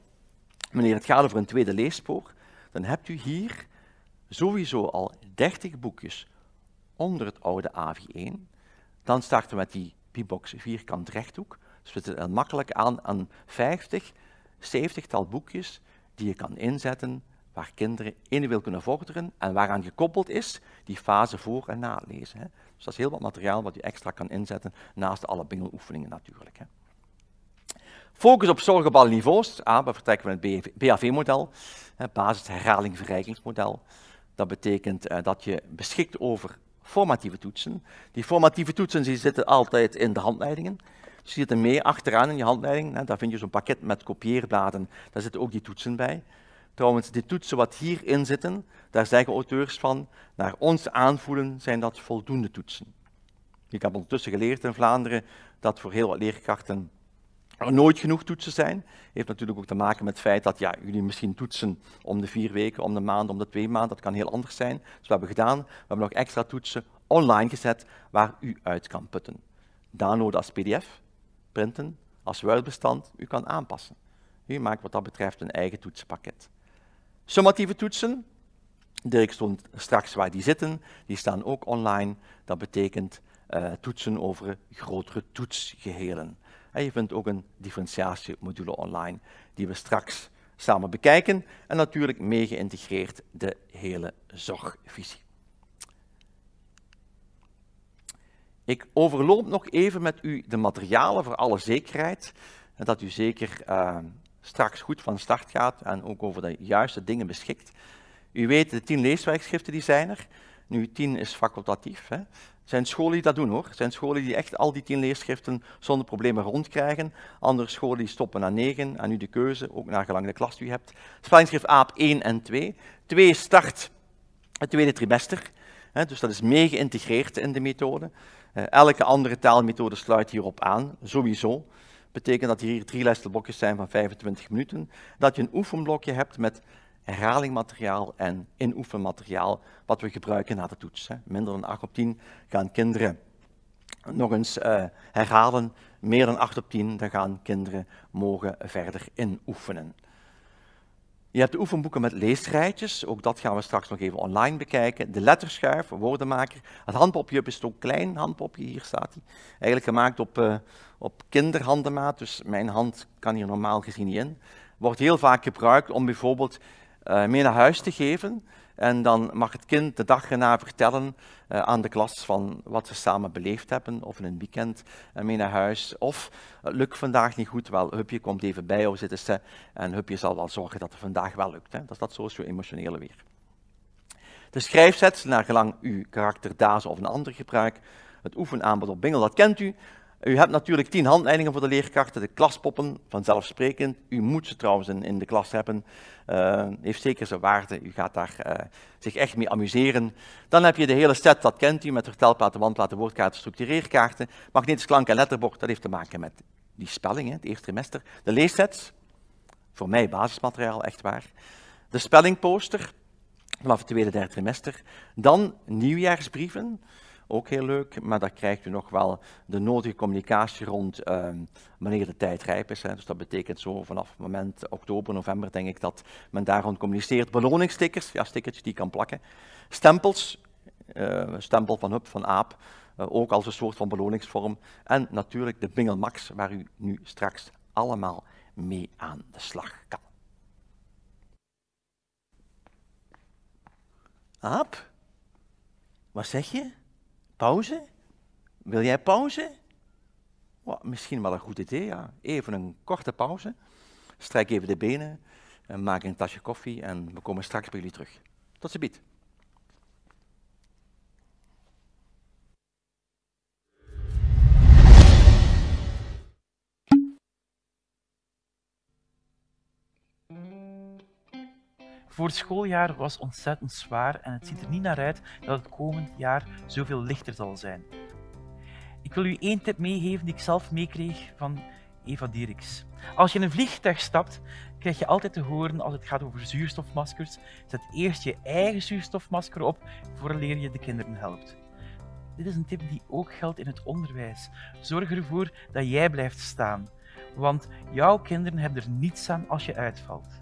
wanneer het gaat over een tweede leespoor, dan hebt u hier sowieso al 30 boekjes onder het oude AV1. Dan starten we met die b-box vierkant rechthoek. Dus we zitten makkelijk aan aan 50, 70 tal boekjes die je kan inzetten waar kinderen in wil kunnen vorderen en waaraan gekoppeld is die fase voor- en nalezen. Hè. Dus dat is heel wat materiaal wat je extra kan inzetten naast alle bingeloefeningen natuurlijk. Hè. Focus op zorg alle niveaus. Ah, we vertrekken van het BAV-model, basis herhaling verrijkingsmodel. Dat betekent eh, dat je beschikt over formatieve toetsen. Die formatieve toetsen die zitten altijd in de handleidingen. Ze dus zitten mee achteraan in je handleiding. Hè. Daar vind je zo'n pakket met kopieerbladen. Daar zitten ook die toetsen bij. Trouwens, die toetsen wat hierin zitten, daar zeggen auteurs van, naar ons aanvoelen zijn dat voldoende toetsen. Ik heb ondertussen geleerd in Vlaanderen dat voor heel wat leerkrachten er nooit genoeg toetsen zijn. Heeft natuurlijk ook te maken met het feit dat ja, jullie misschien toetsen om de vier weken, om de maand, om de twee maanden. Dat kan heel anders zijn. Dus wat hebben we gedaan? We hebben nog extra toetsen online gezet waar u uit kan putten. Downloaden als pdf, printen als word U kan aanpassen. U maakt wat dat betreft een eigen toetsenpakket. Summatieve toetsen. Dirk stond straks waar die zitten. Die staan ook online. Dat betekent eh, toetsen over grotere toetsgehelen. En je vindt ook een differentiatiemodule online die we straks samen bekijken. En natuurlijk mee geïntegreerd de hele zorgvisie. Ik overloop nog even met u de materialen voor alle zekerheid. dat u zeker eh, straks goed van start gaat en ook over de juiste dingen beschikt. U weet, de tien leeswerkschriften die zijn er. Nu, tien is facultatief. Hè. zijn scholen die dat doen hoor. zijn scholen die echt al die tien leerschriften zonder problemen rondkrijgen. Andere scholen die stoppen na negen. En nu de keuze, ook naar gelang de klas die u hebt. Spellingschrift AAP 1 en 2. 2 start het tweede trimester. dus dat is mee geïntegreerd in de methode. Eh, elke andere taalmethode sluit hierop aan, sowieso betekent dat hier drie lessenblokjes zijn van 25 minuten. Dat je een oefenblokje hebt met herhalingmateriaal en inoefenmateriaal, wat we gebruiken na de toets. Hè. Minder dan 8 op 10 gaan kinderen nog eens eh, herhalen. Meer dan 8 op 10, dan gaan kinderen mogen verder inoefenen. Je hebt de oefenboeken met leesrijtjes, ook dat gaan we straks nog even online bekijken. De letterschuif, woordenmaker. Het handpopje is toch ook klein handpopje, hier staat hij. Eigenlijk gemaakt op, uh, op kinderhandenmaat, dus mijn hand kan hier normaal gezien niet in. Wordt heel vaak gebruikt om bijvoorbeeld uh, eh, mee naar huis te geven. En dan mag het kind de dag erna vertellen eh, aan de klas van wat ze samen beleefd hebben, of in een weekend uh, mee naar huis. Of het eh, lukt vandaag niet goed, wel, Hupje komt even bij of zitten ze, en Hupje zal wel zorgen dat het vandaag wel lukt. Hè? Dat is dat socio-emotionele weer. De schrijfzet, naar gelang uw karakter, dazen of een ander gebruik. Het oefenaanbod op Bingel, dat kent u. U hebt natuurlijk tien handleidingen voor de leerkrachten, de klaspoppen, vanzelfsprekend. U moet ze trouwens in, de klas hebben. Uh, heeft zeker zijn waarde. U gaat daar eh, zich echt mee amuseren. Dan heb je de hele set, dat kent u, met vertelplaten, wandplaten, woordkaarten, structureerkaarten, magnetisch klank en letterbord. Dat heeft te maken met die spelling, hè, het eerste trimester. De leessets, voor mij basismateriaal, echt waar. De spellingposter, vanaf het tweede, derde trimester. Dan nieuwjaarsbrieven ook heel leuk, maar daar krijgt u nog wel de nodige communicatie rond ehm, wanneer de tijd rijp is. Hè. Dus dat betekent zo vanaf het moment oktober, november denk ik dat men daar rond communiceert. Beloningsstickers, ja stickertjes die je kan plakken. Stempels, uh, stempel van Hub, van Aap, eh, ook als een soort van beloningsvorm. En natuurlijk de Bingelmax, waar u nu straks allemaal mee aan de slag kan. Aap? Wat zeg je? Pauze? Wil jij pauze? misschien wel een goed idee, ja. Even een korte pauze. Strijk even de benen en maak een tasje koffie en we komen straks bij jullie terug. Tot ziens. Voor het schooljaar was ontzettend zwaar en het ziet er niet naar uit dat het komend jaar zoveel lichter zal zijn. Ik wil u één tip meegeven die ik zelf meekreeg van Eva Dieriks. Als je in een vliegtuig stapt, krijg je altijd te horen als het gaat over zuurstofmaskers, zet eerst je eigen zuurstofmasker op voordat je de kinderen helpt. Dit is een tip die ook geldt in het onderwijs. Zorg ervoor dat jij blijft staan, want jouw kinderen hebben er niets aan als je uitvalt.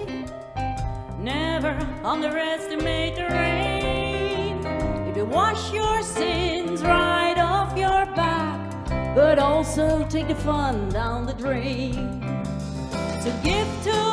Never underestimate the rain. If you wash your sins right off your back, but also take the fun down the drain. To give to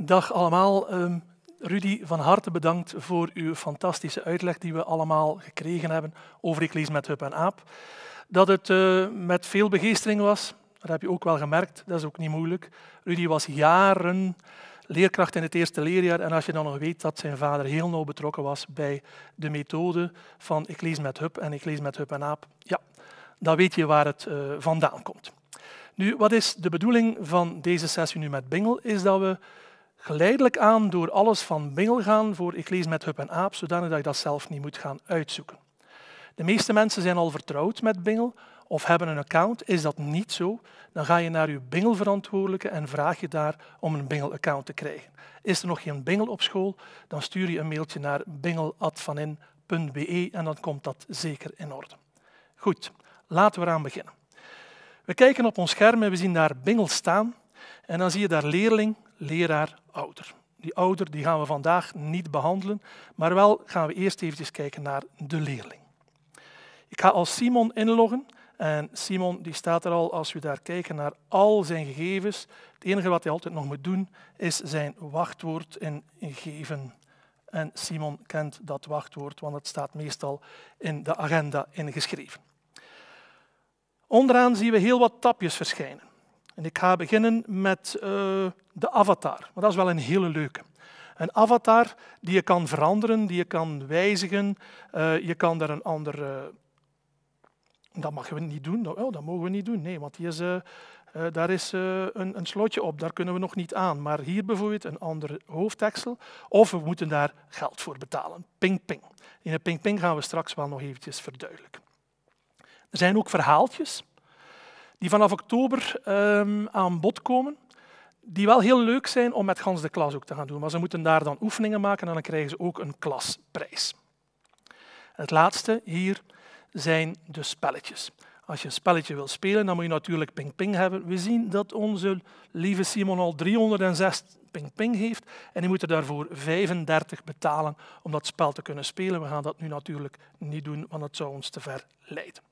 Dag allemaal. Ehm, Rudy, van harte bedankt voor uw fantastische uitleg die we allemaal gekregen hebben over ik lees met Hup en Aap. Dat het eh, met veel begeestering was, dat heb je ook wel gemerkt, dat is ook niet moeilijk. Rudy was jaren leerkracht in het eerste leerjaar en als je dan nog weet dat zijn vader heel nauw betrokken was bij de methode van ik lees met Hup en ik lees met Hup en Aap, ja, dan weet je waar het eh, vandaan komt. Nu, wat is de bedoeling van deze sessie nu met Bingel? Is dat we geleidelijk aan door alles van bingel gaan voor ik lees met hup en aap, zodanig dat je dat zelf niet moet gaan uitzoeken. De meeste mensen zijn al vertrouwd met bingel of hebben een account. Is dat niet zo, dan ga je naar je bingelverantwoordelijke en vraag je daar om een bingel-account te krijgen. Is er nog geen bingel op school, dan stuur je een mailtje naar bingel.vanin.be en dan komt dat zeker in orde. Goed, laten we eraan beginnen. We kijken op ons scherm en we zien daar bingel staan. En dan zie je daar leerling leraar-ouder. Die ouder die gaan we vandaag niet behandelen, maar wel gaan we eerst even kijken naar de leerling. Ik ga als Simon inloggen en Simon die staat er al als we daar kijken naar al zijn gegevens. Het enige wat hij altijd nog moet doen is zijn wachtwoord ingeven. En Simon kent dat wachtwoord, want het staat meestal in de agenda ingeschreven. Onderaan zien we heel wat tapjes verschijnen. En ik ga beginnen met eh, de avatar. dat is wel een hele leuke. Een avatar die je kan veranderen, die je kan wijzigen. Eh, je kan daar een ander... Uh, dat mogen we niet doen. dat mogen we niet doen. Nee, want is, daar is een, een slotje op. Daar kunnen we nog niet aan. Maar hier bijvoorbeeld een ander hoofddeksel. Of we moeten daar geld voor betalen. Ping-ping. In het ping-ping gaan we straks wel nog eventjes verduidelijken. Er zijn ook verhaaltjes die vanaf oktober ehm, aan bod komen, die wel heel leuk zijn om met gans de klas ook te gaan doen. Maar ze moeten daar dan oefeningen maken en dan krijgen ze ook een klasprijs. Het laatste hier zijn de spelletjes. Als je een spelletje wil spelen, dan moet je natuurlijk ping-ping hebben. We zien dat onze lieve Simon al 306 ping-ping heeft en die moet er daarvoor 35 betalen om dat spel te kunnen spelen. We gaan dat nu natuurlijk niet doen, want het zou ons te ver leiden.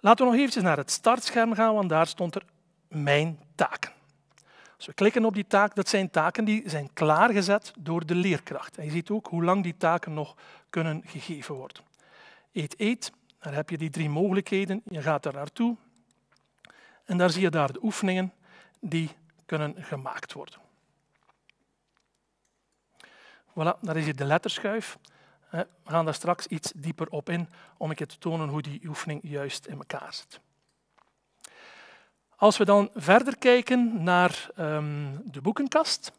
Laten we nog eventjes naar het startscherm gaan, want daar stond er mijn taken. Als dus we klikken op die taak, dat zijn taken die zijn klaargezet door de leerkracht. En je ziet ook hoe lang die taken nog kunnen gegeven worden. Eet, eet, daar heb je die drie mogelijkheden. Je gaat daar naartoe en daar zie je daar de oefeningen die kunnen gemaakt worden. Voilà, daar is je de letterschuif. We gaan daar straks iets dieper op in om ik te tonen hoe die oefening juist in elkaar zit. Als we dan verder kijken naar ehm, de boekenkast,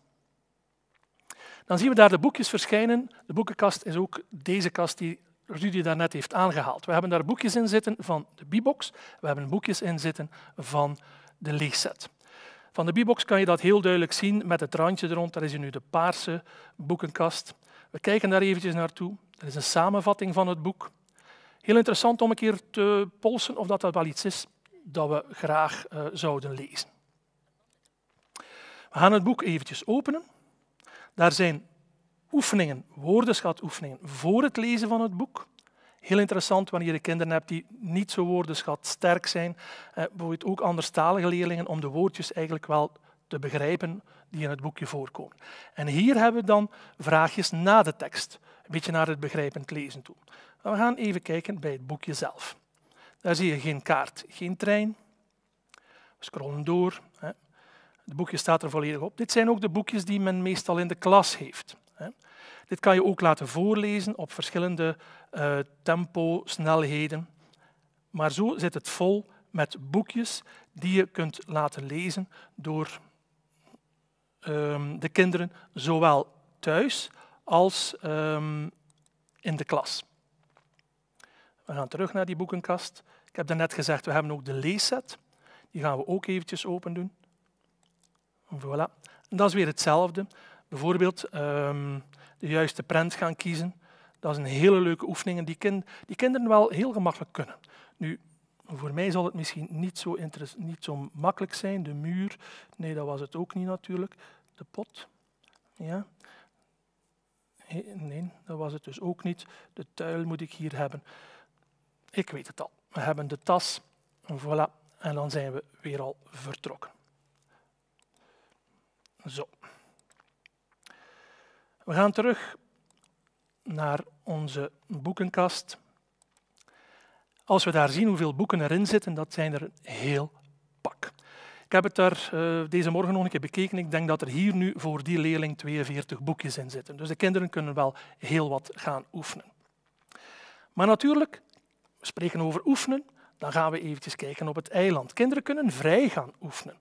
dan zien we daar de boekjes verschijnen. De boekenkast is ook deze kast die Rudy daarnet heeft aangehaald. We hebben daar boekjes in zitten van de Bibox, we hebben boekjes in zitten van de Leegset. Van de Bibox kan je dat heel duidelijk zien met het randje er rond. daar is nu de paarse boekenkast. We kijken daar eventjes naartoe. Dat is een samenvatting van het boek. Heel interessant om een keer te polsen of dat, dat wel iets is dat we graag eh, zouden lezen. We gaan het boek eventjes openen. Daar zijn oefeningen, woordenschatoefeningen voor het lezen van het boek. Heel interessant wanneer je kinderen hebt die niet zo woordenschatsterk zijn. Eh, bijvoorbeeld ook anderstalige leerlingen om de woordjes eigenlijk wel te begrijpen die in het boekje voorkomen. En hier hebben we dan vraagjes na de tekst, een beetje naar het begrijpend lezen toe. We gaan even kijken bij het boekje zelf. Daar zie je geen kaart, geen trein. We scrollen door. Het boekje staat er volledig op. Dit zijn ook de boekjes die men meestal in de klas heeft. Dit kan je ook laten voorlezen op verschillende uh, tempo, snelheden. Maar zo zit het vol met boekjes die je kunt laten lezen door Ehm, de kinderen zowel thuis als ehm, in de klas. We gaan terug naar die boekenkast. Ik heb daarnet gezegd, we hebben ook de leesset. Die gaan we ook eventjes open doen. Voilà. dat is weer hetzelfde. Bijvoorbeeld ehm, de juiste prent gaan kiezen. Dat is een hele leuke oefening en die, kind, die kinderen wel heel gemakkelijk kunnen. Nu, voor mij zal het misschien niet zo, niet zo makkelijk zijn. De muur, nee, dat was het ook niet natuurlijk de pot. Ja. Nee, dat was het dus ook niet. De tuil moet ik hier hebben. Ik weet het al. We hebben de tas. Voilà. En dan zijn we weer al vertrokken. Zo. We gaan terug naar onze boekenkast. Als we daar zien hoeveel boeken erin zitten, dat zijn er een heel pak. Ik heb het daar eh, deze morgen nog een keer bekeken. Ik denk dat er hier nu voor die leerling 42 boekjes in zitten. Dus de kinderen kunnen wel heel wat gaan oefenen. Maar natuurlijk, we spreken over oefenen. Dan gaan we eventjes kijken op het eiland. Kinderen kunnen vrij gaan oefenen.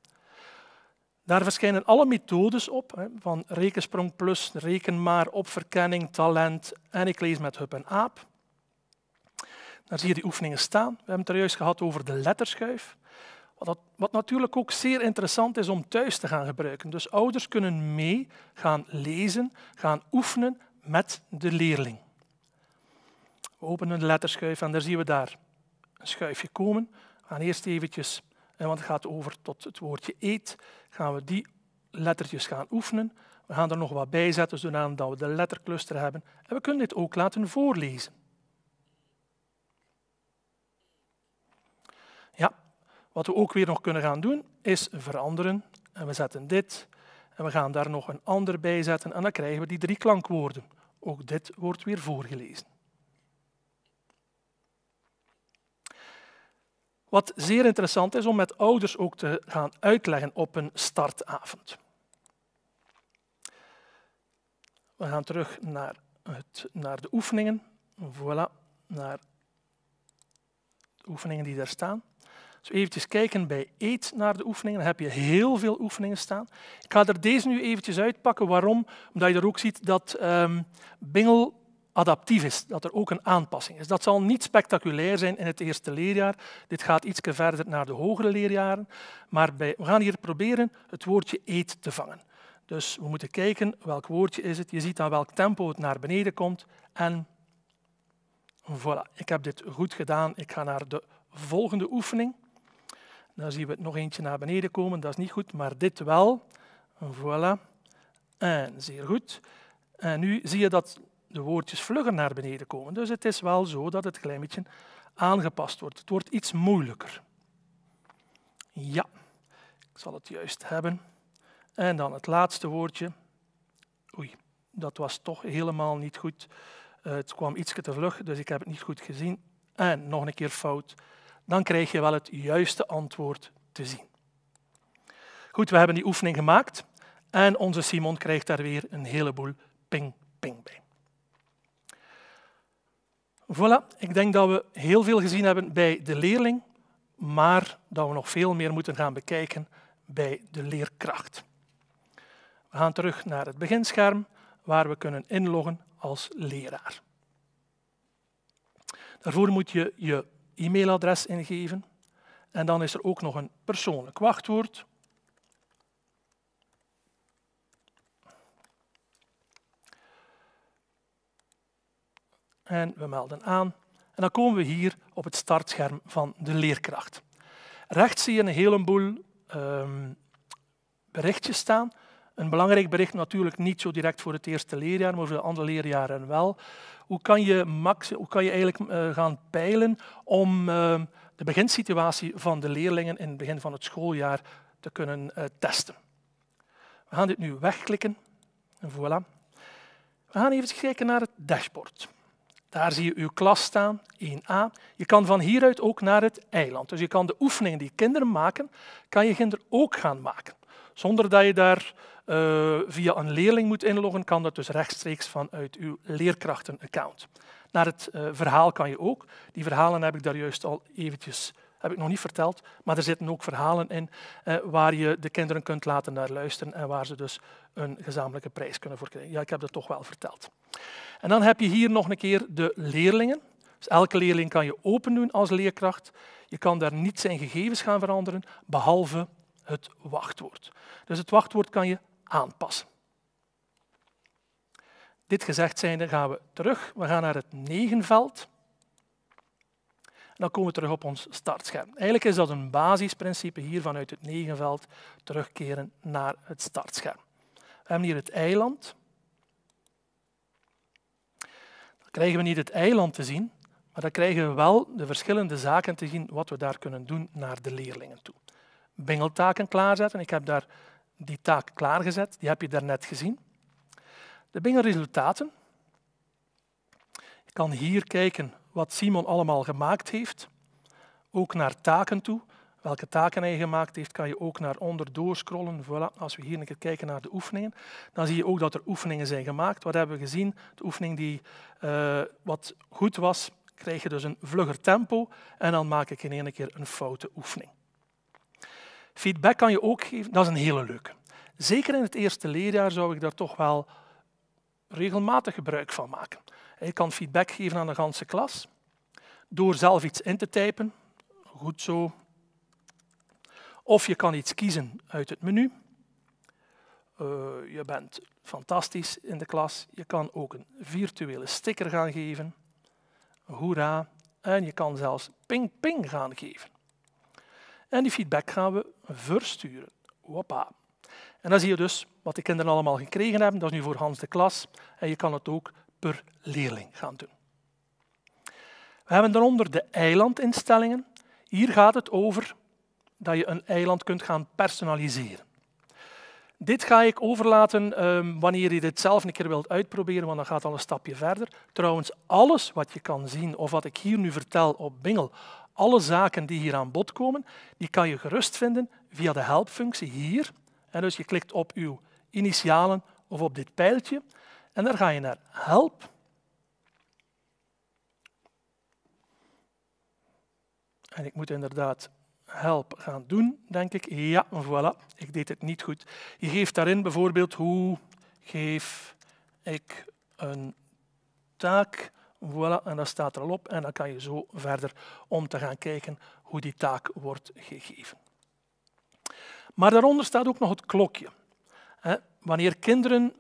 Daar verschijnen alle methodes op, van rekensprong plus, reken maar, opverkenning, talent en ik lees met hup en aap. Daar zie je die oefeningen staan. We hebben het er juist gehad over de letterschuif. Wat, wat natuurlijk ook zeer interessant is om thuis te gaan gebruiken. Dus ouders kunnen mee gaan lezen, gaan oefenen met de leerling. We openen de letterschuif en daar zien we daar een schuifje komen. We gaan eerst eventjes, want het gaat over tot het woordje eet, gaan we die lettertjes gaan oefenen. We gaan er nog wat bij zetten, zodat we de lettercluster hebben. En we kunnen dit ook laten voorlezen. Wat we ook weer nog kunnen gaan doen, is veranderen. En we zetten dit en we gaan daar nog een ander bij zetten en dan krijgen we die drie klankwoorden. Ook dit wordt weer voorgelezen. Wat zeer interessant is om met ouders ook te gaan uitleggen op een startavond. We gaan terug naar, het, naar de oefeningen. Voilà, naar de oefeningen die daar staan. Zo eventjes kijken bij eet naar de oefeningen. Dan heb je heel veel oefeningen staan. Ik ga er deze nu eventjes uitpakken. Waarom? Omdat je er ook ziet dat ehm, Bingel adaptief is, dat er ook een aanpassing is. Dat zal niet spectaculair zijn in het eerste leerjaar. Dit gaat iets verder naar de hogere leerjaren. Maar bij, we gaan hier proberen het woordje eet te vangen. Dus we moeten kijken welk woordje is het. Je ziet aan welk tempo het naar beneden komt. En voilà, ik heb dit goed gedaan. Ik ga naar de volgende oefening. Dan zien we het nog eentje naar beneden komen. Dat is niet goed, maar dit wel. Voilà. En zeer goed. En nu zie je dat de woordjes vlugger naar beneden komen. Dus het is wel zo dat het klein beetje aangepast wordt. Het wordt iets moeilijker. Ja, ik zal het juist hebben. En dan het laatste woordje. Oei, dat was toch helemaal niet goed. Eh, het kwam iets te vlug, dus ik heb het niet goed gezien. En nog een keer fout dan krijg je wel het juiste antwoord te zien. Goed, we hebben die oefening gemaakt en onze Simon krijgt daar weer een heleboel ping-ping bij. Voilà, ik denk dat we heel veel gezien hebben bij de leerling, maar dat we nog veel meer moeten gaan bekijken bij de leerkracht. We gaan terug naar het beginscherm waar we kunnen inloggen als leraar. Daarvoor moet je je e-mailadres ingeven. En dan is er ook nog een persoonlijk wachtwoord. En we melden aan. En dan komen we hier op het startscherm van de leerkracht. Rechts zie je een heleboel ehm, berichtjes staan een belangrijk bericht natuurlijk niet zo direct voor het eerste leerjaar, maar voor de andere leerjaren wel. Hoe kan je, max, hoe kan je eigenlijk eh, gaan peilen om eh, de beginsituatie van de leerlingen in het begin van het schooljaar te kunnen eh, testen? We gaan dit nu wegklikken. En voilà. We gaan even kijken naar het dashboard. Daar zie je uw klas staan, 1a. Je kan van hieruit ook naar het eiland. Dus je kan de oefeningen die kinderen maken, kan je kinderen ook gaan maken. Zonder dat je daar eh, via een leerling moet inloggen, kan dat dus rechtstreeks vanuit uw leerkrachtenaccount. Naar het eh, verhaal kan je ook. Die verhalen heb ik daar juist al eventjes heb ik nog niet verteld, maar er zitten ook verhalen in eh, waar je de kinderen kunt laten naar luisteren en waar ze dus een gezamenlijke prijs kunnen voor krijgen. Ja, ik heb dat toch wel verteld. En dan heb je hier nog een keer de leerlingen. Dus elke leerling kan je open doen als leerkracht. Je kan daar niet zijn gegevens gaan veranderen, behalve het wachtwoord. Dus het wachtwoord kan je aanpassen. Dit gezegd zijnde gaan we terug. We gaan naar het negenveld. En dan komen we terug op ons startscherm. Eigenlijk is dat een basisprincipe hier vanuit het negenveld terugkeren naar het startscherm. We hebben hier het eiland. Dan krijgen we niet het eiland te zien, maar dan krijgen we wel de verschillende zaken te zien wat we daar kunnen doen naar de leerlingen toe bingeltaken klaarzetten. Ik heb daar die taak klaargezet, die heb je daarnet gezien. De bingelresultaten. Ik kan hier kijken wat Simon allemaal gemaakt heeft. Ook naar taken toe. Welke taken hij gemaakt heeft, kan je ook naar onder doorscrollen. Voilà. Als we hier een keer kijken naar de oefeningen, dan zie je ook dat er oefeningen zijn gemaakt. Wat hebben we gezien? De oefening die eh, wat goed was, krijg je dus een vlugger tempo en dan maak ik in één keer een foute oefening. Feedback kan je ook geven, dat is een hele leuke. Zeker in het eerste leerjaar zou ik daar toch wel regelmatig gebruik van maken. Je kan feedback geven aan de ganse klas door zelf iets in te typen. Goed zo. Of je kan iets kiezen uit het menu. Eh, je bent fantastisch in de klas. Je kan ook een virtuele sticker gaan geven. Hoera. En je kan zelfs ping-ping gaan geven. En die feedback gaan we versturen. Hoppa. En dan zie je dus wat de kinderen allemaal gekregen hebben. Dat is nu voor Hans de klas. En je kan het ook per leerling gaan doen. We hebben daaronder de eilandinstellingen. Hier gaat het over dat je een eiland kunt gaan personaliseren. Dit ga ik overlaten ehm, wanneer je dit zelf een keer wilt uitproberen, want dan gaat al een stapje verder. Trouwens, alles wat je kan zien of wat ik hier nu vertel op Bingel, alle zaken die hier aan bod komen, die kan je gerust vinden via de helpfunctie hier. En dus je klikt op uw initialen of op dit pijltje. En dan ga je naar help. En ik moet inderdaad help gaan doen, denk ik. Ja, voilà, ik deed het niet goed. Je geeft daarin bijvoorbeeld hoe geef ik een taak Voilà, en dat staat er al op en dan kan je zo verder om te gaan kijken hoe die taak wordt gegeven. Maar daaronder staat ook nog het klokje. Wanneer kinderen,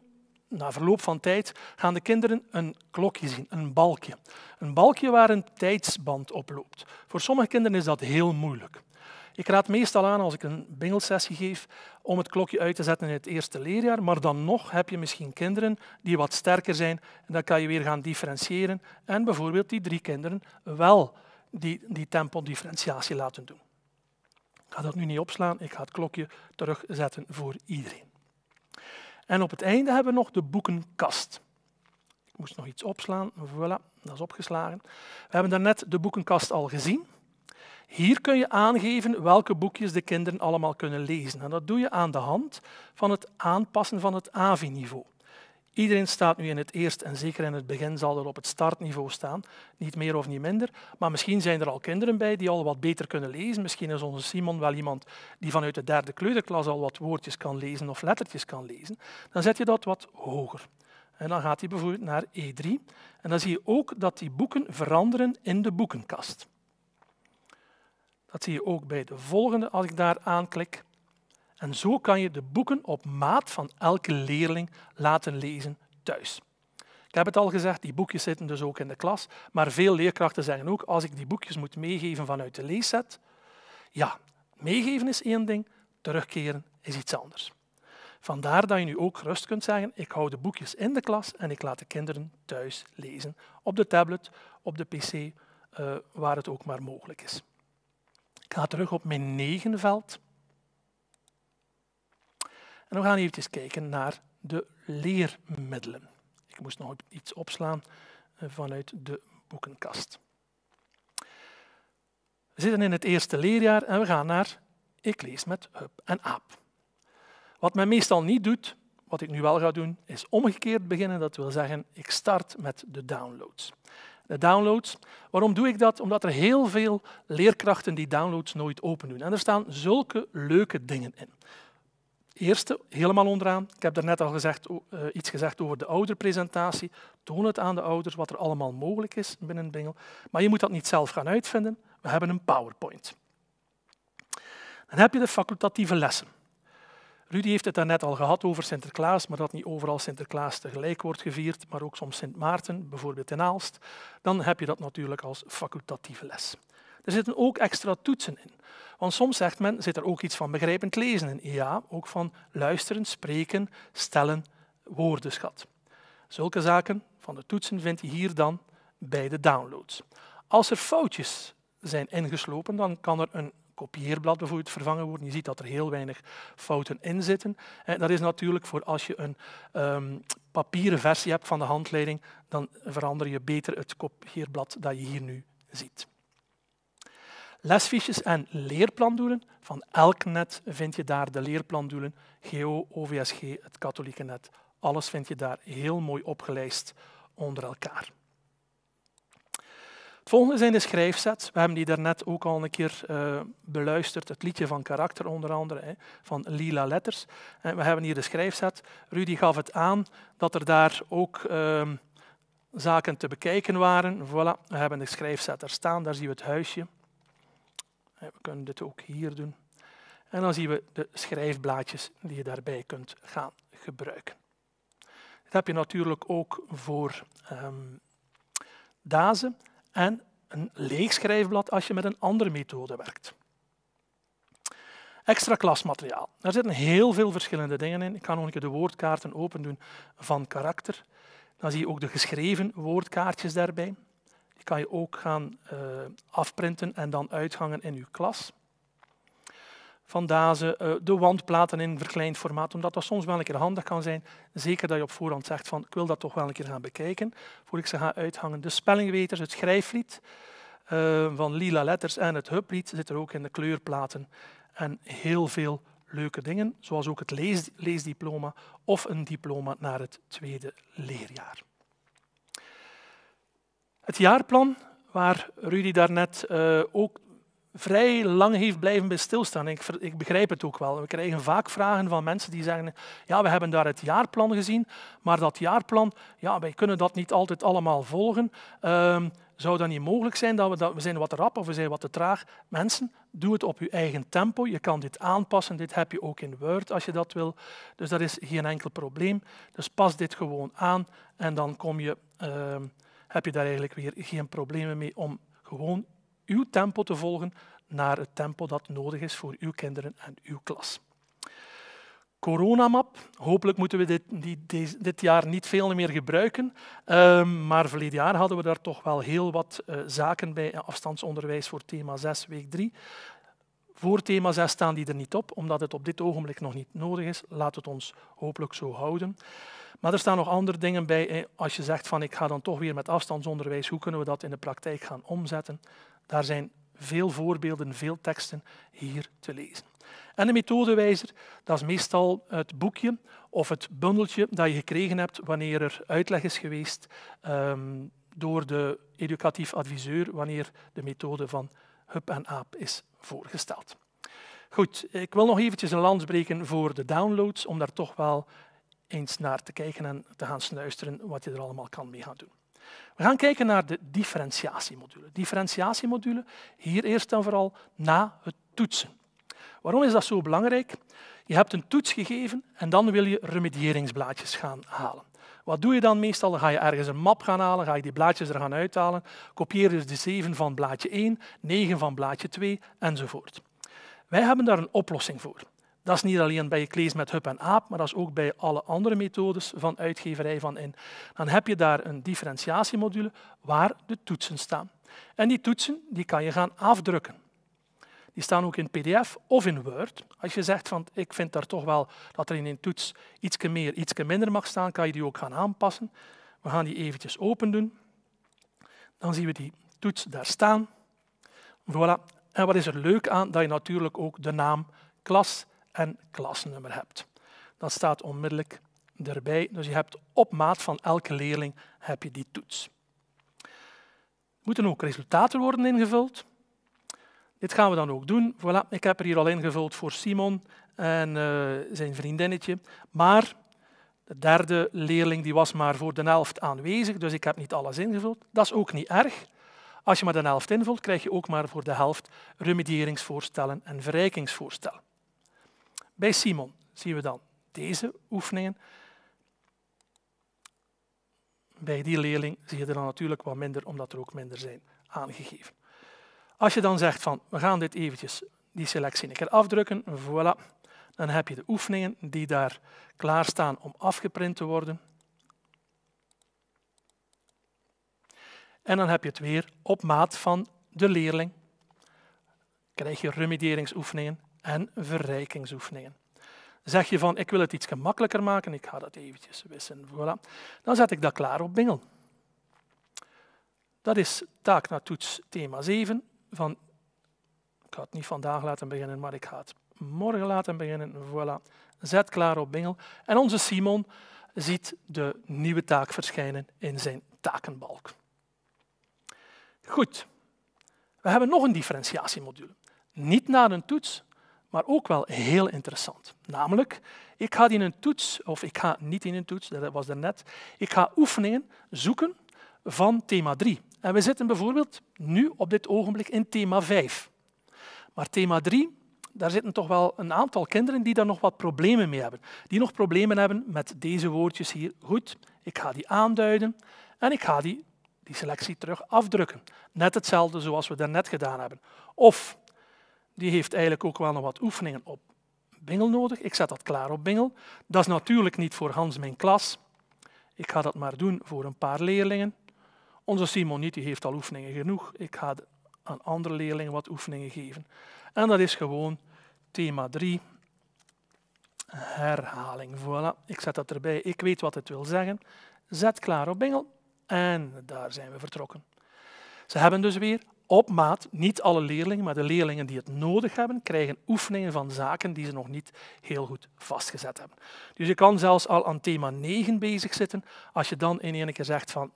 na verloop van tijd, gaan de kinderen een klokje zien, een balkje. Een balkje waar een tijdsband op loopt. Voor sommige kinderen is dat heel moeilijk. Ik raad meestal aan, als ik een bingelsessie geef, om het klokje uit te zetten in het eerste leerjaar. Maar dan nog heb je misschien kinderen die wat sterker zijn. En dan kan je weer gaan differentiëren. En bijvoorbeeld die drie kinderen wel die, die differentiatie laten doen. Ik ga dat nu niet opslaan. Ik ga het klokje terugzetten voor iedereen. En op het einde hebben we nog de boekenkast. Ik moest nog iets opslaan. Voilà, dat is opgeslagen. We hebben daarnet de boekenkast al gezien. Hier kun je aangeven welke boekjes de kinderen allemaal kunnen lezen. En dat doe je aan de hand van het aanpassen van het AVI-niveau. Iedereen staat nu in het eerste en zeker in het begin zal er op het startniveau staan. Niet meer of niet minder. Maar misschien zijn er al kinderen bij die al wat beter kunnen lezen. Misschien is onze Simon wel iemand die vanuit de derde kleuterklas al wat woordjes kan lezen of lettertjes kan lezen. Dan zet je dat wat hoger. En dan gaat hij bijvoorbeeld naar E3. En dan zie je ook dat die boeken veranderen in de boekenkast. Dat zie je ook bij de volgende als ik daar aanklik. En zo kan je de boeken op maat van elke leerling laten lezen thuis. Ik heb het al gezegd, die boekjes zitten dus ook in de klas. Maar veel leerkrachten zeggen ook, als ik die boekjes moet meegeven vanuit de leesset, ja, meegeven is één ding, terugkeren is iets anders. Vandaar dat je nu ook gerust kunt zeggen, ik hou de boekjes in de klas en ik laat de kinderen thuis lezen. Op de tablet, op de pc, eh, waar het ook maar mogelijk is. Ik ga terug op mijn negenveld. En we gaan even kijken naar de leermiddelen. Ik moest nog iets opslaan eh, vanuit de boekenkast. We zitten in het eerste leerjaar en we gaan naar Ik lees met up en Aap. Wat men meestal niet doet, wat ik nu wel ga doen, is omgekeerd beginnen. Dat wil zeggen, ik start met de downloads de eh, downloads. Waarom doe ik dat? Omdat er heel veel leerkrachten die downloads nooit open doen. En er staan zulke leuke dingen in. Eerste, helemaal onderaan. Ik heb daarnet al gezegd, eh, iets gezegd over de ouderpresentatie. Toon het aan de ouders wat er allemaal mogelijk is binnen Bingel. Maar je moet dat niet zelf gaan uitvinden. We hebben een PowerPoint. Dan heb je de facultatieve lessen. Rudy heeft het daarnet al gehad over Sinterklaas, maar dat niet overal Sinterklaas tegelijk wordt gevierd, maar ook soms Sint Maarten, bijvoorbeeld in Aalst. Dan heb je dat natuurlijk als facultatieve les. Er zitten ook extra toetsen in. Want soms zegt men, zit er ook iets van begrijpend lezen in ja, ook van luisteren, spreken, stellen, woordenschat. Zulke zaken van de toetsen vind je hier dan bij de downloads. Als er foutjes zijn ingeslopen, dan kan er een kopieerblad bijvoorbeeld vervangen worden. Je ziet dat er heel weinig fouten in zitten. En eh, dat is natuurlijk voor als je een ehm, papieren versie hebt van de handleiding, dan verander je beter het kopieerblad dat je hier nu ziet. Lesfiches en leerplandoelen. Van elk net vind je daar de leerplandoelen. GO, OVSG, het katholieke net. Alles vind je daar heel mooi opgelijst onder elkaar volgende zijn de schrijfsets. We hebben die daarnet ook al een keer eh, beluisterd. Het liedje van karakter onder andere, hè, van Lila Letters. we hebben hier de schrijfset. Rudy gaf het aan dat er daar ook ehm, zaken te bekijken waren. Voilà, we hebben de schrijfset er staan. Daar zien we het huisje. We kunnen dit ook hier doen. En dan zien we de schrijfblaadjes die je daarbij kunt gaan gebruiken. Dat heb je natuurlijk ook voor um, dazen en een leeg schrijfblad als je met een andere methode werkt. Extra klasmateriaal. Daar zitten heel veel verschillende dingen in. Ik kan nog een keer de woordkaarten open doen van karakter. Dan zie je ook de geschreven woordkaartjes daarbij. Die kan je ook gaan eh, afprinten en dan uitgangen in je klas van dazen, eh, de wandplaten in verkleind formaat, omdat dat soms wel een keer handig kan zijn. Zeker dat je op voorhand zegt van ik wil dat toch wel een keer gaan bekijken, voor ik ze ga uithangen. De spellingweters, het schrijflied eh, van Lila Letters en het huplied zitten er ook in de kleurplaten. En heel veel leuke dingen, zoals ook het lees leesdiploma of een diploma naar het tweede leerjaar. Het jaarplan, waar Rudy daarnet uh, ook vrij lang heeft blijven bij stilstaan. Ik, ik, begrijp het ook wel. We krijgen vaak vragen van mensen die zeggen, ja, we hebben daar het jaarplan gezien, maar dat jaarplan, ja, wij kunnen dat niet altijd allemaal volgen. Ehm, zou dat niet mogelijk zijn dat we, dat we zijn wat rap of we zijn wat te traag? Mensen, doe het op je eigen tempo. Je kan dit aanpassen. Dit heb je ook in Word als je dat wil. Dus dat is geen enkel probleem. Dus pas dit gewoon aan en dan kom je, ehm, heb je daar eigenlijk weer geen problemen mee om gewoon uw tempo te volgen naar het tempo dat nodig is voor uw kinderen en uw klas. Coronamap. Hopelijk moeten we dit, dit, jaar niet veel meer gebruiken. Ehm, maar verleden jaar hadden we daar toch wel heel wat eh, zaken bij eh, afstandsonderwijs voor thema 6, week 3. Voor thema 6 staan die er niet op, omdat het op dit ogenblik nog niet nodig is. Laat het ons hopelijk zo houden. Maar er staan nog andere dingen bij. Eh, als je zegt van ik ga dan toch weer met afstandsonderwijs, hoe kunnen we dat in de praktijk gaan omzetten? Daar zijn veel voorbeelden, veel teksten hier te lezen. En de methodewijzer, dat is meestal het boekje of het bundeltje dat je gekregen hebt wanneer er uitleg is geweest ehm, door de educatief adviseur, wanneer de methode van Hup en Aap is voorgesteld. Goed, ik wil nog eventjes een lans breken voor de downloads, om daar toch wel eens naar te kijken en te gaan snuisteren wat je er allemaal kan mee gaan doen. We gaan kijken naar de differentiatiemodule. Differentiatiemodule, hier eerst en vooral na het toetsen. Waarom is dat zo belangrijk? Je hebt een toets gegeven en dan wil je remedieringsblaadjes gaan halen. Wat doe je dan meestal? Dan ga je ergens een map gaan halen, ga je die blaadjes er gaan uithalen, kopieer dus de 7 van blaadje 1, 9 van blaadje 2 enzovoort. Wij hebben daar een oplossing voor. Dat is niet alleen bij je Klees met Hup en Aap, maar dat is ook bij alle andere methodes van uitgeverij van in. Dan heb je daar een differentiatiemodule waar de toetsen staan. En die toetsen die kan je gaan afdrukken. Die staan ook in PDF of in Word. Als je zegt van ik vind daar toch wel dat er in een toets iets meer, iets minder mag staan, kan je die ook gaan aanpassen. We gaan die eventjes open doen. Dan zien we die toets daar staan. Voilà. En wat is er leuk aan? Dat je natuurlijk ook de naam klas en klasnummer hebt. Dat staat onmiddellijk erbij. Dus je hebt op maat van elke leerling heb je die toets. Er moeten ook resultaten worden ingevuld. Dit gaan we dan ook doen. Voilà, ik heb er hier al ingevuld voor Simon en eh, zijn vriendinnetje. Maar de derde leerling die was maar voor de helft aanwezig, dus ik heb niet alles ingevuld. Dat is ook niet erg. Als je maar de helft invult, krijg je ook maar voor de helft remedieringsvoorstellen en verrijkingsvoorstellen. Bij Simon zien we dan deze oefeningen. Bij die leerling zie je er dan natuurlijk wat minder, omdat er ook minder zijn aangegeven. Als je dan zegt van, we gaan dit eventjes, die selectie een keer afdrukken, voilà, dan heb je de oefeningen die daar klaarstaan om afgeprint te worden. En dan heb je het weer op maat van de leerling. Krijg je remedieringsoefeningen en verrijkingsoefeningen. Zeg je van, ik wil het iets gemakkelijker maken, ik ga dat eventjes wissen. Voilà. Dan zet ik dat klaar op Bingel. Dat is taak naar toets thema 7. Van, ik ga het niet vandaag laten beginnen, maar ik ga het morgen laten beginnen. Voilà. Zet klaar op Bingel. En onze Simon ziet de nieuwe taak verschijnen in zijn takenbalk. Goed. We hebben nog een differentiatiemodule. Niet naar een toets, maar ook wel heel interessant. Namelijk, ik ga in een toets, of ik ga niet in een toets, dat was er net, ik ga oefeningen zoeken van thema 3. En we zitten bijvoorbeeld nu op dit ogenblik in thema 5. Maar thema 3, daar zitten toch wel een aantal kinderen die daar nog wat problemen mee hebben. Die nog problemen hebben met deze woordjes hier. Goed, ik ga die aanduiden en ik ga die, die selectie terug afdrukken. Net hetzelfde zoals we daarnet gedaan hebben. Of die heeft eigenlijk ook wel nog wat oefeningen op Bingel nodig. Ik zet dat klaar op Bingel. Dat is natuurlijk niet voor Hans mijn klas. Ik ga dat maar doen voor een paar leerlingen. Onze Simoniet die heeft al oefeningen genoeg. Ik ga aan andere leerlingen wat oefeningen geven. En dat is gewoon thema 3, herhaling. Voilà, ik zet dat erbij. Ik weet wat het wil zeggen. Zet klaar op Bingel. En daar zijn we vertrokken. Ze hebben dus weer op maat, niet alle leerlingen, maar de leerlingen die het nodig hebben, krijgen oefeningen van zaken die ze nog niet heel goed vastgezet hebben. Dus je kan zelfs al aan thema 9 bezig zitten, als je dan in één keer zegt van,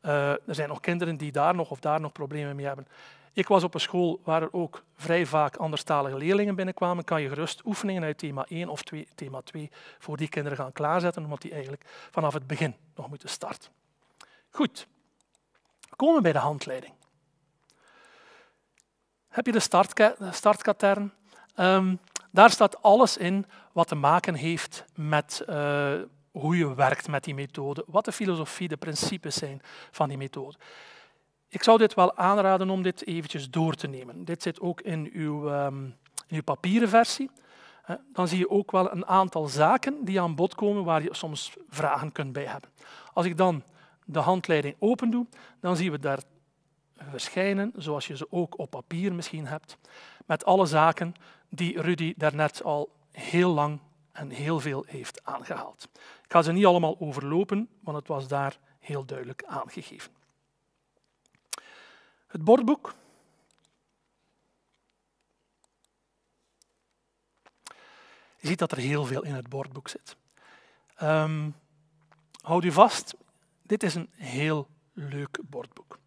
eh, er zijn nog kinderen die daar nog of daar nog problemen mee hebben. Ik was op een school waar er ook vrij vaak anderstalige leerlingen binnenkwamen. Kan je gerust oefeningen uit thema 1 of 2, thema 2 voor die kinderen gaan klaarzetten, omdat die eigenlijk vanaf het begin nog moeten starten. Goed, we komen bij de handleiding heb je de startkatern. Ehm, daar staat alles in wat te maken heeft met eh, hoe je werkt met die methode, wat de filosofie, de principes zijn van die methode. Ik zou dit wel aanraden om dit eventjes door te nemen. Dit zit ook in uw, ehm, in uw papieren versie. Eh, dan zie je ook wel een aantal zaken die aan bod komen waar je soms vragen kunt bij hebben. Als ik dan de handleiding open doe, dan zien we daar verschijnen, zoals je ze ook op papier misschien hebt, met alle zaken die Rudy daarnet al heel lang en heel veel heeft aangehaald. Ik ga ze niet allemaal overlopen, want het was daar heel duidelijk aangegeven. Het bordboek. Je ziet dat er heel veel in het bordboek zit. Ehm, houd u vast, dit is een heel leuk bordboek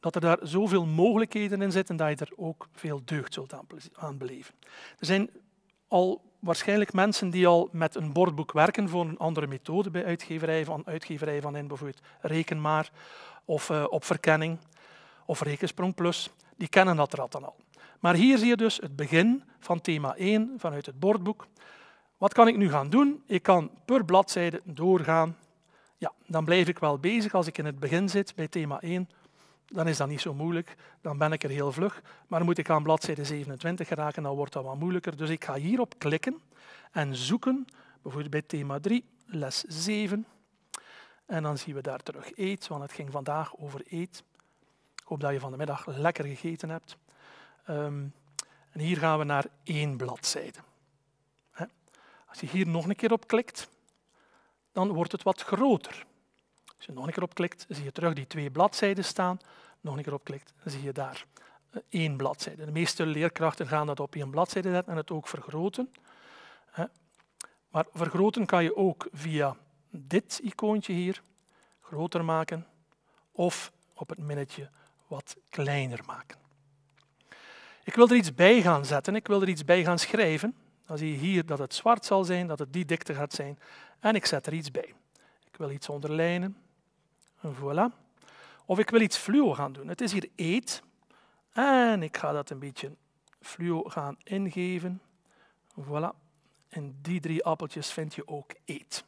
dat er daar zoveel mogelijkheden in zitten dat je er ook veel deugd zult aan beleven. Er zijn al waarschijnlijk mensen die al met een bordboek werken voor een andere methode bij uitgeverij van, uitgeverij van in, bijvoorbeeld Rekenmaar of uh, op verkenning of Rekensprong Plus, die kennen dat al dan al. Maar hier zie je dus het begin van thema 1 vanuit het bordboek. Wat kan ik nu gaan doen? Ik kan per bladzijde doorgaan. Ja, dan blijf ik wel bezig als ik in het begin zit bij thema 1 dan is dat niet zo moeilijk. Dan ben ik er heel vlug. Maar moet ik aan bladzijde 27 geraken, dan wordt dat wat moeilijker. Dus ik ga hierop klikken en zoeken, bijvoorbeeld bij thema 3, les 7. En dan zien we daar terug eet, want het ging vandaag over eet. Ik hoop dat je van de middag lekker gegeten hebt. Ehm, en hier gaan we naar één bladzijde. Als je hier nog een keer op klikt, dan wordt het wat groter. Als je nog een keer op klikt, zie je terug die twee bladzijden staan. Nog een keer op opklikt, zie je daar eh, één bladzijde. De meeste leerkrachten gaan dat op één bladzijde zetten en het ook vergroten. Maar vergroten kan je ook via dit icoontje hier, groter maken, of op het minnetje wat kleiner maken. Ik wil er iets bij gaan zetten, ik wil er iets bij gaan schrijven. Dan zie je hier dat het zwart zal zijn, dat het die dikte gaat zijn. En ik zet er iets bij. Ik wil iets onderlijnen, Voilà. Of ik wil iets fluo gaan doen. Het is hier eet. En ik ga dat een beetje fluo gaan ingeven. Voilà. En die drie appeltjes vind je ook eet.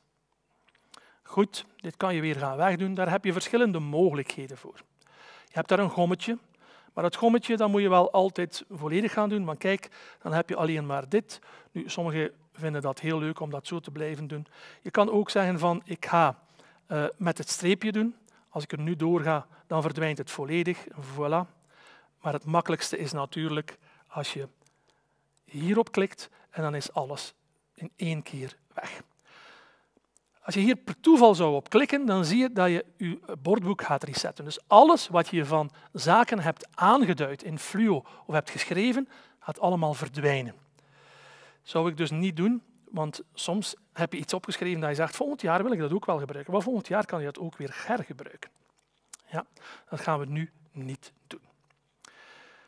Goed, dit kan je weer gaan wegdoen. Daar heb je verschillende mogelijkheden voor. Je hebt daar een gommetje. Maar dat gommetje dat moet je wel altijd volledig gaan doen. Want kijk, dan heb je alleen maar dit. Nu, sommigen vinden dat heel leuk om dat zo te blijven doen. Je kan ook zeggen van ik ga eh, met het streepje doen. Als ik er nu doorga, dan verdwijnt het volledig. Voilà. Maar het makkelijkste is natuurlijk als je hierop klikt en dan is alles in één keer weg. Als je hier per toeval zou op klikken, dan zie je dat je je bordboek gaat resetten. Dus alles wat je van zaken hebt aangeduid in Fluo of hebt geschreven, gaat allemaal verdwijnen. Zou ik dus niet doen, want soms heb je iets opgeschreven dat je zegt, volgend jaar wil ik dat ook wel gebruiken. Maar volgend jaar kan je dat ook weer hergebruiken. Ja, dat gaan we nu niet doen.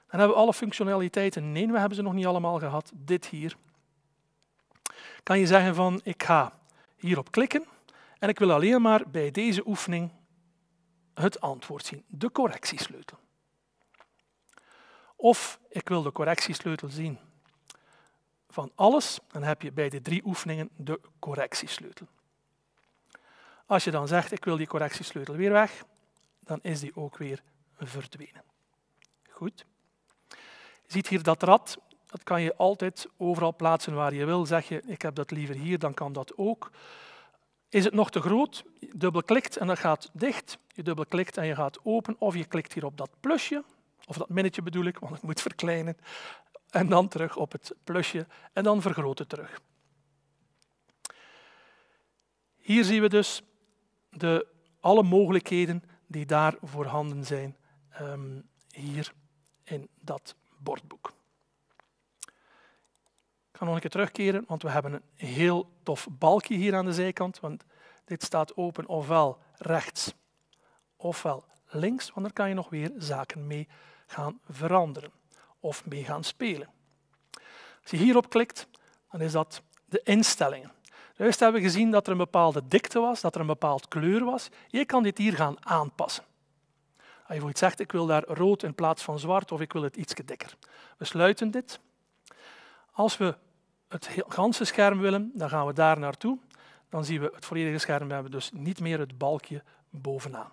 Dan hebben we alle functionaliteiten. Nee, we hebben ze nog niet allemaal gehad. Dit hier. Kan je zeggen van, ik ga hierop klikken en ik wil alleen maar bij deze oefening het antwoord zien. De correctiesleutel. Of ik wil de correctiesleutel zien van alles, dan heb je bij de drie oefeningen de correctiesleutel. Als je dan zegt, ik wil die correctiesleutel weer weg, dan is die ook weer verdwenen. Goed. Je ziet hier dat rad, dat kan je altijd overal plaatsen waar je wil. Zeg je, ik heb dat liever hier, dan kan dat ook. Is het nog te groot? Je klikt en dat gaat dicht. Je dubbel klikt en je gaat open. Of je klikt hier op dat plusje, of dat minnetje bedoel ik, want het moet verkleinen en dan terug op het plusje en dan vergroten terug. Hier zien we dus de, alle mogelijkheden die daar voorhanden zijn ehm, hier in dat bordboek. Ik ga nog een keer terugkeren, want we hebben een heel tof balkje hier aan de zijkant. Want dit staat open ofwel rechts ofwel links, want daar kan je nog weer zaken mee gaan veranderen of mee gaan spelen. Als je hierop klikt, dan is dat de instellingen. Juist hebben we gezien dat er een bepaalde dikte was, dat er een bepaald kleur was. Je kan dit hier gaan aanpassen. Als je iets zegt, ik wil daar rood in plaats van zwart of ik wil het iets dikker. We sluiten dit. Als we het ganse scherm willen, dan gaan we daar naartoe. Dan zien we het volledige scherm, we hebben dus niet meer het balkje bovenaan.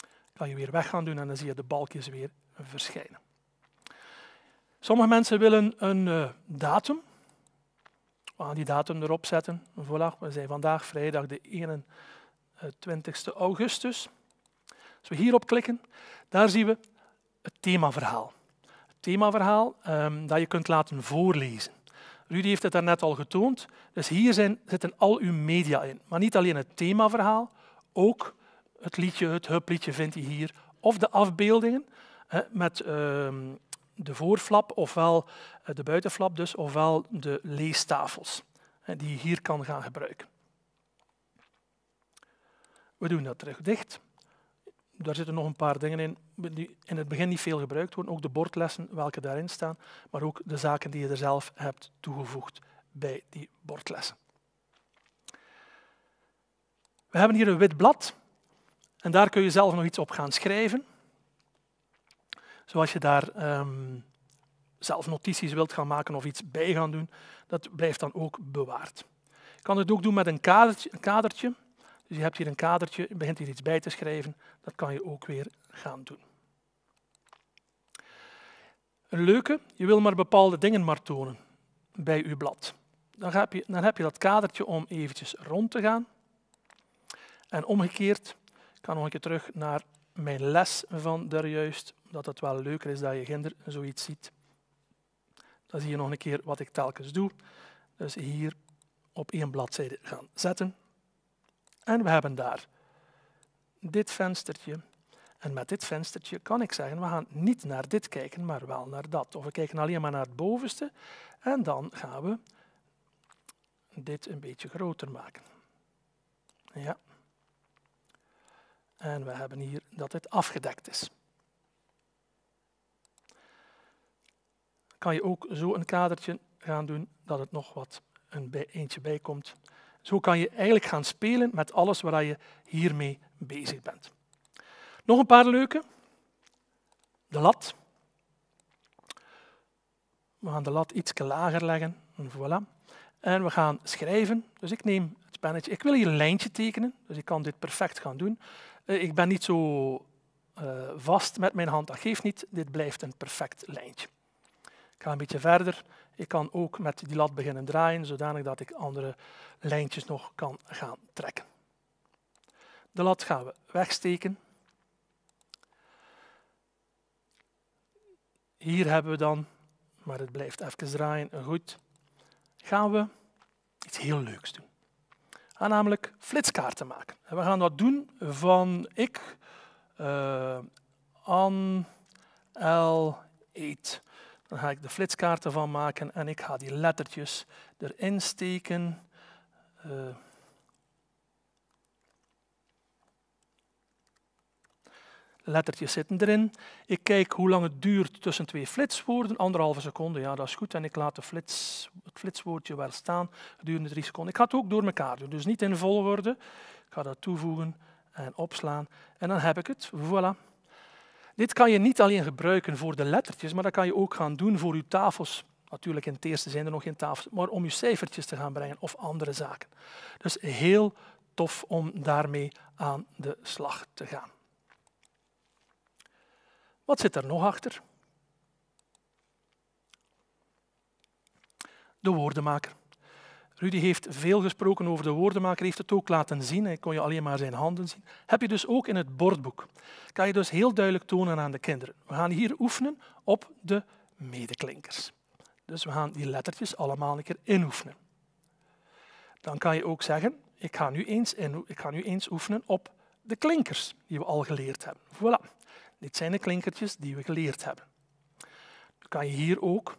Dan kan je weer weg gaan doen en dan zie je de balkjes weer verschijnen. Sommige mensen willen een eh, datum. We gaan die datum erop zetten. Voilà, we zijn vandaag vrijdag de 21 augustus. Als we hierop klikken, daar zien we het themaverhaal. Het themaverhaal um, dat je kunt laten voorlezen. Rudy heeft het daarnet al getoond. Dus hier zijn, zitten al uw media in. Maar niet alleen het themaverhaal, ook het liedje, het hupliedje vindt hij hier. Of de afbeeldingen met ehm, de voorflap, ofwel eh, de buitenflap dus, ofwel de leestafels, eh, die je hier kan gaan gebruiken. We doen dat terug dicht. Daar zitten nog een paar dingen in die in het begin niet veel gebruikt worden. Ook de bordlessen welke daarin staan, maar ook de zaken die je er zelf hebt toegevoegd bij die bordlessen. We hebben hier een wit blad en daar kun je zelf nog iets op gaan schrijven. Zoals je daar ehm, zelf notities wilt gaan maken of iets bij gaan doen, dat blijft dan ook bewaard. Je kan het ook doen met een kadertje. Een Dus je hebt hier een kadertje, je begint hier iets bij te schrijven. Dat kan je ook weer gaan doen. Een leuke, je wil maar bepaalde dingen maar tonen bij je blad. Dan heb je, dan heb je dat kadertje om eventjes rond te gaan. En omgekeerd, ik ga nog een keer terug naar mijn les van daarjuist dat het wel leuker is dat je ginder zoiets ziet. Dan zie je nog een keer wat ik telkens doe. Dus hier op één bladzijde gaan zetten. En we hebben daar dit venstertje. En met dit venstertje kan ik zeggen, we gaan niet naar dit kijken, maar wel naar dat. Of we kijken alleen maar naar het bovenste en dan gaan we dit een beetje groter maken. Ja. En we hebben hier dat dit afgedekt is. kan je ook zo een kadertje gaan doen dat het nog wat een bij, eentje Zo kan je eigenlijk gaan spelen met alles waar je hiermee bezig bent. Nog een paar leuke. De lat. We gaan de lat iets lager leggen. Voilà. En we gaan schrijven. Dus ik neem het pennetje. Ik wil hier een lijntje tekenen, dus ik kan dit perfect gaan doen. Eh, ik ben niet zo eh, vast met mijn hand, dat geeft niet. Dit blijft een perfect lijntje. Ik ga een beetje verder. Ik kan ook met die lat beginnen draaien, zodanig dat ik andere lijntjes nog kan gaan trekken. De lat gaan we wegsteken. Hier hebben we dan, maar het blijft even draaien, goed. Gaan we iets heel leuks doen. Gaan namelijk flitskaarten maken. En we gaan dat doen van ik, uh, eh, an, l, eet. Dan ga ik de flitskaarten van maken en ik ga die lettertjes erin steken. Uh, lettertjes zitten erin. Ik kijk hoe lang het duurt tussen twee flitswoorden. Anderhalve seconde, ja, dat is goed. En ik laat de flits, het flitswoordje wel staan gedurende drie seconden. Ik ga het ook door elkaar doen, dus niet in volgorde. Ik ga dat toevoegen en opslaan. En dan heb ik het. Voilà. Dit kan je niet alleen gebruiken voor de lettertjes, maar dat kan je ook gaan doen voor je tafels. Natuurlijk, in het eerste zijn er nog geen tafels, maar om je cijfertjes te gaan brengen of andere zaken. Dus heel tof om daarmee aan de slag te gaan. Wat zit er nog achter? De woordenmaker. Rudy heeft veel gesproken over de woordenmaker, heeft het ook laten zien. Hij kon je alleen maar zijn handen zien. Heb je dus ook in het bordboek. Kan je dus heel duidelijk tonen aan de kinderen. We gaan hier oefenen op de medeklinkers. Dus we gaan die lettertjes allemaal een keer inoefenen. Dan kan je ook zeggen, ik ga nu eens, in, ik ga nu eens oefenen op de klinkers die we al geleerd hebben. Voilà, dit zijn de klinkertjes die we geleerd hebben. Dan kan je hier ook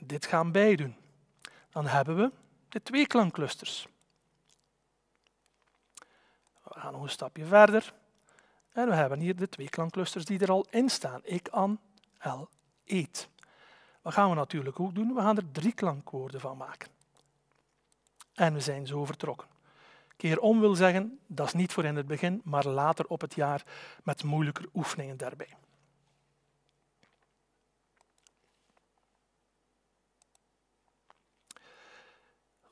dit gaan bijdoen dan hebben we de twee klankclusters. We gaan nog een stapje verder. En we hebben hier de twee klankclusters die er al in staan. Ik, an, el, eet. Wat gaan we natuurlijk ook doen? We gaan er drie klankwoorden van maken. En we zijn zo vertrokken. Keer om wil zeggen, dat is niet voor in het begin, maar later op het jaar met moeilijker oefeningen daarbij.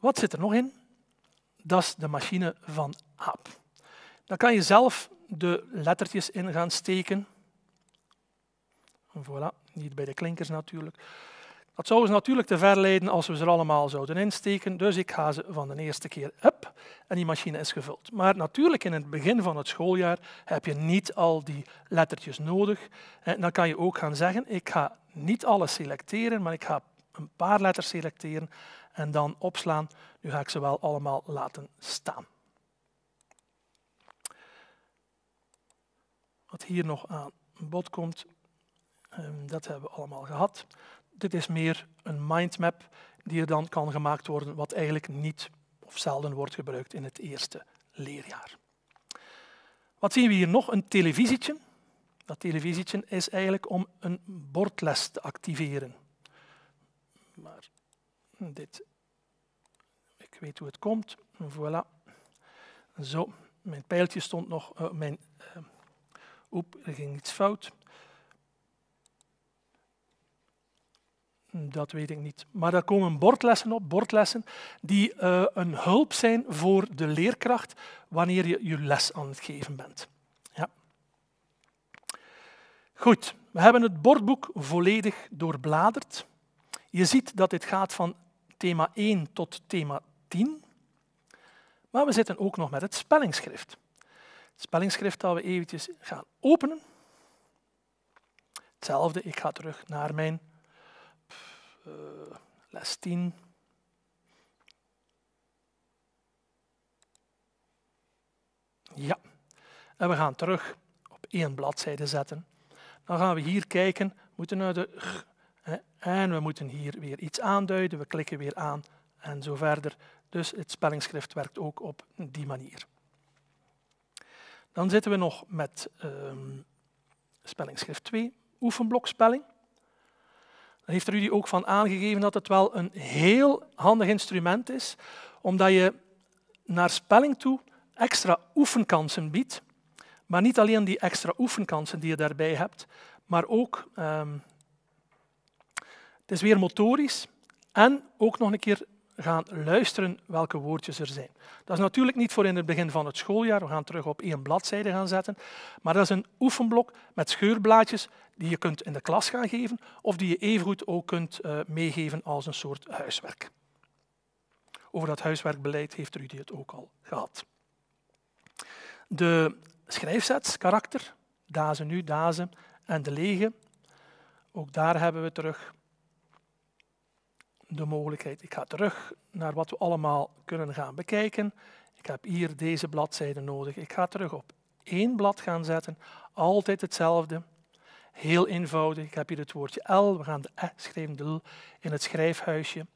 Wat zit er nog in? Dat is de machine van Aap. Dan kan je zelf de lettertjes in gaan steken. Voilà, niet bij de klinkers natuurlijk. Dat zou ons natuurlijk te ver leiden als we ze er allemaal zouden insteken, dus ik ga ze van de eerste keer up en die machine is gevuld. Maar natuurlijk in het begin van het schooljaar heb je niet al die lettertjes nodig. En eh, dan kan je ook gaan zeggen, ik ga niet alles selecteren, maar ik ga een paar letters selecteren en dan opslaan. Nu ga ik ze wel allemaal laten staan. Wat hier nog aan bod komt, ehm, dat hebben we allemaal gehad. Dit is meer een mindmap die er dan kan gemaakt worden, wat eigenlijk niet of zelden wordt gebruikt in het eerste leerjaar. Wat zien we hier nog? Een televisietje. Dat televisietje is eigenlijk om een bordles te activeren. Maar dit. Ik weet hoe het komt. Voilà. Zo, mijn pijltje stond nog, uh, mijn, eh, oep, er ging iets fout. Dat weet ik niet. Maar daar komen bordlessen op, bordlessen die eh, een hulp zijn voor de leerkracht wanneer je je les aan het geven bent. Ja. Goed, we hebben het bordboek volledig doorbladerd. Je ziet dat dit gaat van thema 1 tot thema 10. Maar we zitten ook nog met het spellingsschrift. Het spellingsschrift dat we eventjes gaan openen. Hetzelfde, ik ga terug naar mijn eh, les 10. Ja, en we gaan terug op één bladzijde zetten. Dan gaan we hier kijken, we moeten naar de en we moeten hier weer iets aanduiden, we klikken weer aan en zo verder. Dus het spellingsschrift werkt ook op die manier. Dan zitten we nog met spellingschrift spellingsschrift 2, oefenblokspelling. Daar heeft Rudy ook van aangegeven dat het wel een heel handig instrument is, omdat je naar spelling toe extra oefenkansen biedt. Maar niet alleen die extra oefenkansen die je daarbij hebt, maar ook ehm, het is weer motorisch en ook nog een keer gaan luisteren welke woordjes er zijn. Dat is natuurlijk niet voor in het begin van het schooljaar. We gaan terug op één bladzijde gaan zetten. Maar dat is een oefenblok met scheurblaadjes die je kunt in de klas gaan geven of die je evengoed ook kunt eh, meegeven als een soort huiswerk. Over dat huiswerkbeleid heeft Rudy het ook al gehad. De schrijfsets, karakter, dazen nu, dazen en de lege. Ook daar hebben we terug de mogelijkheid. Ik ga terug naar wat we allemaal kunnen gaan bekijken. Ik heb hier deze bladzijde nodig. Ik ga terug op één blad gaan zetten. Altijd hetzelfde. Heel eenvoudig. Ik heb hier het woordje L. We gaan de E schrijven, de L, in het schrijfhuisje.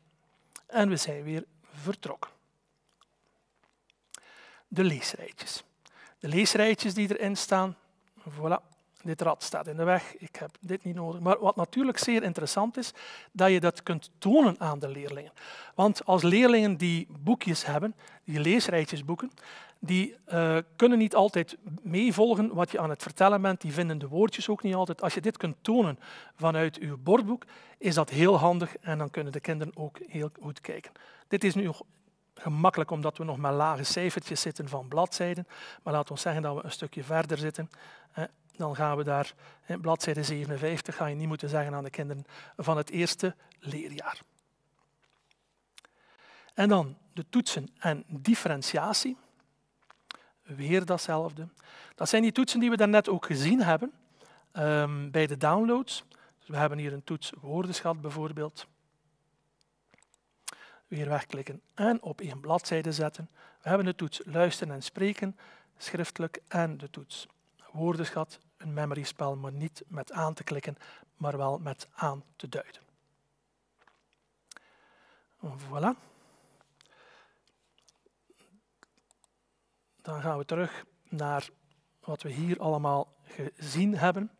En we zijn weer vertrokken. De leesrijtjes. De leesrijtjes die erin staan. Voilà, dit rad staat in de weg, ik heb dit niet nodig. Maar wat natuurlijk zeer interessant is, dat je dat kunt tonen aan de leerlingen. Want als leerlingen die boekjes hebben, die boeken, die eh, kunnen niet altijd meevolgen wat je aan het vertellen bent. Die vinden de woordjes ook niet altijd. Als je dit kunt tonen vanuit uw bordboek, is dat heel handig en dan kunnen de kinderen ook heel goed kijken. Dit is nu gemakkelijk omdat we nog maar lage cijfertjes zitten van bladzijden. Maar laat ons zeggen dat we een stukje verder zitten dan gaan we daar in bladzijde 57, ga je niet moeten zeggen aan de kinderen van het eerste leerjaar. En dan de toetsen en differentiatie. Weer datzelfde. Dat zijn die toetsen die we daarnet ook gezien hebben ehm, bij de downloads. Dus we hebben hier een toets woordenschat bijvoorbeeld. Weer wegklikken en op één bladzijde zetten. We hebben de toets luisteren en spreken, schriftelijk en de toets woordenschat een memory spel, maar niet met aan te klikken, maar wel met aan te duiden. Voilà. Dan gaan we terug naar wat we hier allemaal gezien hebben.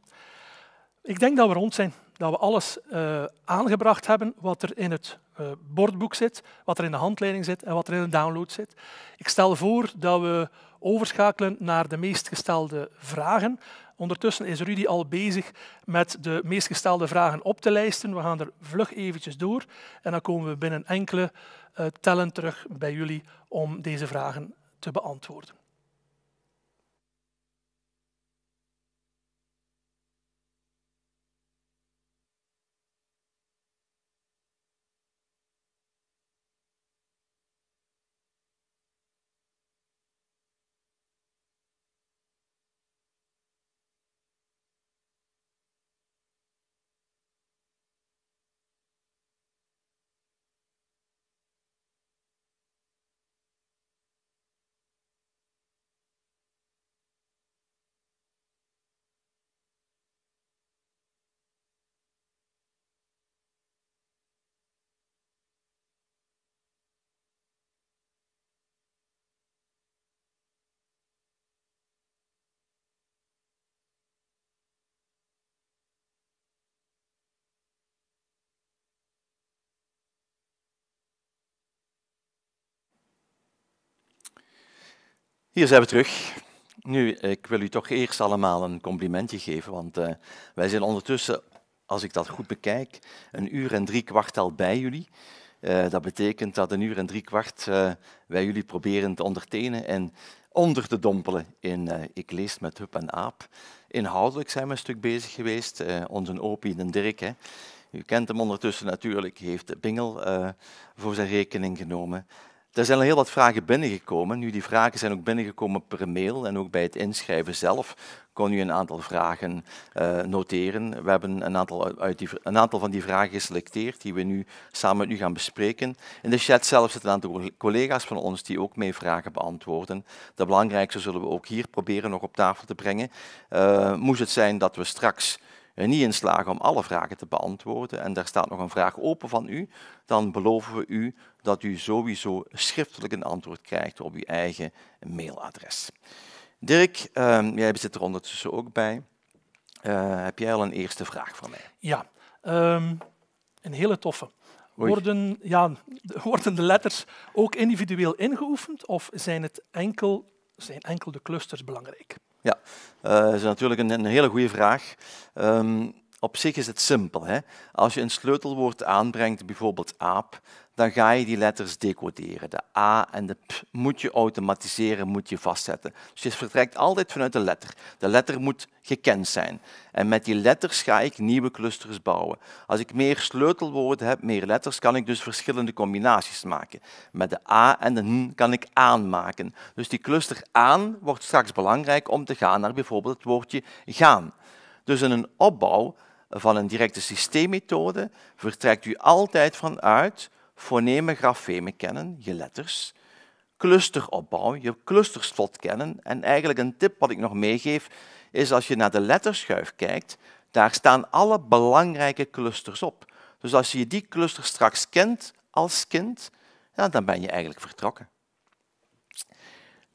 Ik denk dat we rond zijn, dat we alles eh, aangebracht hebben wat er in het eh, bordboek zit, wat er in de handleiding zit en wat er in de download zit. Ik stel voor dat we overschakelen naar de meest gestelde vragen. Ondertussen is Rudy al bezig met de meest gestelde vragen op te lijsten. We gaan er vlug eventjes door en dan komen we binnen enkele eh, tellen terug bij jullie om deze vragen te beantwoorden. Hier zijn we terug. Nu, ik wil u toch eerst allemaal een complimentje geven, want eh, wij zijn ondertussen, als ik dat goed bekijk, een uur en drie kwart al bij jullie. Eh, dat betekent dat een uur en drie kwart eh, wij jullie proberen te ondertenen en onder te dompelen in Ik lees met Hup en Aap. Inhoudelijk zijn we een stuk bezig geweest, onze Opie en Dirk. Hè. U kent hem ondertussen natuurlijk, heeft Bingel voor zijn rekening genomen. Er zijn al heel wat vragen binnengekomen. Nu, die vragen zijn ook binnengekomen per mail en ook bij het inschrijven zelf kon u een aantal vragen eh, noteren. We hebben een aantal, uit die, een aantal van die vragen geselecteerd die we nu samen met u gaan bespreken. In de chat zelf zitten een aantal collega's van ons die ook mee vragen beantwoorden. De belangrijkste zullen we ook hier proberen nog op tafel te brengen. Uh, moest het zijn dat we straks eh, niet in slagen om alle vragen te beantwoorden en daar staat nog een vraag open van u, dan beloven we u dat u sowieso schriftelijk een antwoord krijgt op uw eigen mailadres. Dirk, uh, jij zit er ondertussen ook bij. Eh, heb jij al een eerste vraag van mij? Ja, ehm, een hele toffe. Worden, ja, worden de letters ook individueel ingeoefend of zijn, het enkel, zijn enkel de clusters belangrijk? Ja, dat eh, is natuurlijk een, een hele goede vraag. Ehm, op zich is het simpel. Hè? Als je een sleutelwoord aanbrengt, bijvoorbeeld aap, dan ga je die letters decoderen. De A en de P moet je automatiseren, moet je vastzetten. Dus je vertrekt altijd vanuit de letter. De letter moet gekend zijn. En met die letters ga ik nieuwe clusters bouwen. Als ik meer sleutelwoorden heb, meer letters, kan ik dus verschillende combinaties maken. Met de A en de N kan ik aanmaken. Dus die cluster aan wordt straks belangrijk om te gaan naar bijvoorbeeld het woordje gaan. Dus in een opbouw van een directe systeemmethode vertrekt u altijd vanuit fonemen, grafemen kennen, je letters, clusteropbouw, je clusterslot kennen. En eigenlijk een tip wat ik nog meegeef is als je naar de letterschuif kijkt, daar staan alle belangrijke clusters op. Dus als je die cluster straks kent als kind, ja, dan ben je eigenlijk vertrokken.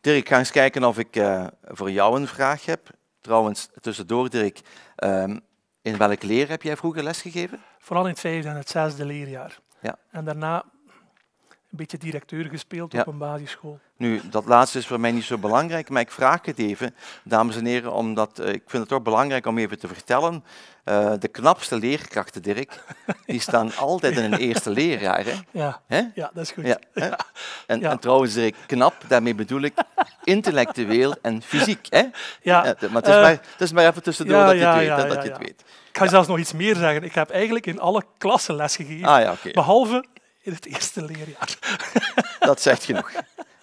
Dirk, ga eens kijken of ik eh, voor jou een vraag heb. Trouwens, tussendoor Dirk, ehm, in welk leer heb jij vroeger lesgegeven? Vooral in het vijfde en het zesde leerjaar. Ja. En daarna een beetje directeur gespeeld op een basisschool. Nu, dat laatste is voor mij niet zo belangrijk, maar ik vraag het even, dames en heren, omdat eh, ik vind het toch belangrijk om even te vertellen. Eh, de knapste leerkrachten, Dirk, die staan altijd in een eerste leerjaar. Hè? Ja. Hè? ja, dat is goed. Ja, En, en, trouwens, Dirk, knap, daarmee bedoel ik intellectueel en fysiek. Hè? Ja. maar het is, eh, maar, het is maar even tussendoor dat je het weet. dat je het weet. Ik ga zelfs nog iets meer zeggen. Ik heb eigenlijk in alle klassen les gegeven, ah, behalve in het eerste leerjaar. Dat zegt genoeg.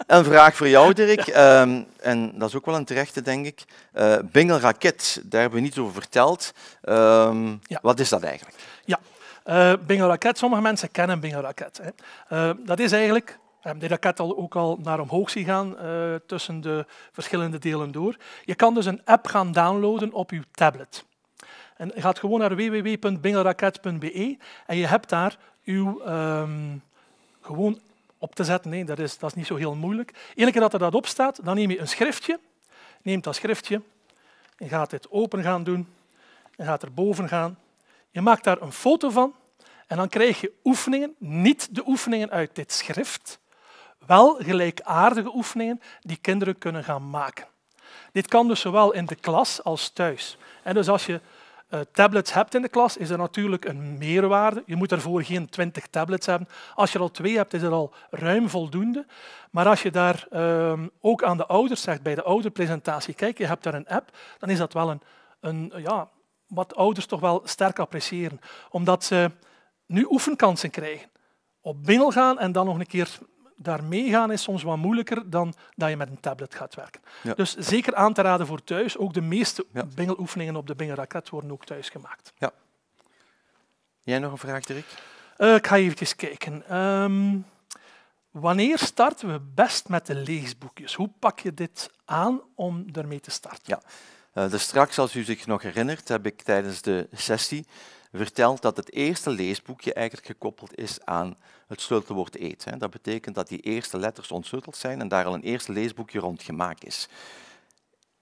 Een vraag voor jou, Dirk. Ehm, en dat is ook wel een terechte, denk ik. Uh, eh, Raket, daar hebben we niet over verteld. Ehm, ja. Wat is dat eigenlijk? Ja, uh, eh, Raket, sommige mensen kennen Bingelraket. Raket. Hè. Eh, dat is eigenlijk die raket al ook al naar omhoog zien gaan tussen de verschillende delen door. Je kan dus een app gaan downloaden op je tablet. En je gaat gewoon naar www.bingelraket.be en je hebt daar uw ehm, gewoon op te zetten. Nee, dat is, dat is niet zo heel moeilijk. Eén keer dat er dat op staat, dan neem je een schriftje, neemt dat schriftje en gaat dit open gaan doen en gaat er boven gaan. Je maakt daar een foto van en dan krijg je oefeningen, niet de oefeningen uit dit schrift, wel gelijkaardige oefeningen die kinderen kunnen gaan maken. Dit kan dus zowel in de klas als thuis. En dus als je eh, tablets hebt in de klas, is er natuurlijk een meerwaarde. Je moet daarvoor geen twintig tablets hebben. Als je er al twee hebt, is er al ruim voldoende. Maar als je daar ehm, ook aan de ouders zegt, bij de ouderpresentatie, kijk, je hebt daar een app, dan is dat wel een, een ja, wat ouders toch wel sterk appreciëren. Omdat ze nu oefenkansen krijgen. Op gaan en dan nog een keer Daarmee gaan, is soms wat moeilijker dan dat je met een tablet gaat werken. Dus zeker aan te raden voor thuis. Ook de meeste ja. bingeloefeningen op de bingeraket worden ook thuis gemaakt. Ja. Jij nog een vraag, Dirk? Eh, ik ga even kijken. Ehm, wanneer starten we best met de leesboekjes? Hoe pak je dit aan om ermee te starten? Ja. Uh, dus straks, als u zich nog herinnert, heb ik tijdens de sessie vertelt dat het eerste leesboekje eigenlijk gekoppeld is aan het sleutelwoord eet. Dat betekent dat die eerste letters ontsleuteld zijn en daar al een eerste leesboekje rond gemaakt is.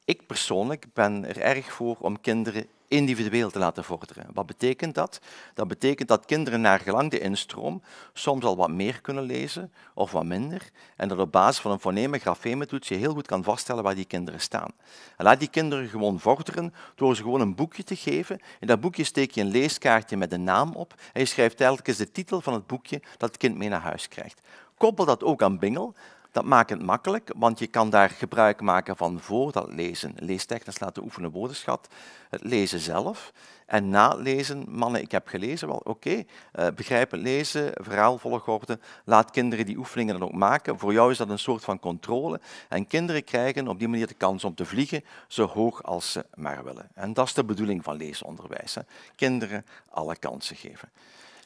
Ik persoonlijk ben er erg voor om kinderen individueel te laten vorderen. Wat betekent dat? Dat betekent dat kinderen naar gelang de instroom soms al wat meer kunnen lezen of wat minder. En dat op basis van een foneme grafemetoets je heel goed kan vaststellen waar die kinderen staan. laat die kinderen gewoon vorderen door ze gewoon een boekje te geven. In dat boekje steek je een leeskaartje met een naam op en je schrijft telkens de titel van het boekje dat het kind mee naar huis krijgt. Koppel dat ook aan Bingel, dat maakt het makkelijk, want je kan daar gebruik maken van voor dat lezen. Leestechnisch laten oefenen woordenschat, het lezen zelf. En na het lezen, mannen, ik heb gelezen, wel oké, okay. uh, eh, begrijpen lezen, verhaalvolgorde. Laat kinderen die oefeningen dan ook maken. Voor jou is dat een soort van controle. En kinderen krijgen op die manier de kans om te vliegen zo hoog als ze maar willen. En dat is de bedoeling van leesonderwijs. Hè. Kinderen alle kansen geven.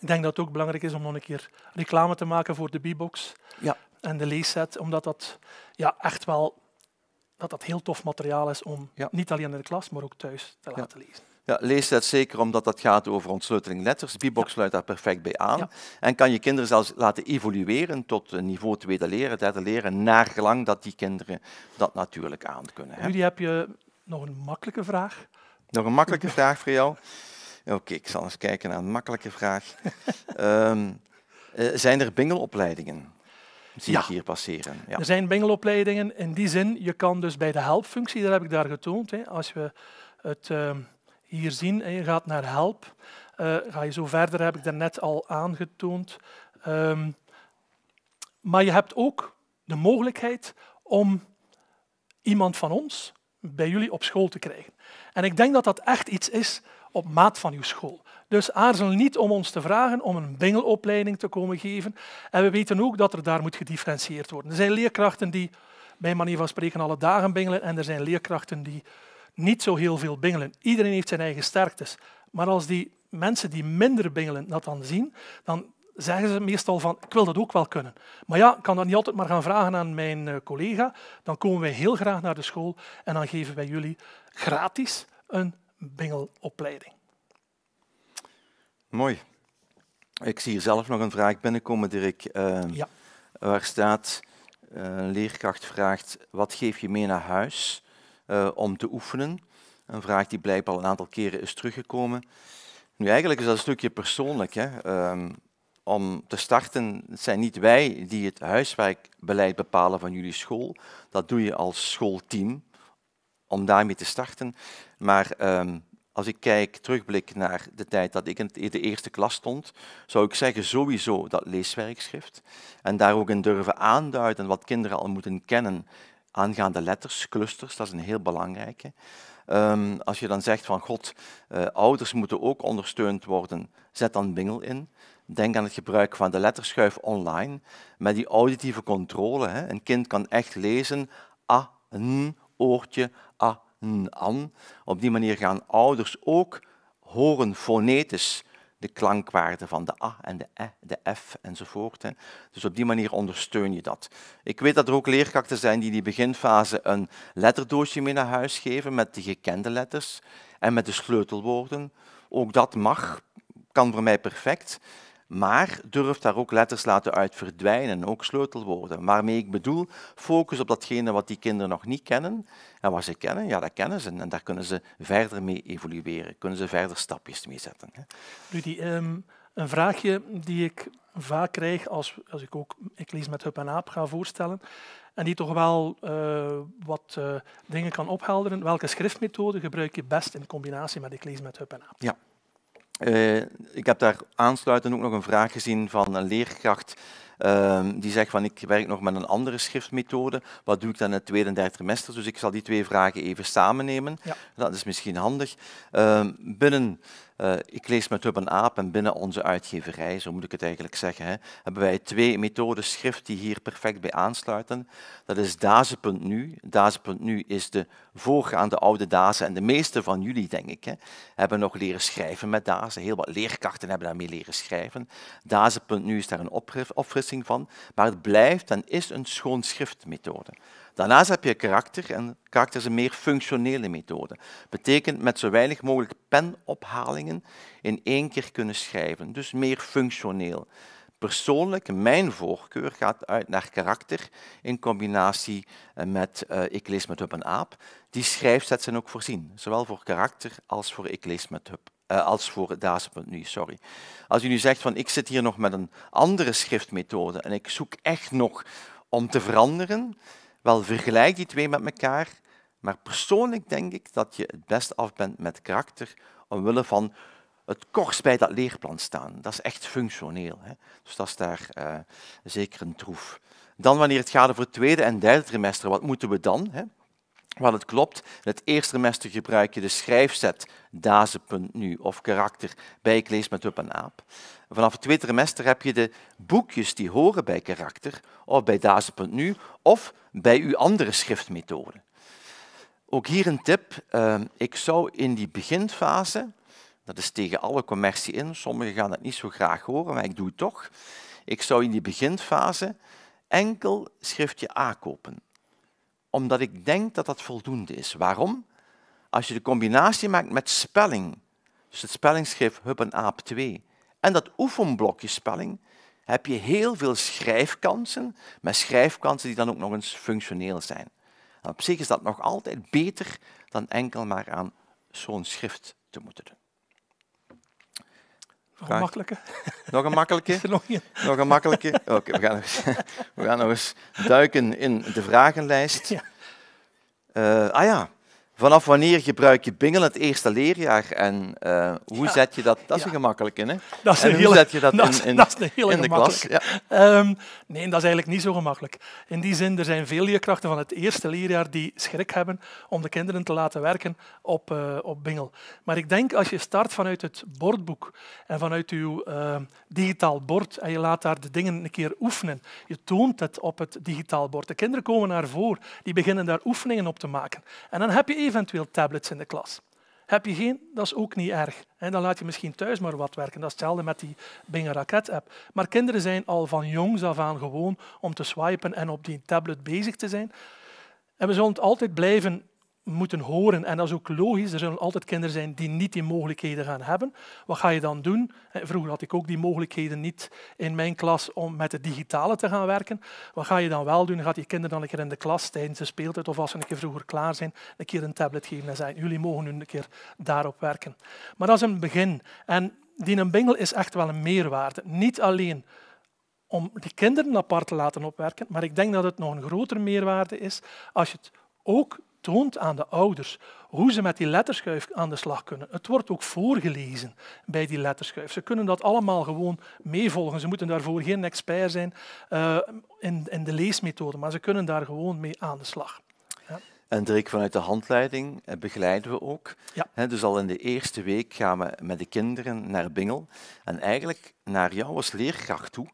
Ik denk dat het ook belangrijk is om nog een keer reclame te maken voor de B-box. Ja en de leesset, omdat dat ja, echt wel dat dat heel tof materiaal is om niet alleen in de klas, maar ook thuis te laten lezen. Ja, lees dat zeker omdat dat gaat over ontsleuteling letters. Bibox sluit daar perfect bij aan. En kan je kinderen zelfs laten evolueren tot eh, niveau tweede leren, derde leren, naar gelang dat die kinderen dat natuurlijk aan kunnen. Hè? Jullie heb je nog een makkelijke vraag. Nog een makkelijke vraag voor jou? Oké, ik zal eens kijken naar een makkelijke vraag. Ehm, eh, zijn er bingelopleidingen? zie ja. ik hier passeren. Ja. Er zijn bengelopleidingen in die zin. Je kan dus bij de helpfunctie, dat heb ik daar getoond. Hè, als we het ehm, hier zien en je gaat naar help, eh, ga je zo verder, heb ik daarnet al aangetoond. Um, maar je hebt ook de mogelijkheid om iemand van ons bij jullie op school te krijgen. En ik denk dat dat echt iets is op maat van uw school. Dus aarzel niet om ons te vragen om een bingelopleiding te komen geven. En we weten ook dat er daar moet gedifferentieerd worden. Er zijn leerkrachten die bij manier van spreken alle dagen bingelen en er zijn leerkrachten die niet zo heel veel bingelen. Iedereen heeft zijn eigen sterktes. Maar als die mensen die minder bingelen dat dan zien, dan zeggen ze meestal van ik wil dat ook wel kunnen. Maar ja, ik kan dat niet altijd maar gaan vragen aan mijn eh, collega. Dan komen wij heel graag naar de school en dan geven wij jullie gratis een bingelopleiding. Mooi. Ik zie hier zelf nog een vraag binnenkomen, Dirk. Eh, ja. Waar staat, een eh, leerkracht vraagt, wat geef je mee naar huis eh, om te oefenen? Een vraag die blijkbaar al een aantal keren is teruggekomen. Nu, eigenlijk is dat een stukje persoonlijk. Hè? Ehm, om te starten zijn niet wij die het huiswerkbeleid bepalen van jullie school. Dat doe je als schoolteam, om daarmee te starten. Maar ehm, als ik kijk, terugblik naar de tijd dat ik in de eerste klas stond, zou ik zeggen sowieso dat leeswerkschrift. En daar ook in durven aanduiden wat kinderen al moeten kennen aangaande letters, clusters, dat is een heel belangrijke. Ehm, als je dan zegt van god, eh, ouders moeten ook ondersteund worden, zet dan Bingel in. Denk aan het gebruik van de letterschuif online met die auditieve controle. Hè. Een kind kan echt lezen, a, ah, een oortje, op die manier gaan ouders ook horen fonetisch de klankwaarden van de a en de e, de f enzovoort. Hè. Dus op die manier ondersteun je dat. Ik weet dat er ook leerkrachten zijn die in die beginfase een letterdoosje mee naar huis geven met de gekende letters en met de sleutelwoorden. Ook dat mag, kan voor mij perfect maar durf daar ook letters laten uit verdwijnen, ook sleutelwoorden. Waarmee ik bedoel, focus op datgene wat die kinderen nog niet kennen. En wat ze kennen, ja, dat kennen ze. En daar kunnen ze verder mee evolueren, kunnen ze verder stapjes mee zetten. Rudy, ehm, een vraagje die ik vaak krijg als, als ik ook ik lees met Hup en Aap ga voorstellen. En die toch wel eh, wat eh, dingen kan ophelderen. Welke schriftmethode gebruik je best in combinatie met ik lees met Hup en Aap? Ja. Eh, ik heb daar aansluitend ook nog een vraag gezien van een leerkracht ehm, die zegt van ik werk nog met een andere schriftmethode. Wat doe ik dan in het tweede en derde trimester? Dus ik zal die twee vragen even samen nemen. Dat is misschien handig. Ehm, binnen eh, ik lees met Hub en Aap en binnen onze uitgeverij, zo moet ik het eigenlijk zeggen, hè, hebben wij twee methoden schrift die hier perfect bij aansluiten. Dat is Daze.nu. Daze.nu is de voorgaande oude Daze en de meeste van jullie, denk ik, hè, hebben nog leren schrijven met Daze. Heel wat leerkrachten hebben daarmee leren schrijven. Daze.nu is daar een opfrissing van, maar het blijft en is een schoon schriftmethode. Daarnaast heb je karakter en karakter is een meer functionele methode. Betekent met zo weinig mogelijk penophalingen in één keer kunnen schrijven, dus meer functioneel. Persoonlijk, mijn voorkeur gaat uit naar karakter in combinatie eh, met, uh, ik lees met Hub en Aap. Die schrijfzet zijn ook voorzien, zowel voor karakter als voor ik lees met Hub. Eh, als voor nu. sorry. Als u nu zegt van ik zit hier nog met een andere schriftmethode en ik zoek echt nog om te veranderen, wel, vergelijk die twee met elkaar, maar persoonlijk denk ik dat je het best af bent met karakter omwille van het korst bij dat leerplan staan. Dat is echt functioneel. Hè? Dus dat is daar eh, zeker een troef. Dan wanneer het gaat over het tweede en derde trimester, wat moeten we dan? Hè? Wel, het klopt. In het eerste trimester gebruik je de schrijfset nu of karakter bij Ik lees met up en Aap. Vanaf het tweede trimester heb je de boekjes die horen bij karakter, of bij Dazen.nu, of bij uw andere schriftmethode. Ook hier een tip. Ehm, ik zou in die beginfase, dat is tegen alle commercie in, sommigen gaan het niet zo graag horen, maar ik doe het toch. Ik zou in die beginfase enkel schriftje A kopen. Omdat ik denk dat dat voldoende is. Waarom? Als je de combinatie maakt met spelling, dus het spellingschrift Hub en Aap 2, en dat oefenblokje spelling heb je heel veel schrijfkansen, maar schrijfkansen die dan ook nog eens functioneel zijn. op zich is dat nog altijd beter dan enkel maar aan zo'n schrift te moeten doen. Nog een makkelijke. Nog een makkelijke? nog, een? makkelijke? Oké, we, gaan nog eens, we gaan nog eens duiken in de vragenlijst. Eh, ah ja, Vanaf wanneer gebruik je Bingel het eerste leerjaar en eh, hoe zet je dat? Dat is ja. gemakkelijk in, hè? Dat is en hoe zet je dat, dat in, in, de klas? Ehm, nee, dat is eigenlijk niet zo gemakkelijk. In die zin, er zijn veel leerkrachten van het eerste leerjaar die schrik hebben om de kinderen te laten werken op, eh, op Bingel. Maar ik denk als je start vanuit het bordboek en vanuit uw ehm, digitaal bord en je laat daar de dingen een keer oefenen, je toont het op het digitaal bord. De kinderen komen naar voren, die beginnen daar oefeningen op te maken. En dan heb je eventueel tablets in de klas. Heb je geen, dat is ook niet erg. Dan laat je misschien thuis maar wat werken. Dat is hetzelfde met die Bing Raket-app. Maar kinderen zijn al van jongs af aan gewoon om te swipen en op die tablet bezig te zijn. En we zullen het altijd blijven moeten horen. En dat is ook logisch. Er zullen altijd kinderen zijn die niet die mogelijkheden gaan hebben. Wat ga je dan doen? Eh, vroeger had ik ook die mogelijkheden niet in mijn klas om met het digitale te gaan werken. Wat ga je dan wel doen? Gaat je kinderen dan een keer in de klas tijdens de speeltijd of als ze een keer vroeger klaar zijn, een keer een tablet geven en zeggen jullie mogen nu een keer daarop werken. Maar dat is een begin. En die een bingel is echt wel een meerwaarde. Niet alleen om die kinderen apart te laten opwerken, maar ik denk dat het nog een grotere meerwaarde is als je het ook toont aan de ouders hoe ze met die letterschuif aan de slag kunnen. Het wordt ook voorgelezen bij die letterschuif. Ze kunnen dat allemaal gewoon meevolgen. Ze moeten daarvoor geen expert zijn eh, in, in, de leesmethode, maar ze kunnen daar gewoon mee aan de slag. Ja. En Driek, vanuit de handleiding eh, begeleiden we ook. dus al in de eerste week gaan we met de kinderen naar Bingel. En eigenlijk naar jou als leerkracht toe.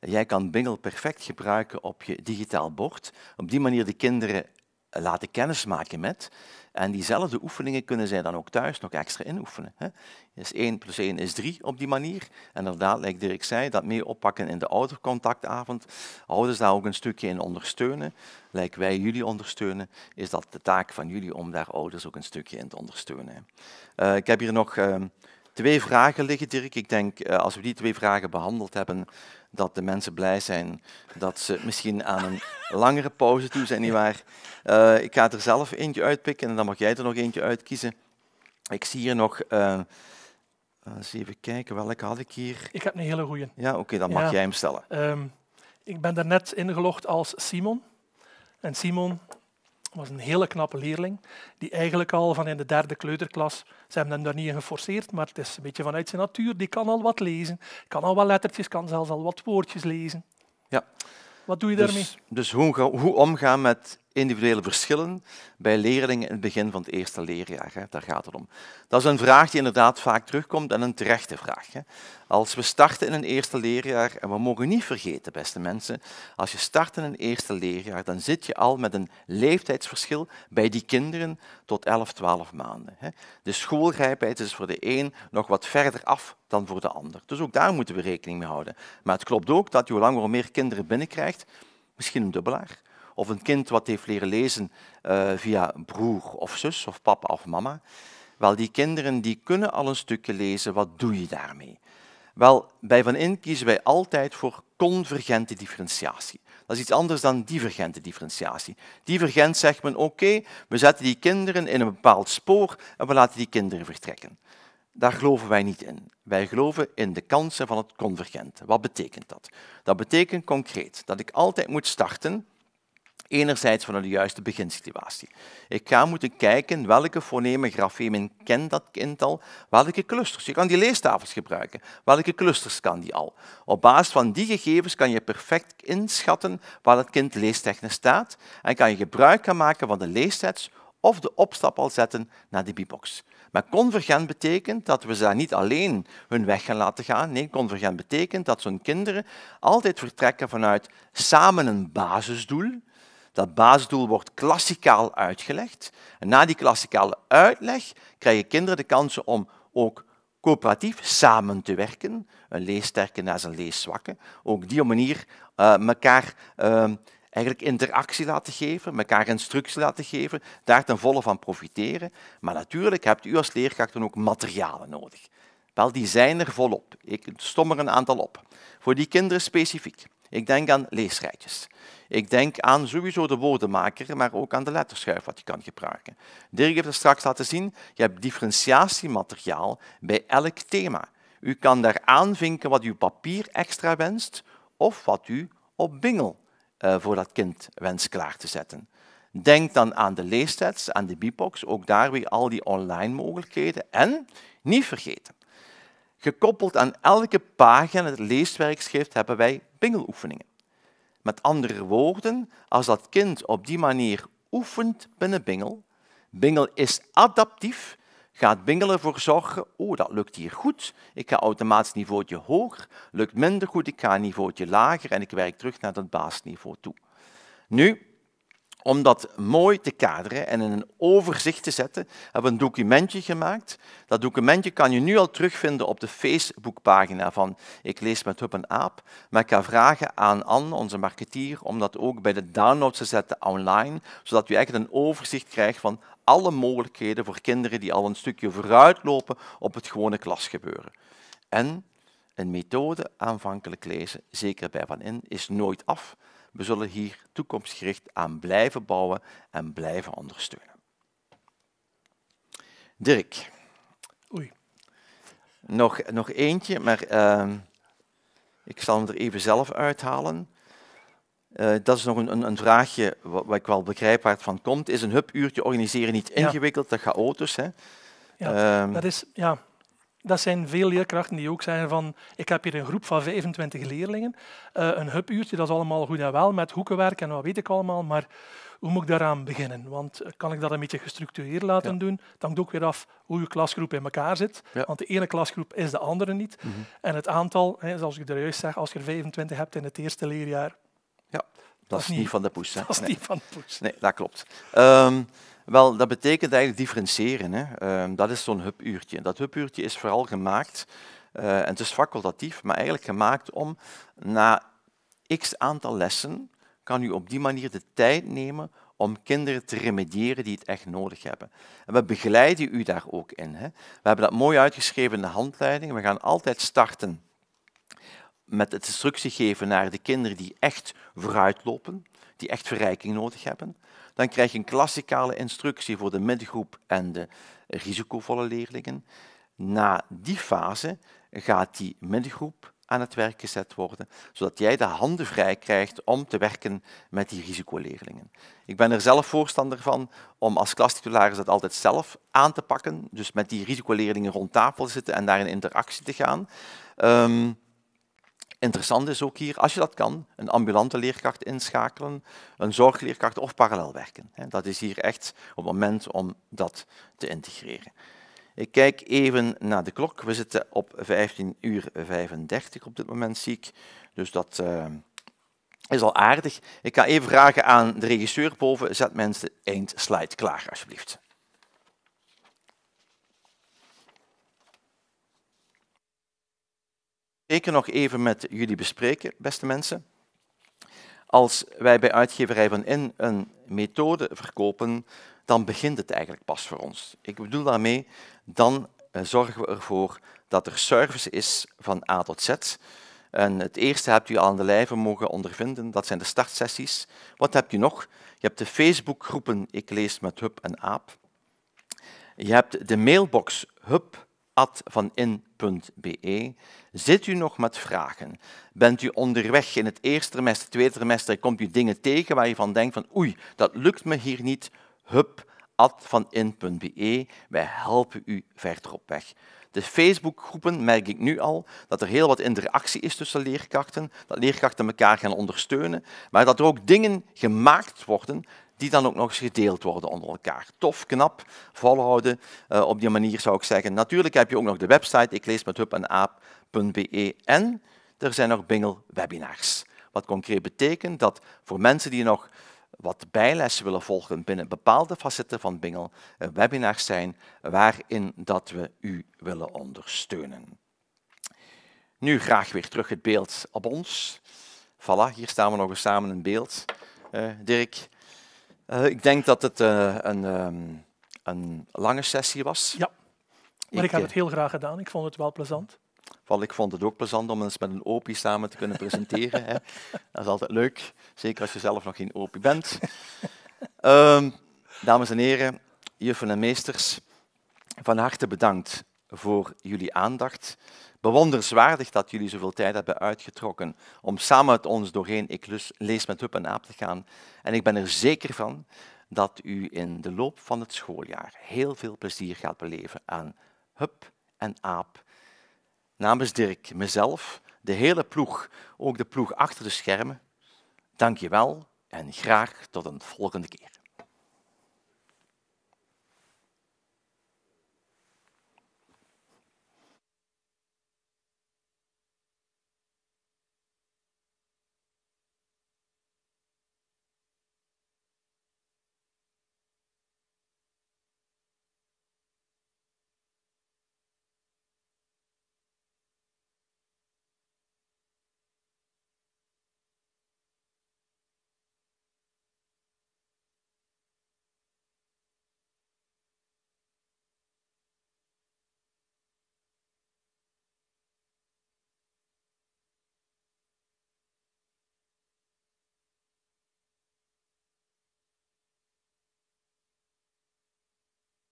Jij kan Bingel perfect gebruiken op je digitaal bord. Op die manier de kinderen laten kennismaken met. En diezelfde oefeningen kunnen zij dan ook thuis nog extra inoefenen. Hè. Dus 1 plus 1 is 3 op die manier. En inderdaad, like Dirk zei, dat mee oppakken in de oudercontactavond. Ouders daar ook een stukje in ondersteunen. Lijkt wij jullie ondersteunen, is dat de taak van jullie om daar ouders ook een stukje in te ondersteunen. Eh, ik heb hier nog ehm, twee vragen liggen, Dirk. Ik denk, eh, als we die twee vragen behandeld hebben, dat de mensen blij zijn dat ze misschien aan een langere pauze toe zijn, nietwaar? Uh, ik ga er zelf eentje uitpikken en dan mag jij er nog eentje uitkiezen. Ik zie hier nog... Uh, eens even kijken, welke had ik hier? Ik heb een hele goeie. Ja, oké, dan mag jij hem stellen. Ehm, ik ben daarnet ingelogd als Simon. En Simon was een hele knappe leerling, die eigenlijk al van in de derde kleuterklas, ze hebben hem daar niet in geforceerd, maar het is een beetje vanuit zijn natuur, die kan al wat lezen, kan al wat lettertjes, kan zelfs al wat woordjes lezen. Ja. Wat doe je daarmee? Dus, dus hoe, hoe, omgaan met individuele verschillen bij leerlingen in het begin van het eerste leerjaar. Hè. Daar gaat het om. Dat is een vraag die inderdaad vaak terugkomt en een terechte vraag. Hè. Als we starten in een eerste leerjaar, en we mogen niet vergeten, beste mensen, als je start in een eerste leerjaar, dan zit je al met een leeftijdsverschil bij die kinderen tot 11, 12 maanden. Hè. De schoolrijpheid is voor de een nog wat verder af dan voor de ander. Dus ook daar moeten we rekening mee houden. Maar het klopt ook dat je hoe langer hoe meer kinderen binnenkrijgt, misschien een dubbelaar, of een kind wat heeft leren lezen eh, via broer of zus of papa of mama. Wel, die kinderen die kunnen al een stukje lezen, wat doe je daarmee? Wel, bij Van In kiezen wij altijd voor convergente differentiatie. Dat is iets anders dan divergente differentiatie. Divergent zegt men, oké, we zetten die kinderen in een bepaald spoor en we laten die kinderen vertrekken. Daar geloven wij niet in. Wij geloven in de kansen van het convergente. Wat betekent dat? Dat betekent concreet dat ik altijd moet starten enerzijds vanuit de juiste beginsituatie. Ik ga moeten kijken welke fonemen, grafemen kent dat kind al, welke clusters. Je kan die leestafels gebruiken. Welke clusters kan die al? Op basis van die gegevens kan je perfect inschatten waar dat kind leestechnisch staat en kan je gebruik gaan maken van de leesets of de opstap al zetten naar de box Maar convergent betekent dat we ze daar niet alleen hun weg gaan laten gaan. Nee, convergent betekent dat zo'n kinderen altijd vertrekken vanuit samen een basisdoel, dat basisdoel wordt klassikaal uitgelegd. En na die klassikale uitleg krijgen kinderen de kansen om ook coöperatief samen te werken. Een leessterke naast een leeszwakke. Ook die manier elkaar eh, ehm, eigenlijk interactie laten geven, elkaar instructie laten geven, daar ten volle van profiteren. Maar natuurlijk hebt u als leerkracht dan ook materialen nodig. Wel, die zijn er volop. Ik stom er een aantal op. Voor die kinderen specifiek. Ik denk aan leesrijtjes. Ik denk aan sowieso de woordenmaker, maar ook aan de letterschuif wat je kan gebruiken. Dirk heeft het straks laten zien. Je hebt differentiatiemateriaal bij elk thema. U kan daar aanvinken wat uw papier extra wenst of wat u op bingel eh, voor dat kind wenst klaar te zetten. Denk dan aan de leestats, aan de Bibox, ook daar weer al die online mogelijkheden. En niet vergeten, gekoppeld aan elke pagina het leeswerkschrift hebben wij bingeloefeningen. Met andere woorden, als dat kind op die manier oefent binnen Bingel, Bingel is adaptief, gaat Bingel ervoor zorgen, oh, dat lukt hier goed, ik ga automatisch een niveautje hoger, lukt minder goed, ik ga een niveautje lager en ik werk terug naar dat baasniveau toe. Nu, om dat mooi te kaderen en in een overzicht te zetten, hebben we een documentje gemaakt. Dat documentje kan je nu al terugvinden op de Facebookpagina van Ik lees met Hup en Aap. Maar ik ga vragen aan Anne, onze marketeer, om dat ook bij de download te zetten online, zodat u eigenlijk een overzicht krijgt van alle mogelijkheden voor kinderen die al een stukje vooruit lopen op het gewone klasgebeuren. En een methode aanvankelijk lezen, zeker bij Van In, is nooit af. We zullen hier toekomstgericht aan blijven bouwen en blijven ondersteunen. Dirk. Oei. Nog, nog eentje, maar ehm, ik zal hem er even zelf uithalen. Eh, dat is nog een, een vraagje wat, ik wel begrijp waar het van komt. Is een hubuurtje organiseren niet ingewikkeld? Dat gaat auto's. Hè? Ja, ehm, dat is, ja, dat zijn veel leerkrachten die ook zeggen van ik heb hier een groep van 25 leerlingen, eh, een hubuurtje, dat is allemaal goed en wel met hoekenwerk en wat weet ik allemaal, maar hoe moet ik daaraan beginnen? Want eh, kan ik dat een beetje gestructureerd laten doen? Het hangt ook weer af hoe je klasgroep in elkaar zit, want de ene klasgroep is de andere niet. Mhm. En het aantal, hè, zoals ik er juist zeg, als je er 25 hebt in het eerste leerjaar, ja. dat, is niet van de poes. Hè? Dat is nee. niet van de poes. Nee, dat klopt. Ehm, wel, dat betekent eigenlijk differentiëren. Hè. Ehm, dat is zo'n hubuurtje. Dat hubuurtje is vooral gemaakt, eh, en het is facultatief, maar eigenlijk gemaakt om na x aantal lessen kan u op die manier de tijd nemen om kinderen te remediëren die het echt nodig hebben. En we begeleiden u daar ook in. Hè. We hebben dat mooi uitgeschreven in de handleiding. We gaan altijd starten met het instructie geven naar de kinderen die echt vooruitlopen, die echt verrijking nodig hebben. Dan krijg je een klassikale instructie voor de middengroep en de risicovolle leerlingen. Na die fase gaat die middengroep aan het werk gezet worden, zodat jij de handen vrij krijgt om te werken met die risicoleerlingen. Ik ben er zelf voorstander van om als klastitularis dat altijd zelf aan te pakken, dus met die risicoleerlingen rond tafel zitten en daar in interactie te gaan. Ehm, Interessant is ook hier, als je dat kan, een ambulante leerkracht inschakelen, een zorgleerkracht of parallel werken. Dat is hier echt op het moment om dat te integreren. Ik kijk even naar de klok. We zitten op 15 uur 35 op dit moment, zie ik. Dus dat eh, is al aardig. Ik ga even vragen aan de regisseur boven. Zet mensen de eindslide klaar, alsjeblieft. zeker nog even met jullie bespreken, beste mensen. Als wij bij uitgeverij van In een methode verkopen, dan begint het eigenlijk pas voor ons. Ik bedoel daarmee, dan eh, zorgen we ervoor dat er service is van A tot Z. En het eerste hebt u al aan de lijve mogen ondervinden, dat zijn de startsessies. Wat heb je nog? Je hebt de Facebookgroepen Ik lees met Hub en Aap. Je hebt de mailbox Hub advanin.be. Zit u nog met vragen? Bent u onderweg in het eerste trimester, tweede trimester, komt u dingen tegen waar je van denkt van oei, dat lukt me hier niet? Hup, in.be, Wij helpen u verder op weg. De Facebookgroepen merk ik nu al dat er heel wat interactie is tussen leerkrachten, dat leerkrachten elkaar gaan ondersteunen, maar dat er ook dingen gemaakt worden die dan ook nog eens gedeeld worden onder elkaar. Tof, knap, volhouden. Eh, op die manier zou ik zeggen. Natuurlijk heb je ook nog de website. Ik lees met en er zijn nog Bingel webinars. Wat concreet betekent dat voor mensen die nog wat bijlessen willen volgen binnen bepaalde facetten van Bingel, eh, webinars zijn waarin dat we u willen ondersteunen. Nu graag weer terug het beeld op ons. Voilà, hier staan we nog eens samen in beeld, eh, Dirk. Eh, ik denk dat het eh, een, ehm, een, lange sessie was. Ja, maar ik, heb eh, het heel graag gedaan. Ik vond het wel plezant. Wel, ik vond het ook plezant om eens met een opie samen te kunnen presenteren. hè. Dat is altijd leuk, zeker als je zelf nog geen opie bent. Ehm, dames en heren, juffen en meesters, van harte bedankt voor jullie aandacht bewonderenswaardig dat jullie zoveel tijd hebben uitgetrokken om samen met ons doorheen Ik lees met Hup en Aap te gaan. En ik ben er zeker van dat u in de loop van het schooljaar heel veel plezier gaat beleven aan Hup en Aap. Namens Dirk, mezelf, de hele ploeg, ook de ploeg achter de schermen, dank je wel en graag tot een volgende keer.